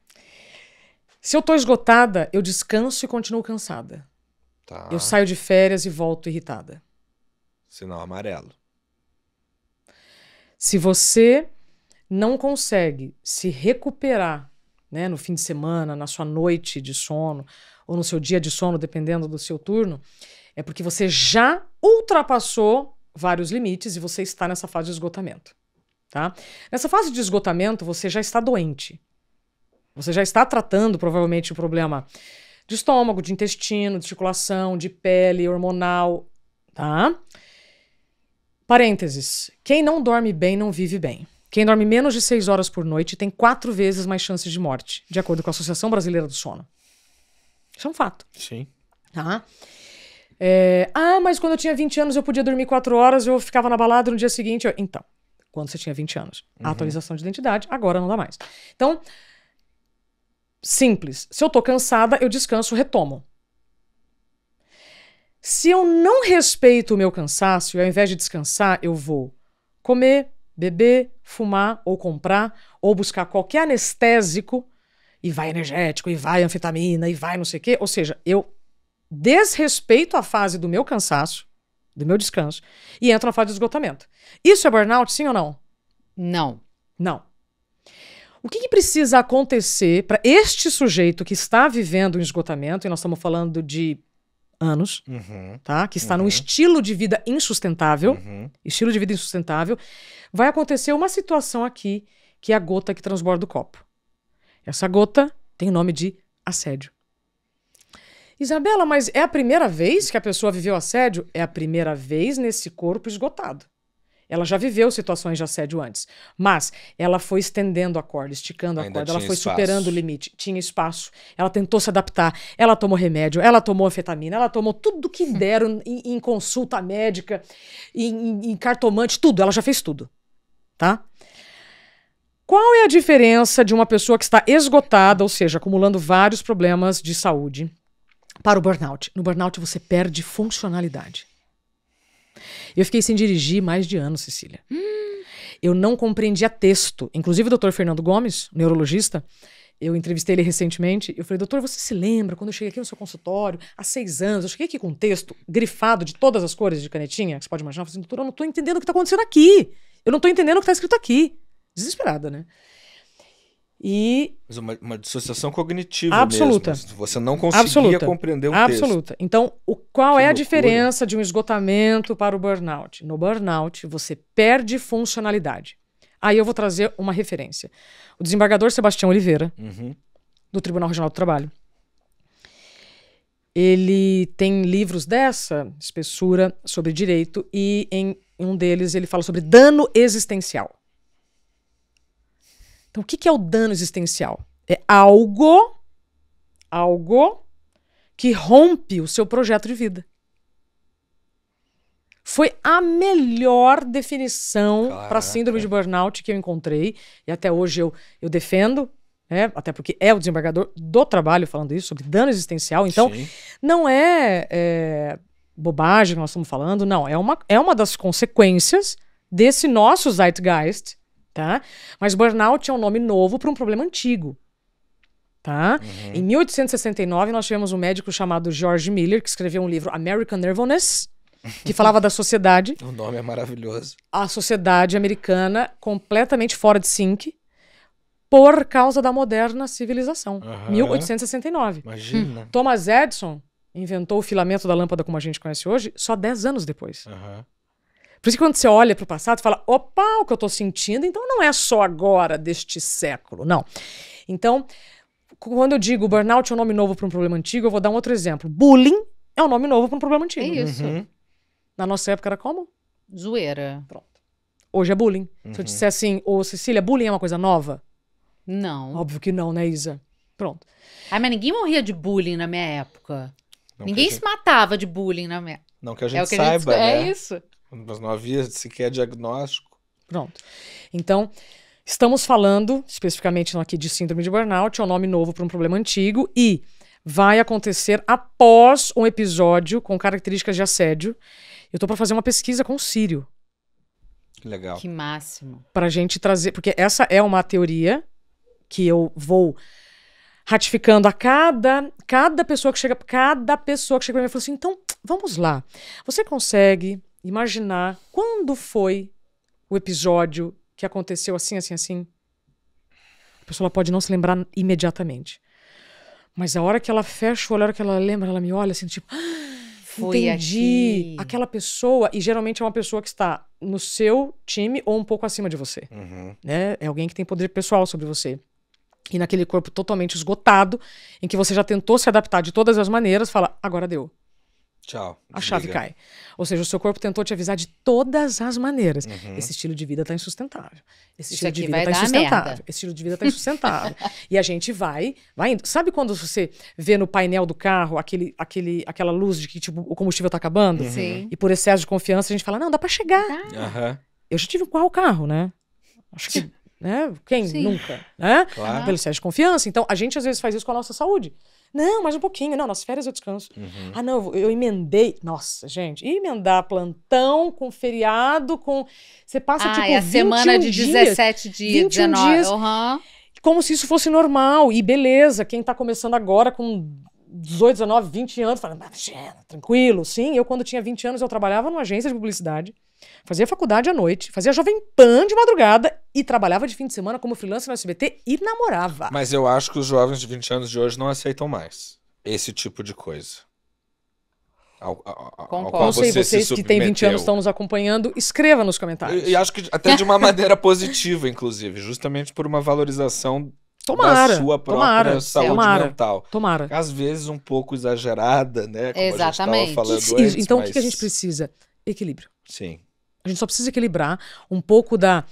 Se eu tô esgotada, eu descanso e continuo cansada. Tá. Eu saio de férias e volto irritada. Sinal amarelo. Se você não consegue se recuperar né, no fim de semana, na sua noite de sono, ou no seu dia de sono, dependendo do seu turno, é porque você já ultrapassou vários limites e você está nessa fase de esgotamento. Tá? Nessa fase de esgotamento, você já está doente. Você já está tratando provavelmente o problema de estômago, de intestino, de circulação, de pele, hormonal, tá? Parênteses. Quem não dorme bem não vive bem. Quem dorme menos de 6 horas por noite tem quatro vezes mais chances de morte, de acordo com a Associação Brasileira do Sono. Isso é um fato. Sim. Tá? É, ah, mas quando eu tinha 20 anos eu podia dormir 4 horas, eu ficava na balada no dia seguinte. Eu... Então, quando você tinha 20 anos. Uhum. Atualização de identidade, agora não dá mais. Então, simples. Se eu tô cansada, eu descanso, retomo. Se eu não respeito o meu cansaço, ao invés de descansar, eu vou comer, beber, fumar ou comprar ou buscar qualquer anestésico e vai energético, e vai anfetamina, e vai não sei o quê. Ou seja, eu desrespeito a fase do meu cansaço, do meu descanso, e entro na fase de esgotamento. Isso é burnout, sim ou não? Não. Não. O que, que precisa acontecer para este sujeito que está vivendo um esgotamento, e nós estamos falando de anos, uhum, tá? Que está uhum. num estilo de vida insustentável, uhum. estilo de vida insustentável, vai acontecer uma situação aqui que é a gota que transborda o copo. Essa gota tem o nome de assédio. Isabela, mas é a primeira vez que a pessoa viveu assédio? É a primeira vez nesse corpo esgotado. Ela já viveu situações de assédio antes, mas ela foi estendendo a corda, esticando Ainda a corda, ela foi espaço. superando o limite, tinha espaço, ela tentou se adaptar, ela tomou remédio, ela tomou anfetamina, ela tomou tudo que <laughs> deram em, em, consulta médica, em, em cartomante, tudo, ela já fez tudo, tá? Qual é a diferença de uma pessoa que está esgotada, ou seja, acumulando vários problemas de saúde, para o burnout? No burnout você perde funcionalidade. Eu fiquei sem dirigir mais de ano, Cecília. Hum. Eu não compreendia texto. Inclusive, o doutor Fernando Gomes, neurologista, eu entrevistei ele recentemente. Eu falei, doutor, você se lembra quando eu cheguei aqui no seu consultório há seis anos? Eu cheguei aqui com um texto grifado de todas as cores de canetinha, que você pode imaginar. Eu falei, assim, doutor, eu não estou entendendo o que está acontecendo aqui. Eu não estou entendendo o que está escrito aqui. Desesperada, né? E. Mas uma, uma dissociação cognitiva. Absoluta. Mesmo. Assim, você não conseguia Absoluta. compreender o Absoluta. Texto. Então, o, qual que é loucura. a diferença de um esgotamento para o burnout? No burnout, você perde funcionalidade. Aí eu vou trazer uma referência. O desembargador Sebastião Oliveira, uhum. do Tribunal Regional do Trabalho, ele tem livros dessa espessura sobre direito e em um deles ele fala sobre dano existencial. Então, o que, é o dano existencial? É algo, algo que rompe o seu projeto de vida. Foi a melhor definição para síndrome de burnout que eu encontrei. E até hoje eu, eu defendo, né? até porque é o desembargador do trabalho falando isso, sobre dano existencial. Então, Sim. não é, é bobagem que nós estamos falando, não. É uma, é uma das consequências desse nosso zeitgeist tá? Mas burnout é um nome novo para um problema antigo. Tá? Uhum. Em 1869, nós tivemos um médico chamado George Miller, que escreveu um livro American Nervousness, que <laughs> falava da sociedade. O nome é maravilhoso. A sociedade americana completamente fora de sync por causa da moderna civilização. Uhum. 1869. Imagina. Thomas Edison inventou o filamento da lâmpada como a gente conhece hoje só 10 anos depois. Uhum. Por isso que quando você olha para o passado, fala: opa, o que eu estou sentindo, então não é só agora deste século, não. Então, quando eu digo burnout é um nome novo para um problema antigo, eu vou dar um outro exemplo. Bullying é um nome novo para um problema antigo. É isso. Uhum. Na nossa época era como? Zoeira. Pronto. Hoje é bullying. Uhum. Se eu uhum. disser assim, ô Cecília, bullying é uma coisa nova? Não. Óbvio que não, né, Isa? Pronto. Ai, ah, mas ninguém morria de bullying na minha época. Não ninguém se matava de bullying na minha. Não que a é gente é o que saiba, a gente... É né? É isso. Mas não havia sequer diagnóstico. Pronto. Então, estamos falando especificamente aqui de síndrome de burnout, é um nome novo para um problema antigo, e vai acontecer após um episódio com características de assédio. Eu estou para fazer uma pesquisa com o Sírio. Que legal. Que máximo. Para a gente trazer, porque essa é uma teoria que eu vou ratificando a cada cada pessoa que chega, cada pessoa que chega para mim e fala assim: "Então, vamos lá. Você consegue imaginar quando foi o episódio que aconteceu assim, assim, assim. A pessoa pode não se lembrar imediatamente. Mas a hora que ela fecha o olho, a hora que ela lembra, ela me olha assim, tipo, ah, foi entendi. Aqui. Aquela pessoa, e geralmente é uma pessoa que está no seu time ou um pouco acima de você. Uhum. Né? É alguém que tem poder pessoal sobre você. E naquele corpo totalmente esgotado, em que você já tentou se adaptar de todas as maneiras, fala, agora deu. Tchau. A chave liga. cai. Ou seja, o seu corpo tentou te avisar de todas as maneiras. Uhum. Esse estilo de vida está insustentável. Esse estilo de vida está insustentável. Esse estilo de vida está insustentável. e a gente vai, vai indo. Sabe quando você vê no painel do carro aquele, aquele, aquela luz de que tipo, o combustível está acabando? Uhum. E por excesso de confiança a gente fala, não, dá para chegar. Uhum. Eu já tive qual carro, né? Acho que né? Quem Sim. nunca, né? Claro. Pelo excesso de confiança. Então, a gente às vezes faz isso com a nossa saúde. Não, mais um pouquinho. Não, nas férias eu descanso. Uhum. Ah, não, eu, eu emendei. Nossa, gente, emendar plantão com feriado, com. Você passa ah, tipo. É a semana de dias, 17 dias, 21 19. Dias, uhum. Como se isso fosse normal. E beleza, quem tá começando agora com 18, 19, 20 anos, fala, tranquilo, sim. Eu, quando tinha 20 anos, eu trabalhava numa agência de publicidade. Fazia faculdade à noite, fazia Jovem Pan de madrugada e trabalhava de fim de semana como freelancer no SBT e namorava. Mas eu acho que os jovens de 20 anos de hoje não aceitam mais esse tipo de coisa. Ao, ao, ao Não sei, vocês se que têm 20 anos estão nos acompanhando, escreva nos comentários. E, acho que até de uma maneira positiva, inclusive, justamente por uma valorização tomara, da sua própria tomara, saúde tomara, mental. Tomara. Às vezes um pouco exagerada, né? Como Exatamente. falando antes, então mas... o que a gente precisa? Equilíbrio. Sim. A gente só precisa equilibrar um pouco da,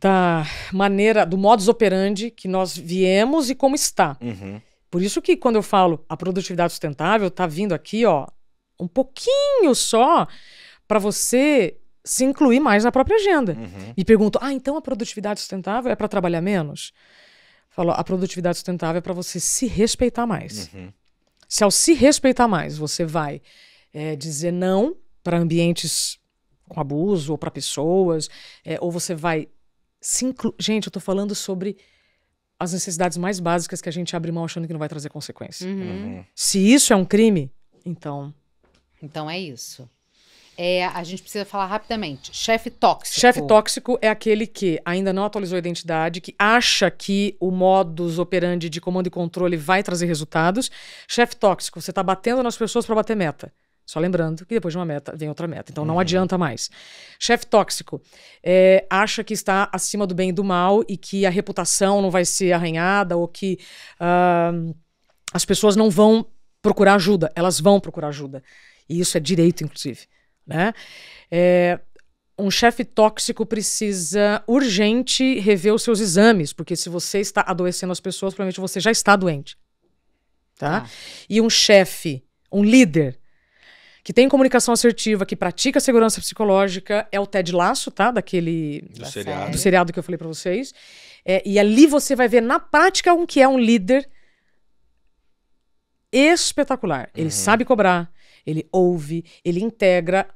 da maneira, do modus operandi que nós viemos e como está. Uhum. Por isso que quando eu falo a produtividade sustentável está vindo aqui, ó, um pouquinho só para você se incluir mais na própria agenda. Uhum. E pergunto, ah, então a produtividade sustentável é para trabalhar menos? Falo, a produtividade sustentável é para você se respeitar mais. Uhum. Se ao se respeitar mais, você vai é, dizer não para ambientes com abuso ou para pessoas, é, ou você vai se inclu... Gente, eu tô falando sobre as necessidades mais básicas que a gente abre mão achando que não vai trazer consequência. Uhum. uhum. Se isso é um crime, então. Então é isso. É, a gente precisa falar rapidamente. Chefe tóxico. Chefe tóxico é aquele que ainda não atualizou a identidade, que acha que o modus operandi de comando e controle vai trazer resultados. Chefe tóxico, você está batendo nas pessoas para bater meta. Só lembrando que depois de uma meta vem outra meta. Então não uhum. adianta mais. Chefe tóxico é, acha que está acima do bem e do mal e que a reputação não vai ser arranhada ou que uh, as pessoas não vão procurar ajuda. Elas vão procurar ajuda. E isso é direito, inclusive. Né? É, um chefe tóxico precisa urgente rever os seus exames, porque se você está adoecendo as pessoas, provavelmente você já está doente. Tá? Ah. E um chefe, um líder que tem comunicação assertiva, que pratica segurança psicológica, é o Ted Laço, tá? Daquele. Do, da seriado. do seriado. que eu falei para vocês. É, e ali você vai ver na prática um que é um líder espetacular. Ele uhum. sabe cobrar, ele ouve, ele integra,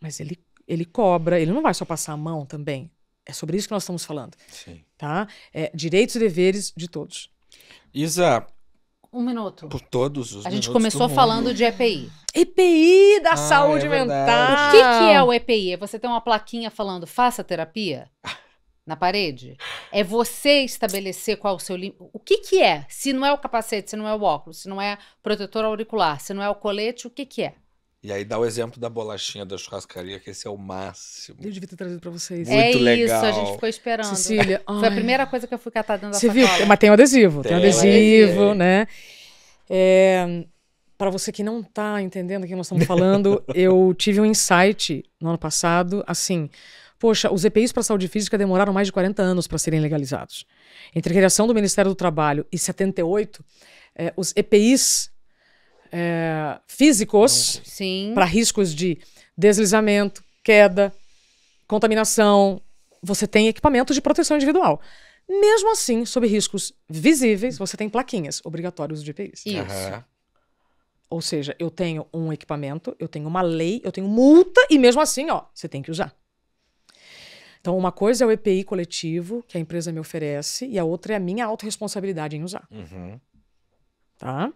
mas ele, ele cobra, ele não vai só passar a mão também. É sobre isso que nós estamos falando. Sim. Tá? É, direitos e deveres de todos. Isa, um minuto. Por todos os A gente começou falando de EPI. EPI da ah, é saúde é mental. O que, que é o EPI? É você ter uma plaquinha falando faça terapia na parede? É você estabelecer qual o seu limite. O que, que é? Se não é o capacete, se não é o óculos, se não é protetor auricular, se não é o colete, o que, que é? E aí dá o exemplo da bolachinha da churrascaria, que esse é o máximo. Eu devia ter trazido pra vocês. Muito é legal. isso, a gente ficou esperando. Cecília. <laughs> Foi a primeira coisa que eu fui catar dentro da Você viu? Mas tem o adesivo. Tem, tem adesivo, né? É, para você que não tá entendendo o que nós estamos falando, <laughs> eu tive um insight no ano passado, assim... Poxa, os EPIs para saúde física demoraram mais de 40 anos para serem legalizados. Entre a criação do Ministério do Trabalho e 78, é, os EPIs é, físicos para riscos de deslizamento, queda, contaminação. Você tem equipamento de proteção individual. Mesmo assim, sob riscos visíveis, você tem plaquinhas obrigatórios de EPIs. Isso. Uhum. Ou seja, eu tenho um equipamento, eu tenho uma lei, eu tenho multa e mesmo assim, ó, você tem que usar. Então, uma coisa é o EPI coletivo que a empresa me oferece e a outra é a minha autorresponsabilidade em usar. Uhum. Tá?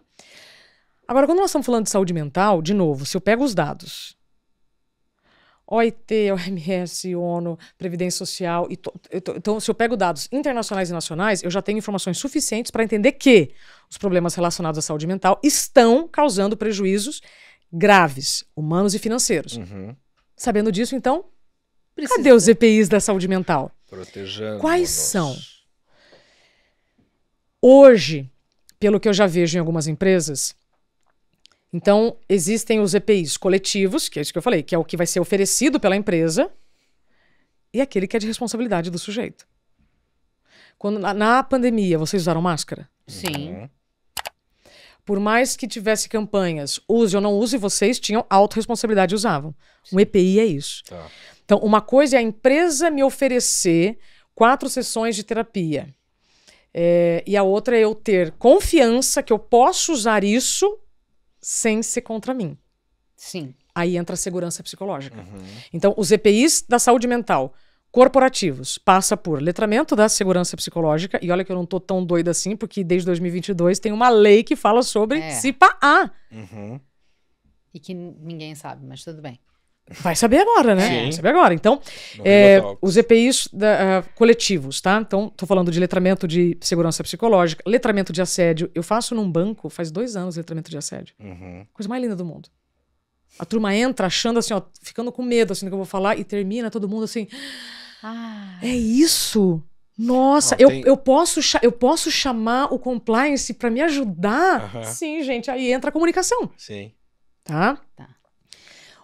Agora, quando nós estamos falando de saúde mental, de novo, se eu pego os dados, OIT, OMS, ONU, Previdência Social, e então, se eu pego dados internacionais e nacionais, eu já tenho informações suficientes para entender que os problemas relacionados à saúde mental estão causando prejuízos graves, humanos e financeiros. Uhum. Sabendo disso, então, Precisa. cadê os EPIs da saúde mental? Protejando. Quais são? Hoje, pelo que eu já vejo em algumas empresas, então, existem os EPIs coletivos, que é isso que eu falei, que é o que vai ser oferecido pela empresa, e aquele que é de responsabilidade do sujeito. Quando, na, na pandemia, vocês usaram máscara? Sim. Uhum. Por mais que tivesse campanhas, use ou não use, vocês tinham autorresponsabilidade e usavam. Sim. Um EPI é isso. Tá. Então, uma coisa é a empresa me oferecer quatro sessões de terapia. É, e a outra é eu ter confiança que eu posso usar isso sem ser contra mim. Sim. Aí entra a segurança psicológica. Uhum. Então, os EPIs da saúde mental corporativos passa por letramento da segurança psicológica e olha que eu não tô tão doida assim porque desde 2022 tem uma lei que fala sobre é. CIPA A. Uhum. E que ninguém sabe, mas tudo bem. Vai saber agora, né? Sim. Vai saber agora. Então, é, os EPIs da, uh, coletivos, tá? Então, tô falando de letramento de segurança psicológica, letramento de assédio. Eu faço num banco, faz dois anos, letramento de assédio. Uhum. Coisa mais linda do mundo. A turma entra achando assim, ó, ficando com medo, assim, do que eu vou falar, e termina todo mundo assim. Ah. É isso? Nossa, eu, tem... eu, posso eu posso chamar o compliance para me ajudar? Uhum. Sim, gente, aí entra a comunicação. Sim. Tá? Tá.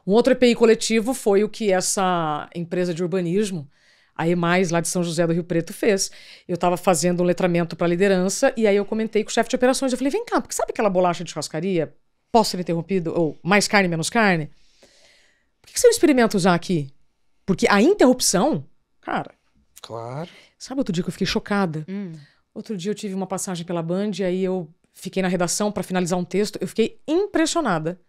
Um outro EPI coletivo foi o que essa empresa de urbanismo, a EMAIS, lá de São José do Rio Preto, fez. Eu estava fazendo um letramento para liderança e aí eu comentei com o chefe de operações. Eu falei, vem cá, porque sabe aquela bolacha de churrascaria? Posso ser interrompido? Ou mais carne, menos carne? Por que, você não experimenta usar aqui? Porque a interrupção, cara. Claro. Sabe outro dia que eu fiquei chocada? Hum. Outro dia eu tive uma passagem pela Band e aí eu fiquei na redação para finalizar um texto. Eu fiquei impressionada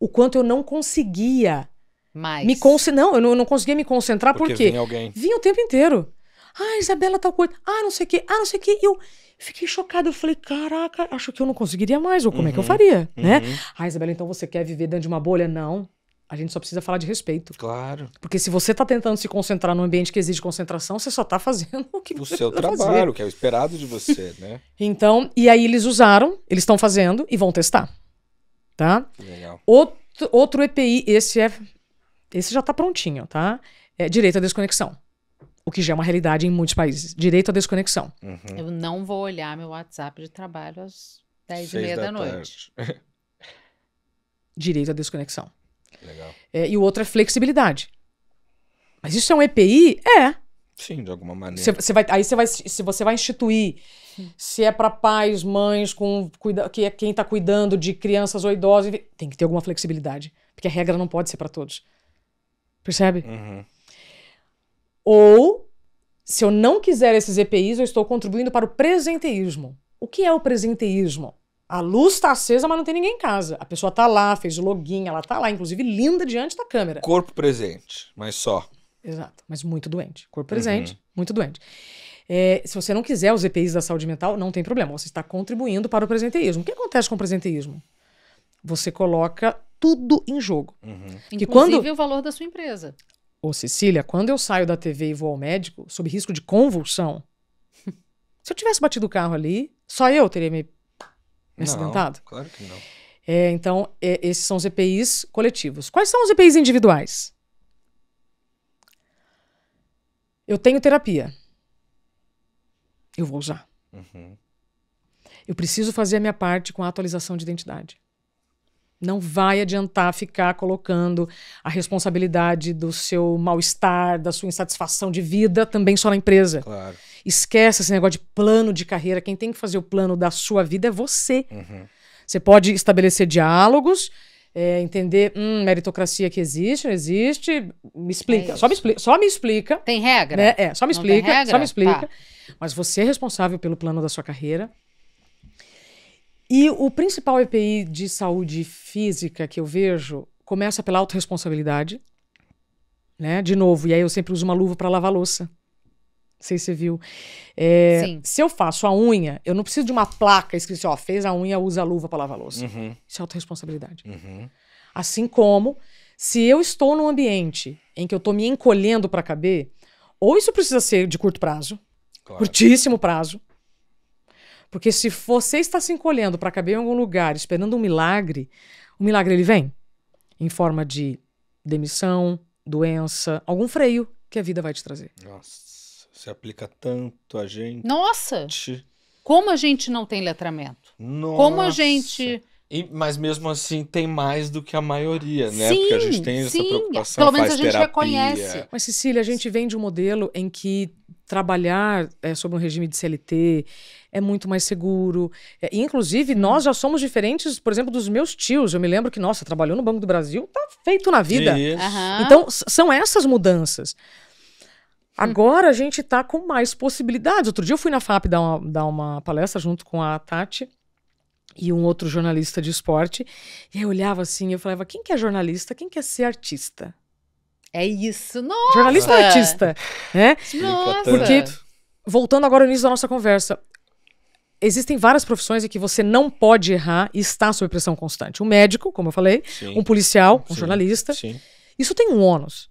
o quanto eu não conseguia mais. Me con não, eu não, eu não conseguia me concentrar porque, porque vinha, alguém. vinha o tempo inteiro. Ah, Isabela tal coisa. Ah, não sei o quê. Ah, não sei o quê. Eu fiquei chocada. Eu falei, caraca, acho que eu não conseguiria mais. Ou como uhum, é que eu uhum. faria, uhum. né? Ah, Isabela, então você quer viver dentro de uma bolha? Não. A gente só precisa falar de respeito. Claro. Porque se você está tentando se concentrar num ambiente que exige concentração, você só está fazendo <laughs> o que o você tá O seu trabalho, fazer. que é o esperado de você, né? então, e aí eles usaram, eles estão fazendo e vão testar tá? Legal. Outro, outro EPI, esse é esse já tá prontinho, tá? É direito à desconexão. O que já é uma realidade em muitos países. Direito à desconexão. Uhum. Eu não vou olhar meu WhatsApp de trabalho às 10 h e meia da, da noite. direito à desconexão. Legal. É, e o outro é flexibilidade. Mas isso é um EPI? É. Sim, de alguma maneira. vai, aí você vai, se você vai instituir, se é para pais, mães, com cuida, que é quem está cuidando de crianças ou idosos, tem que ter alguma flexibilidade, porque a regra não pode ser para todos. Percebe? Uhum. Ou, se eu não quiser esses EPIs, eu estou contribuindo para o presenteísmo. O que é o presenteísmo? A luz está acesa, mas não tem ninguém em casa. A pessoa está lá, fez o login, ela está lá, inclusive linda diante da câmera. Corpo presente, mas só. Exato. Mas muito doente. Corpo uhum. presente, uhum. muito doente. É, se você não quiser os EPIs da saúde mental, não tem problema. Você está contribuindo para o presenteísmo. O que acontece com o presenteísmo? Você coloca tudo em jogo. Uhum. Inclusive quando... o valor da sua empresa. Ô, Cecília, quando eu saio da TV e vou ao médico, sob risco de convulsão, <laughs> se eu tivesse batido o carro ali, só eu teria me, me não, acidentado? Claro que não. É, então, é, esses são os EPIs coletivos. Quais são os EPIs individuais? Eu tenho terapia. Eu vou usar. Uhum. Eu preciso fazer a minha parte com a atualização de identidade. Não vai adiantar ficar colocando a responsabilidade do seu mal-estar, da sua insatisfação de vida também só na empresa. Claro. Esquece esse negócio de plano de carreira. Quem tem que fazer o plano da sua vida é você. Uhum. Você pode estabelecer diálogos é, entender hum, meritocracia que existe, não existe. Me explica, é só me explica, só me explica. Tem regra? Né? É, só me não explica, só me explica. Tá. Mas você é responsável pelo plano da sua carreira. E o principal EPI de saúde física que eu vejo começa pela autorresponsabilidade, né? De novo, e aí eu sempre uso uma luva para lavar louça. Não sei se você viu. É, Se eu faço a unha, eu não preciso de uma placa escrita assim, ó, fez a unha, usa a luva para lavar louça. Uhum. Isso é autorresponsabilidade. Uhum. Assim como se eu estou num ambiente em que eu estou me encolhendo para caber, ou isso precisa ser de curto prazo, claro. curtíssimo prazo, porque se você está se encolhendo para caber em algum lugar, esperando um milagre, o milagre ele vem em forma de demissão, doença, algum freio que a vida vai te trazer. Nossa. Se aplica tanto a gente. Nossa! Como a gente não tem letramento? Nossa. Como a gente. E, mas mesmo assim tem mais do que a maioria, né? Sim, Porque a gente tem sim. essa preocupação. Pelo menos a gente terapia. reconhece. Mas, Cecília, a gente vem de um modelo em que trabalhar é, sobre um regime de CLT é muito mais seguro. É, inclusive, nós já somos diferentes, por exemplo, dos meus tios. Eu me lembro que, nossa, trabalhou no Banco do Brasil, tá feito na vida. Isso. Uhum. Então, são essas mudanças. Agora a gente está com mais possibilidades. Outro dia eu fui na FAP dar uma, dar uma palestra junto com a Tati e um outro jornalista de esporte. E eu olhava assim, eu falava: quem quer é jornalista? Quem quer é ser artista? É isso, nossa! Jornalista artista, né? Nossa! Porque, voltando agora ao início da nossa conversa, existem várias profissões em que você não pode errar e está sob pressão constante. Um médico, como eu falei, sim, um policial, um sim, jornalista. Sim. Isso tem um ônus.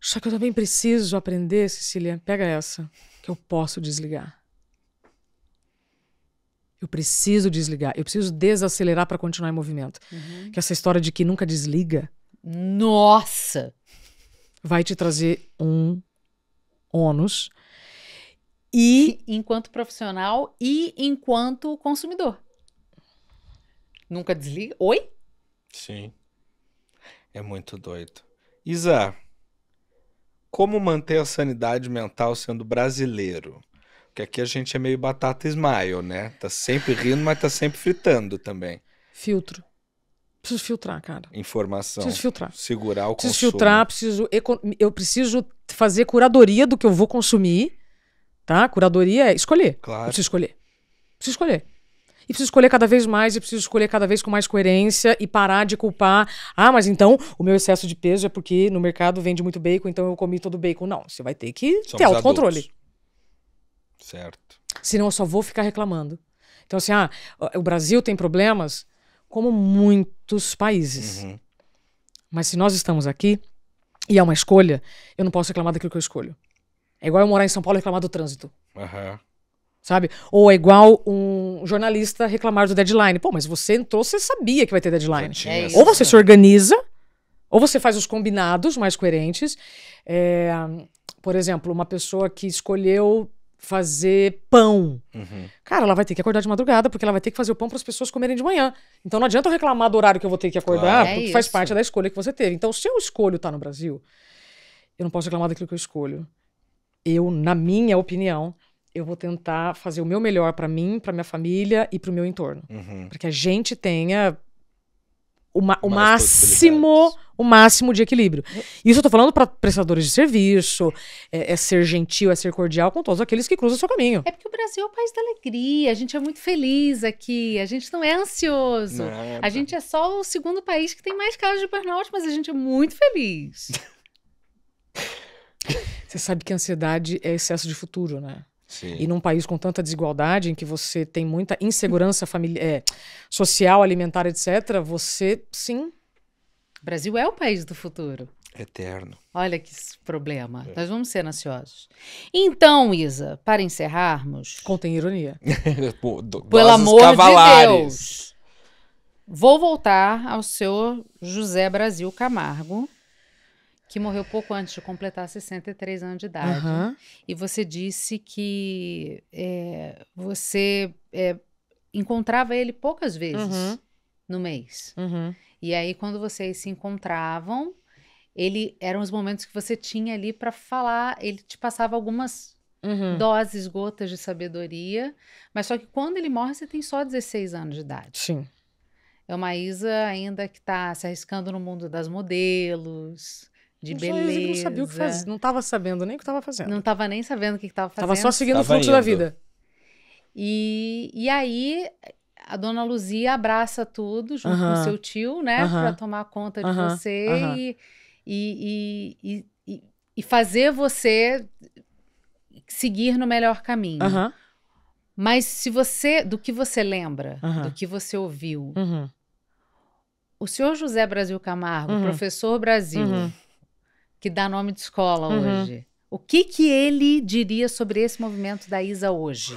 Só que eu também preciso aprender, Cecília, pega essa, que eu posso desligar. Eu preciso desligar, eu preciso desacelerar para continuar em movimento. Uhum. Que essa história de que nunca desliga. Nossa! Vai te trazer um ônus. E. Enquanto profissional e enquanto consumidor. Nunca desliga? Oi? Sim. É muito doido. Isa, como manter a sanidade mental sendo brasileiro? Porque aqui a gente é meio batata smile, né? Tá sempre rindo, mas tá sempre fritando também. Filtro. Preciso filtrar, cara. Informação. Preciso filtrar. Segurar o preciso consumo. Filtrar, preciso filtrar, eu preciso fazer curadoria do que eu vou consumir, tá? Curadoria é escolher. Claro. Eu preciso escolher. Preciso escolher. E preciso escolher cada vez mais, e preciso escolher cada vez com mais coerência e parar de culpar. Ah, mas então o meu excesso de peso é porque no mercado vende muito bacon, então eu comi todo bacon. Não, você vai ter que Somos ter autocontrole. Adultos. Certo. Senão eu só vou ficar reclamando. Então, assim, ah, o Brasil tem problemas como muitos países. Uhum. Mas se nós estamos aqui e é uma escolha, eu não posso reclamar daquilo que eu escolho. É igual eu morar em São Paulo e reclamar do trânsito. Uhum sabe? Ou é igual um jornalista reclamar do deadline. Pô, mas você entrou, você sabia que vai ter deadline. É ou você se organiza, ou você faz os combinados mais coerentes. É, por exemplo, uma pessoa que escolheu fazer pão. Uhum. Cara, ela vai ter que acordar de madrugada, porque ela vai ter que fazer o pão para as pessoas comerem de manhã. Então não adianta eu reclamar do horário que eu vou ter que acordar, claro, porque é faz parte da escolha que você teve. Então, se eu escolho estar tá no Brasil, eu não posso reclamar daquilo que eu escolho. Eu, na minha opinião, eu vou tentar fazer o meu melhor para mim, para minha família e para o meu entorno, uhum. para que a gente tenha o, o máximo o máximo de equilíbrio. Uhum. Isso eu tô falando para prestadores de serviço, é, é, ser gentil, é ser cordial com todos aqueles que cruzam o seu caminho. É porque o Brasil é o país da alegria, a gente é muito feliz aqui, a gente não é ansioso. Não, é... a gente é só o segundo país que tem mais casos de burnout, mas a gente é muito feliz. <laughs> Você sabe que ansiedade é excesso de futuro, né? Sim. E num país com tanta desigualdade, em que você tem muita insegurança familiar, é, social, alimentar, etc., você sim. O Brasil é o país do futuro. Eterno. Olha que problema. É. Nós vamos ser ansiosos. Então, Isa, para encerrarmos. Contém ironia. <laughs> Pô, do, Pelo amor cavalares. de Deus. Vou voltar ao seu José Brasil Camargo que morreu pouco antes de completar 63 anos de idade. Uhum. E você disse que é, você é, encontrava ele poucas vezes uhum. no mês. Uhum. E aí, quando vocês se encontravam, ele eram os momentos que você tinha ali para falar. Ele te passava algumas uhum. doses, gotas de sabedoria. Mas só que quando ele morre, você tem só 16 anos de idade. Sim. É uma Isa ainda que está se arriscando no mundo das modelos, de não beleza. Não sabia o que fazer, não estava sabendo nem o que estava fazendo. Não estava nem sabendo o que estava fazendo. Tava só seguindo tava o fluxo indo. da vida. E, e aí a dona Luzia abraça tudo junto uh -huh. com seu tio, né, uh -huh. para tomar conta de uh -huh. você e, e, e, e fazer você seguir no melhor caminho. Mas se você, do que você lembra, do que você ouviu, uhum. o senhor José Brasil Camargo, uhum. professor Brasil, uhum que dá nome de escola uhum. hoje. O que, que ele diria sobre esse movimento da Isa hoje?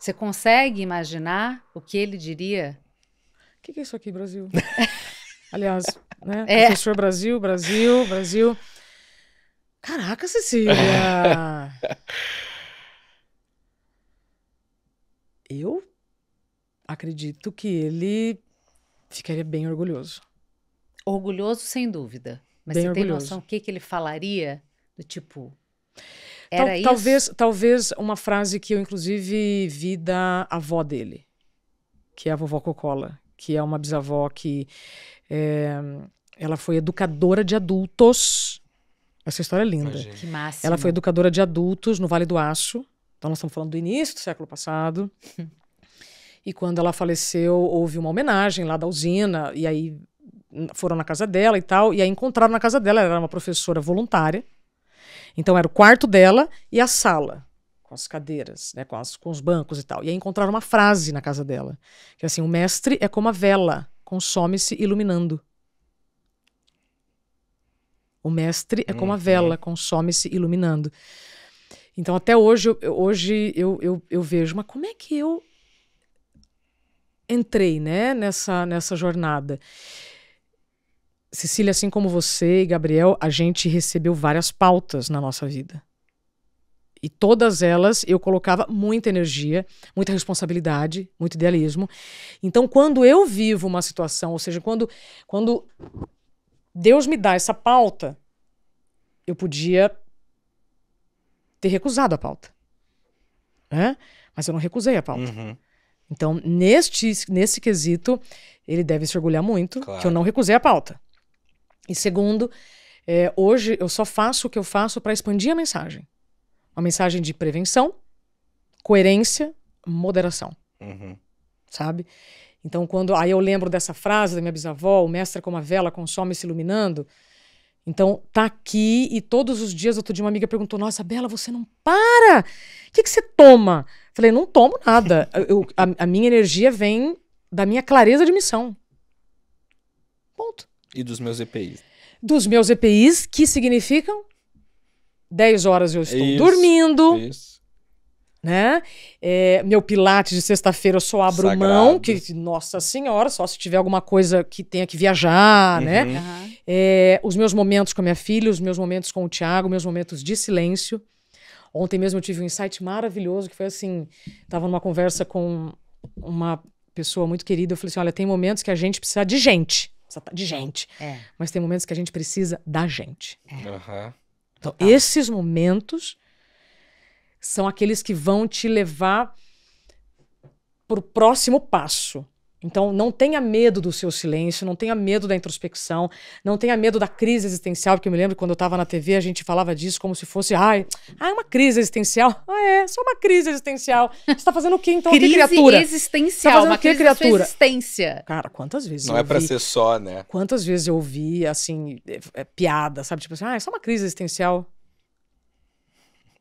Você consegue imaginar o que ele diria? O que, que, é isso aqui, Brasil? <laughs> Aliás, né? É. Professor Brasil, Brasil, Brasil. Caraca, Cecília! <laughs> Eu acredito que ele ficaria bem orgulhoso. Orgulhoso, sem dúvida. Mas Bem você orgulhoso. tem noção o que, que ele falaria? Do tipo. Era Tal, isso? Talvez, talvez uma frase que eu, inclusive, vi da avó dele, que é a vovó Cocola, que é uma bisavó que. É, ela foi educadora de adultos. Essa história é linda. Que massa. Ela foi educadora de adultos no Vale do Aço. Então, nós estamos falando do início do século passado. <laughs> e quando ela faleceu, houve uma homenagem lá da usina, e aí foram na casa dela e tal, e aí encontraram na casa dela, ela era uma professora voluntária. Então era o quarto dela e a sala, com as cadeiras, né, com, as, com os bancos e tal. E aí encontraram uma frase na casa dela, que é assim, o mestre é como a vela, consome-se iluminando. O mestre é como a uhum. vela, consome-se iluminando. Então, até hoje, eu, hoje eu, eu, eu, vejo, mas como é que eu entrei né, nessa, nessa jornada? Cecília, assim como você e Gabriel, a gente recebeu várias pautas na nossa vida. E todas elas eu colocava muita energia, muita responsabilidade, muito idealismo. Então, quando eu vivo uma situação, ou seja, quando, quando Deus me dá essa pauta, eu podia ter recusado a pauta. Né? Mas eu não recusei a pauta. Uhum. Então, neste, nesse quesito, ele deve se orgulhar muito claro. que eu não recusei a pauta. E segundo, é, hoje eu só faço o que eu faço para expandir a mensagem. Uma mensagem de prevenção, coerência, moderação. Uhum. Sabe? Então, quando. Aí eu lembro dessa frase da minha bisavó: o mestre é como a vela consome se iluminando. Então, tá aqui e todos os dias, outro dia, uma amiga perguntou: Nossa, Bela, você não para! O que, que você toma? Falei: Não tomo nada. Eu, a, a minha energia vem da minha clareza de missão. E dos meus EPIs? Dos meus EPIs, que significam 10 horas eu estou isso, dormindo. Isso. Né? É, meu pilates de sexta-feira eu só abro Sagrado. mão, que nossa senhora, só se tiver alguma coisa que tenha que viajar, uhum. né? Uhum. É, os meus momentos com a minha filha, os meus momentos com o Tiago, meus momentos de silêncio. Ontem mesmo eu tive um insight maravilhoso que foi assim, estava numa conversa com uma pessoa muito querida, eu falei assim, olha, tem momentos que a gente precisa de gente. Tá, de gente. É. Mas tem momentos que a gente precisa da gente. É. Uhum. Então, Total. Tá. esses momentos são aqueles que vão te levar para o próximo passo. Então, não tenha medo do seu silêncio, não tenha medo da introspecção, não tenha medo da crise existencial, porque eu me lembro quando eu estava na TV, a gente falava disso como se fosse, ai, ah, uma crise existencial. <laughs> Ah, é, só uma crise existencial. Você está fazendo o quê, então? Crise que criatura? existencial, tá uma que, crise criatura? existência. Cara, quantas vezes Não é para ser só, né? Quantas vezes eu ouvi, assim, é, é, piada, sabe? Tipo assim, ah, é só uma crise existencial.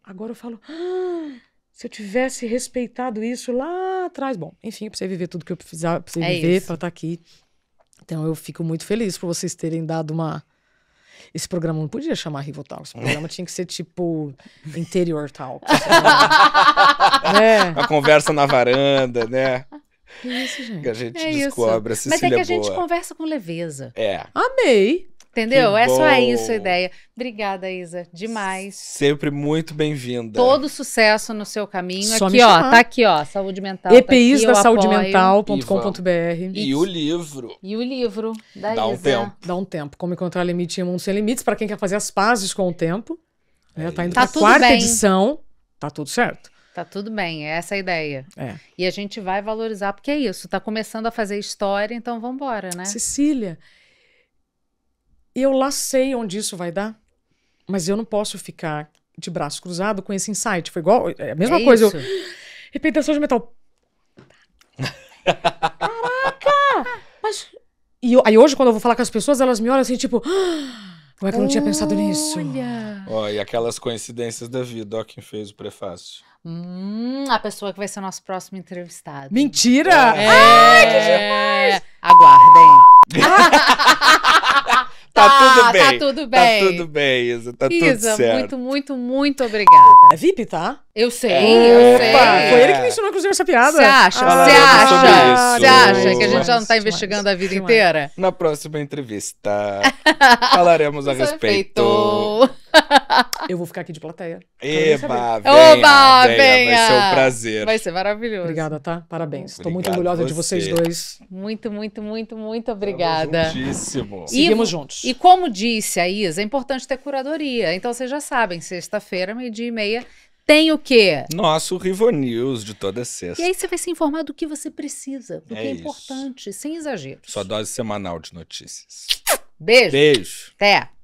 Agora eu falo, ah, se eu tivesse respeitado isso lá atrás. Bom, enfim, eu precisei viver tudo que eu precisava, precisei é viver, para estar tá aqui. Então eu fico muito feliz por vocês terem dado uma. Esse programa não podia chamar tal Esse programa tinha que ser tipo Interior tal <laughs> né? conversa na varanda, né? É isso, gente. Que a gente é descobre isso. a Mas é que a gente conversa com leveza. É. Amei. Entendeu? Que é bom. só isso a ideia. Obrigada, Isa. Demais. Sempre muito bem-vinda. Todo sucesso no seu caminho. Só aqui, ó. Tá aqui, ó. Saúde mental. EPIs tá aqui, da saúde mental.com.br. E, e, o livro. E o livro da Dá Isa. um tempo. Dá um tempo. Como encontrar limite em um mundo sem limites, para quem quer fazer as pazes com o tempo. Né? É tá indo tá pra quarta bem. edição. Tá tudo certo. Tá tudo bem, é essa a ideia. É. E a gente vai valorizar, porque é isso, tá começando a fazer história, então vamos embora, né? Cecília, e eu lá sei onde isso vai dar, mas eu não posso ficar de braço cruzado com esse insight. Foi igual, é a mesma é coisa. Isso. repetição de metal. Caraca! Mas... E eu, aí hoje, quando eu vou falar com as pessoas, elas me olham assim, tipo... Ah, como é que eu não tinha pensado nisso? Olha. e aquelas coincidências da vida, ó, quem fez o prefácio. Hum, a pessoa que vai ser o nosso próximo entrevistado. Mentira! É. Ai, que demais! Aguardem. <laughs> tá, ah, tá, tudo tá bem. Tá tudo bem. Tá tudo bem, Isa. Tá Isa, tudo certo. muito, muito, muito obrigada. É VIP, tá? Eu sei, é. eu sei. Foi ele que me ensinou, inclusive, essa piada. Você acha? Você ah, acha? Você acha que a gente já não está investigando a vida inteira? Na próxima entrevista, falaremos a é respeito. Eu vou ficar aqui de plateia. Eba, venha, Oba, venha, Vai ser um prazer. Vai ser maravilhoso. Obrigada, tá? Parabéns. Estou muito orgulhosa você. de vocês dois. Muito, muito, muito, muito obrigada. Muitíssimo. Seguimos juntos. E como disse a Isa, é importante ter curadoria. Então vocês já sabem, sexta-feira, meio-dia e meia, tem o quê? Nosso Rivo News de toda sexta. E aí você vai se informar do que você precisa, do é que é isso. importante, sem exageros. Sua dose semanal de notícias. Beijo. Beijo. Até.